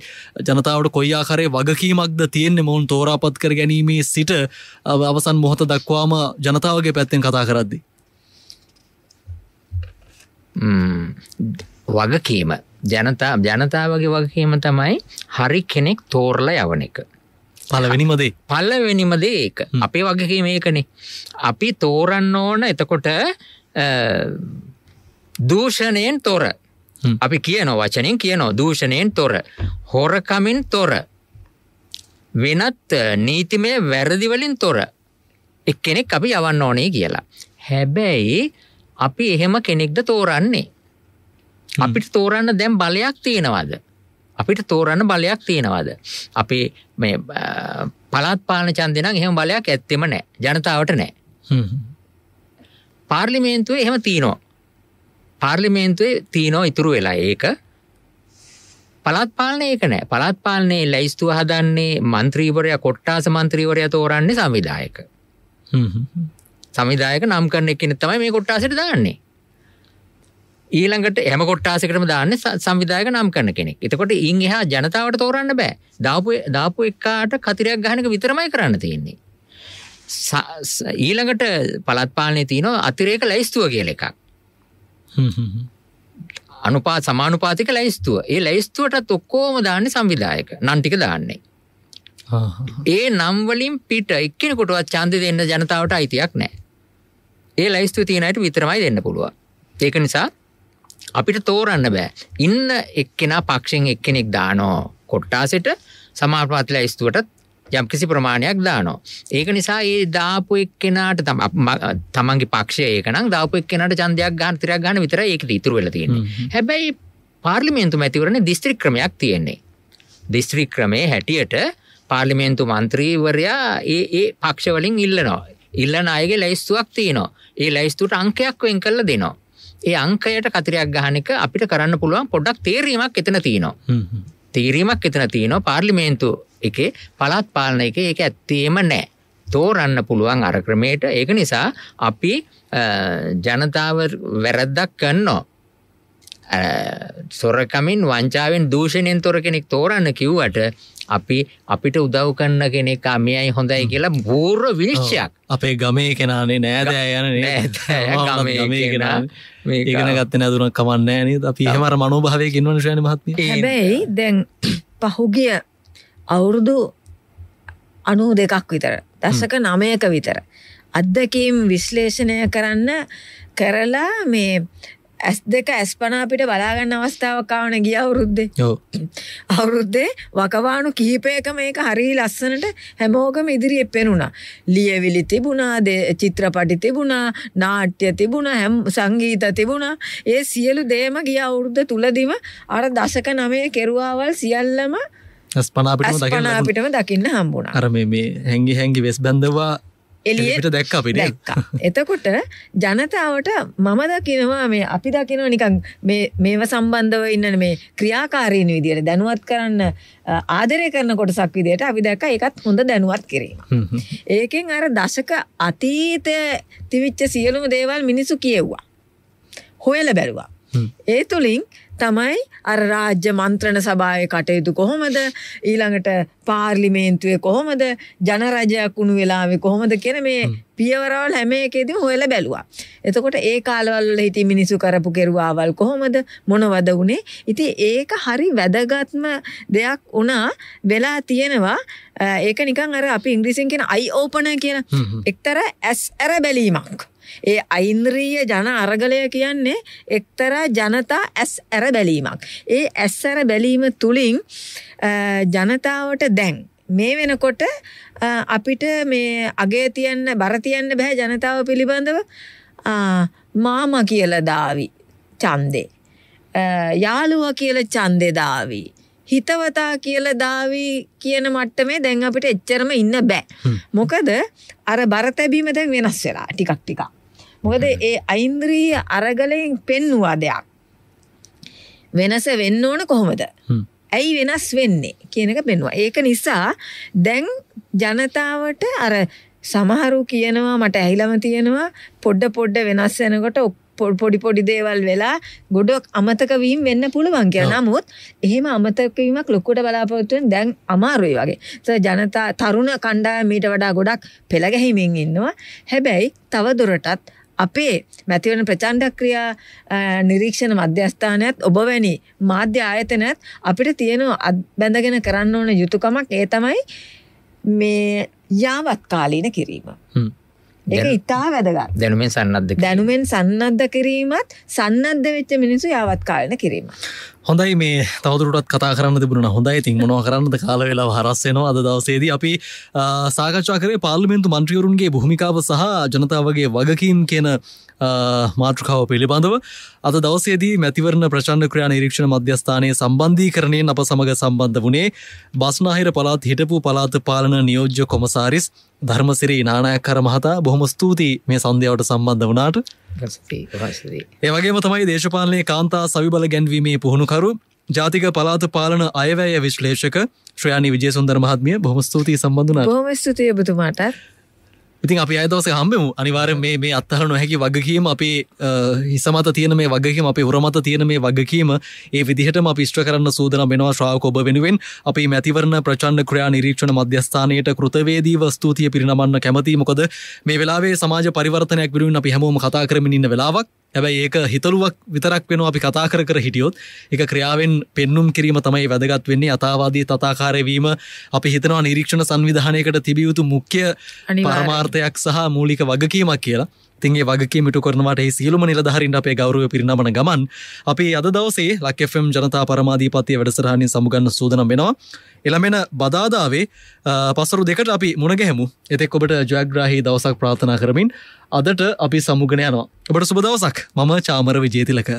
Speaker 1: ජනතාවට කොයිආකාරේ වගකීමක්ද තියෙන්නේ මොවුන් තෝරාපත් කර ගැනීමේ සිට අවසන් මොහොත දක්වා අවාම ජනතාවගේ පැත්තෙන් කතා කරද්දි
Speaker 3: වගකීම ජනතා ජනතාවගේ වගකීම තමයි හරි කෙනෙක් තෝරල යවන එක පලවෙනිමදේ පල්ලවෙනිමදේ ඒක අපේ වගකීම ඒකනේ අපි තෝරන්න ඕන එතකොට දූෂණයෙන් තොර අපි කියනො වචනෙන් කියනෝ දූෂණයෙන් තොර හොරකමින් තොර වෙනත් නීතිමය වැරදිවලින් තොර එක්කෙනෙක් අපි යවන්න ඕනේ කියලා. හැබැයි අපි එහෙම කෙනෙක්ද තෝරන්නේ. අපිට තෝරන්න දැම් බලයක් තියෙනවාද. අපිට තෝරන්න බලයක් තියෙනවාද. අපි මේ පලාත් පාන චන්දන එහෙම බලයක් ඇත්තෙම නෑ ජනතාවට නෑ. පාර්ලිමේන්තුව එහෙම තියනෝ. පාර්ලිමේන්තුවේ තියනෝ ඉතුරු වෙලා ඒක පළත් පාලනය ඒක නෑ පළත් පාලනයේ ලැයිස්තුව හදන්නේ මන්ත්‍රීවරය කොට්ටාස මන්ත්‍රීවරය තෝරන්නේ සංවිධායක. සමිදායක නම් කරන එකන තමයි මේ කොට්ටාසට දාන්නේ ඊළඟට එම කොට්ටාසකටම දාන්න සංවිධායක නම් කරන කෙනෙක්. එතකොට ඉන් එහා ජනතාවට තෝරන්න බෑ. දාපු දාපු එකාට කතිරයක් ගහන එක විතරමයි කරන්න තියෙන්නේ. ඊළඟට පළාත් පාලනයේ තියෙන අතිරේක ලැයිස්තුව කියලා එකක්. අනුපාත සමානුපාතික ලැයිස්තුව. ඒ ලැයිස්තුවටත් ඔක්කොම දාන්නේ සංවිධායක. නම් ටික දාන්නේ. ඒ නම්වලින් පිට එක්කෙනෙකුටවත් චන්ද දෙන්න ජනතාවට අයිතියක් නෑ. ඒ ලයිස්තු තියෙනයට විතරමයි දෙන්න පුළුවන්. ඒක නිසා අපිට තෝරන්න බෑ. ඉන්න එක්කෙන පක්ෂෙන් එක්කෙනෙක් දානෝ කොට්ටාසට සමාපත්ල ස්තුවටත් යම්කිසි ප්‍රමාණයක් දානෝ. ඒක නිසා ඒ දාපු එක්කෙනට තම තමන්ගේ පක්ෂය ඒකනම් දාපු එක්කෙනට චන්දයක් ගාන්තරයක් ගන්න විතර ඒක ඉතුර වෙලතින්න. හැබැයි පාර්ලිමේන්තු මැතිවරණ දිස්ත්‍රික් ක්‍රමයක් තියෙන්නේ. දිස්ත්‍රික් ක්‍රමේ හැටියට පාර්ලිමේන්තු මන්ත්‍රීවරයා ඒ ඒ පක්ෂවලින් ඉල්ලනවා. ඉල්ලන අයගේ ලැයිස්තුවක් තියෙනවා. ඒ ලැයිස්තුට අංකයක් වෙන් කරලා දෙනවා. ඒ අංකයට කතරයක් ගහන එක අපිට කරන්න පුළුවන් පොඩ්ඩක් තේරීමක් එතන තියෙනවා. තීරීමක් එතන තියෙනවා පාර්ලිමේන්තු එකේ පළාත් පාලන එකේ ඒක ඇත්තේම නැහැ. තෝරන්න පුළුවන් අර ක්‍රමයට ඒක නිසා අපි ජනතාව වැරද්දක් කරනවා. සොරකමින් වංචාවෙන් දූෂණයෙන් තොර කෙනෙක් තෝරන්න කිව්වට අපි අපිට උදව් කරන්න කෙනෙක් මෙයයි හොඳයි කියලා පූර්ව විනිශ්චයක්
Speaker 1: අපේ ගමේ කෙනානේ නෑදෑ යන ඒගෙන ගත්ත නැදුරක් කමන්න ෑන අපි හමර මනෝභාවය කින්වන ශයන මහත් හැබැයි
Speaker 2: දැන් (clears throat) පහුගිය අවුරුදු අනු දෙකක් විතර දසක නමයක විතර අත්දැකීම් විශ්ලේෂණය කරන්න කරලා මේ ඇස් දෙක ඇස්පනා අපිට බලාගන්න අවස්ථාවකාවන ගිය අවුරුද්දේ (clears throat) අවුරුද්දේ වකවානු කිහිපයක මේක හරි ලස්සනට හැමෝගම ඉදිරියේ පෙනුණා ලියවිලි තිබුණා (hesitation) චිත්‍රපටි තිබුණා නාට්‍ය තිබුණ හැම් (hesitation) සංගීත තිබුණා ඒ සියලු දේම ගිය අවුරුද්ධ තුළදිම අර දසක නමය කෙරුවාවල් සියල්ලම
Speaker 1: ඇස්පනාපිටම
Speaker 2: දකින්න හම්බුණ
Speaker 1: අර මේ හැඟි හැඟි වෙස් බැඳවා
Speaker 2: එලියට දැක් අපිට එතකොට ජනතාවට මම දකිනවා මේ අපි දකිනව නිකන් මේව සම්බන්ධව ඉන්න මේ ක්‍රියාකාරීන විදියට දැනුවත් කරන්න ආදරය කරන කොටසක් විදියට අපි දැක්ක එකත් හොඳ දැනුවත් කිරීම. ඒකෙන් අර දශක අතීතය තිවිච්ච සියලුම දේවල් මිනිසු කියෙව්වා. හොයල බැලවා. ඒ තුළින් තමයි අර රාජ්‍ය මන්ත්‍රණ සභාවේ කටයුතු කොහොමද ඊළඟට පාර්ලිමේන්තුවේ කොහොමද ජනරජයක් වුණු වෙලාවේ කොහොමද කියන මේ පියවරවල් හැම එකේදීම හොයලා බැලුවා. එතකොට ඒ කාලවල වල ඉතින් මිනිසු කරපු කෙරුවාවල් කොහොමද මොනවද උනේ? ඉතින් ඒක හරි වැදගත්ම දෙයක් වුණා වෙලා තියෙනවා. ඒක නිකන් අර අපි ඉංග්‍රීසියෙන් කියන අයි ඕපනර් කියන එක්තරා ඇස් ඇර බැලීමක්. ඒ අයින්ද්‍රීය ජන අරගලය කියන්නේ එක්තරා ජනතා ඇස් ඇර බැලීමක්. ඒ ඇස් ඇර බැලීම තුළින් ජනතාවට දැන්. මේ වෙනකොට අපිට මේ අගේ තියන්න බරතියන්න බැහැ ජනතාව පිළිබඳව මාම කියල දාවි චන්දේ. යාළුව කියල චන්දෙ දාවී. හිතවතා කියල දාවී කියන මට්ටමේ දැන් අපිට එච්චරම ඉන්න බෑ. මොකද අර බරතැබීම දැන් වෙනස් වෙලා ටිකක් ටිකක්. මොකද ඒ අයින්ද්‍රී අරගලයෙන් පෙන්නවා දෙයක්. වෙනස වෙන්න ඕන කොහොමද. ඇයි වෙනස් වෙන්නේ කියනක පෙන්වා. ඒක නිසා දැන් ජනතාවට අර සමහරු කියනවා මට ඇහිලම තියෙනවා පොඩ්ඩ පොඩ්ඩ වෙනස් වෙනකොට පොඩි පොඩි දේවල් වෙලා ගොඩක් අමතක වීම වෙන්න පුළුවන් කියලා. නමුත් එහෙම අමතක වීමක් ලොකුට බලාපොරොත්තු වෙන දැන් අමාරුයි වගේ. ඒ ජනතා තරුණ කණ්ඩායම මීට වඩා ගොඩක් පෙළ ගැහිමින් ඉන්නවා. හැබැයි තව දුරටත් අපේ මැතිවරණ ප්‍රචණ්ඩ ක්‍රියා නිරීක්ෂණ මධ්‍යස්ථානයත් ඔබ වැනි මාධ්‍ය ආයතනත් අපිට තියෙන අත්බැඳගෙන කරන්න ඕන යුතුකමක් ඒ තමයි මේ යාවත් කාලීන කිරීම. ඒක ඉතා වැදගත්
Speaker 3: දැනුමෙන් සන්නද්ධ
Speaker 2: දැනුමෙන් සන්නද්ධ කිරීමත් සන්නද්ධ වෙච්ච මිනිසු යාවත් කාලන කිරීම.
Speaker 1: හොඳයි මේ තවදුරටත් කතා කරන්න තිබුණ හොඳයි තින් මොනව කරන්නද කාල වෙලා හරස්සෙනවා අද දවසේදී අපි සාකච්ඡාකරේ පාර්ලිමෙන්තු මන්ත්‍රියවරුන්ගේ භූමිකාව සහ ජනතාවගේ වගකීම් කියන මාතෘකාව පිළිබඳව අද දවසේදී මැතිවරණ ප්‍රචන්ඩ ක්‍රියා නිරීක්ෂණ මධ්‍යස්ථානය සම්බන්ධී කරණයෙන් අප සමඟ සම්බන්ධ වනේ බස්නාහිර පලාත් හිටපු පලාත පාලන නියෝජ්‍ය කොමසාරිස් ධර්මසිරී නානායක්කර මහතා බොහොම ස්තුතියි මේ සන්ධාවට සම්බන්ධ වනාට
Speaker 4: ඒවගේම
Speaker 1: තමයි දේශපාලනය කාන්තා සවිබල ගැන්වීමේ පුහුණුකරු ජාතික පලාත පාලන අයවැය විශ්ලේෂක ශ්‍රයාණි විජය සුන්දර මහත්මිය බොහොමස්තුතියි සම්බඳන
Speaker 2: හොමස්තුතිය බතුමාට
Speaker 1: ඉතින් අපි අයදවස හම්බෙමු අනිවාර මේ මේ අත්තහර නොහැකි වගකීම අපේ හිසමත තියන මේ වගකීම අපේ උරමත තියන මේ වගකීම ඒ විදිහටම පිෂ්ට කරන්න සූදන වෙනවා ශ්‍රාවක ඔබ වෙනුවෙන් අපි මැතිවරණ ප්‍රචන්ඩ ක්‍රයා නිරීක්ෂණ මධ්‍යස්ථානයට කෘතවේදීව ස්තුතිය පිරිනමන්න කැමතිීමකොද මේ වෙලාවේ සමාජ පරිවර්තනයක් විරුවෙන් අපි හැමෝම කතා කරමින්න වෙලාවක් ඇැයි ඒක හිතලුවක් විතරක් වෙන අපි කතා කර කර හිටියොත් එක ක්‍රියාවෙන් පෙන්නුම් කිරීම තමයි වැදගත් වෙන්නේ අතාවාදී තතාකාරයවීම අපි හිතනවා නිරීක්ෂණ සංවිධානයකට තිබියයුතු මුඛ්‍ය පරමාර්ථයක් සහ මූලික වගකීමක් කියලා තින්ගේ වගකීමට කරනවට සියලුම නිලධහරින් අපේ ගෞරුව පිරිනමන ගමන් අපි අද දවසේ ලක්Fම් ජනතා පරමාධීපතිය වැඩසරහණින් සමුගන්න සූදනම් වෙනවා එළමෙන බදාදාවේ පසරු දෙකට අපි මුණගැහෙමු එතෙක් ඔබට ජයග්‍රාහි දවසක් ප්‍රාථනා කරමින් අදට අපි සමුගෙන යනවා ඔබට සුබදවසක් මම චාමර විජේතිලක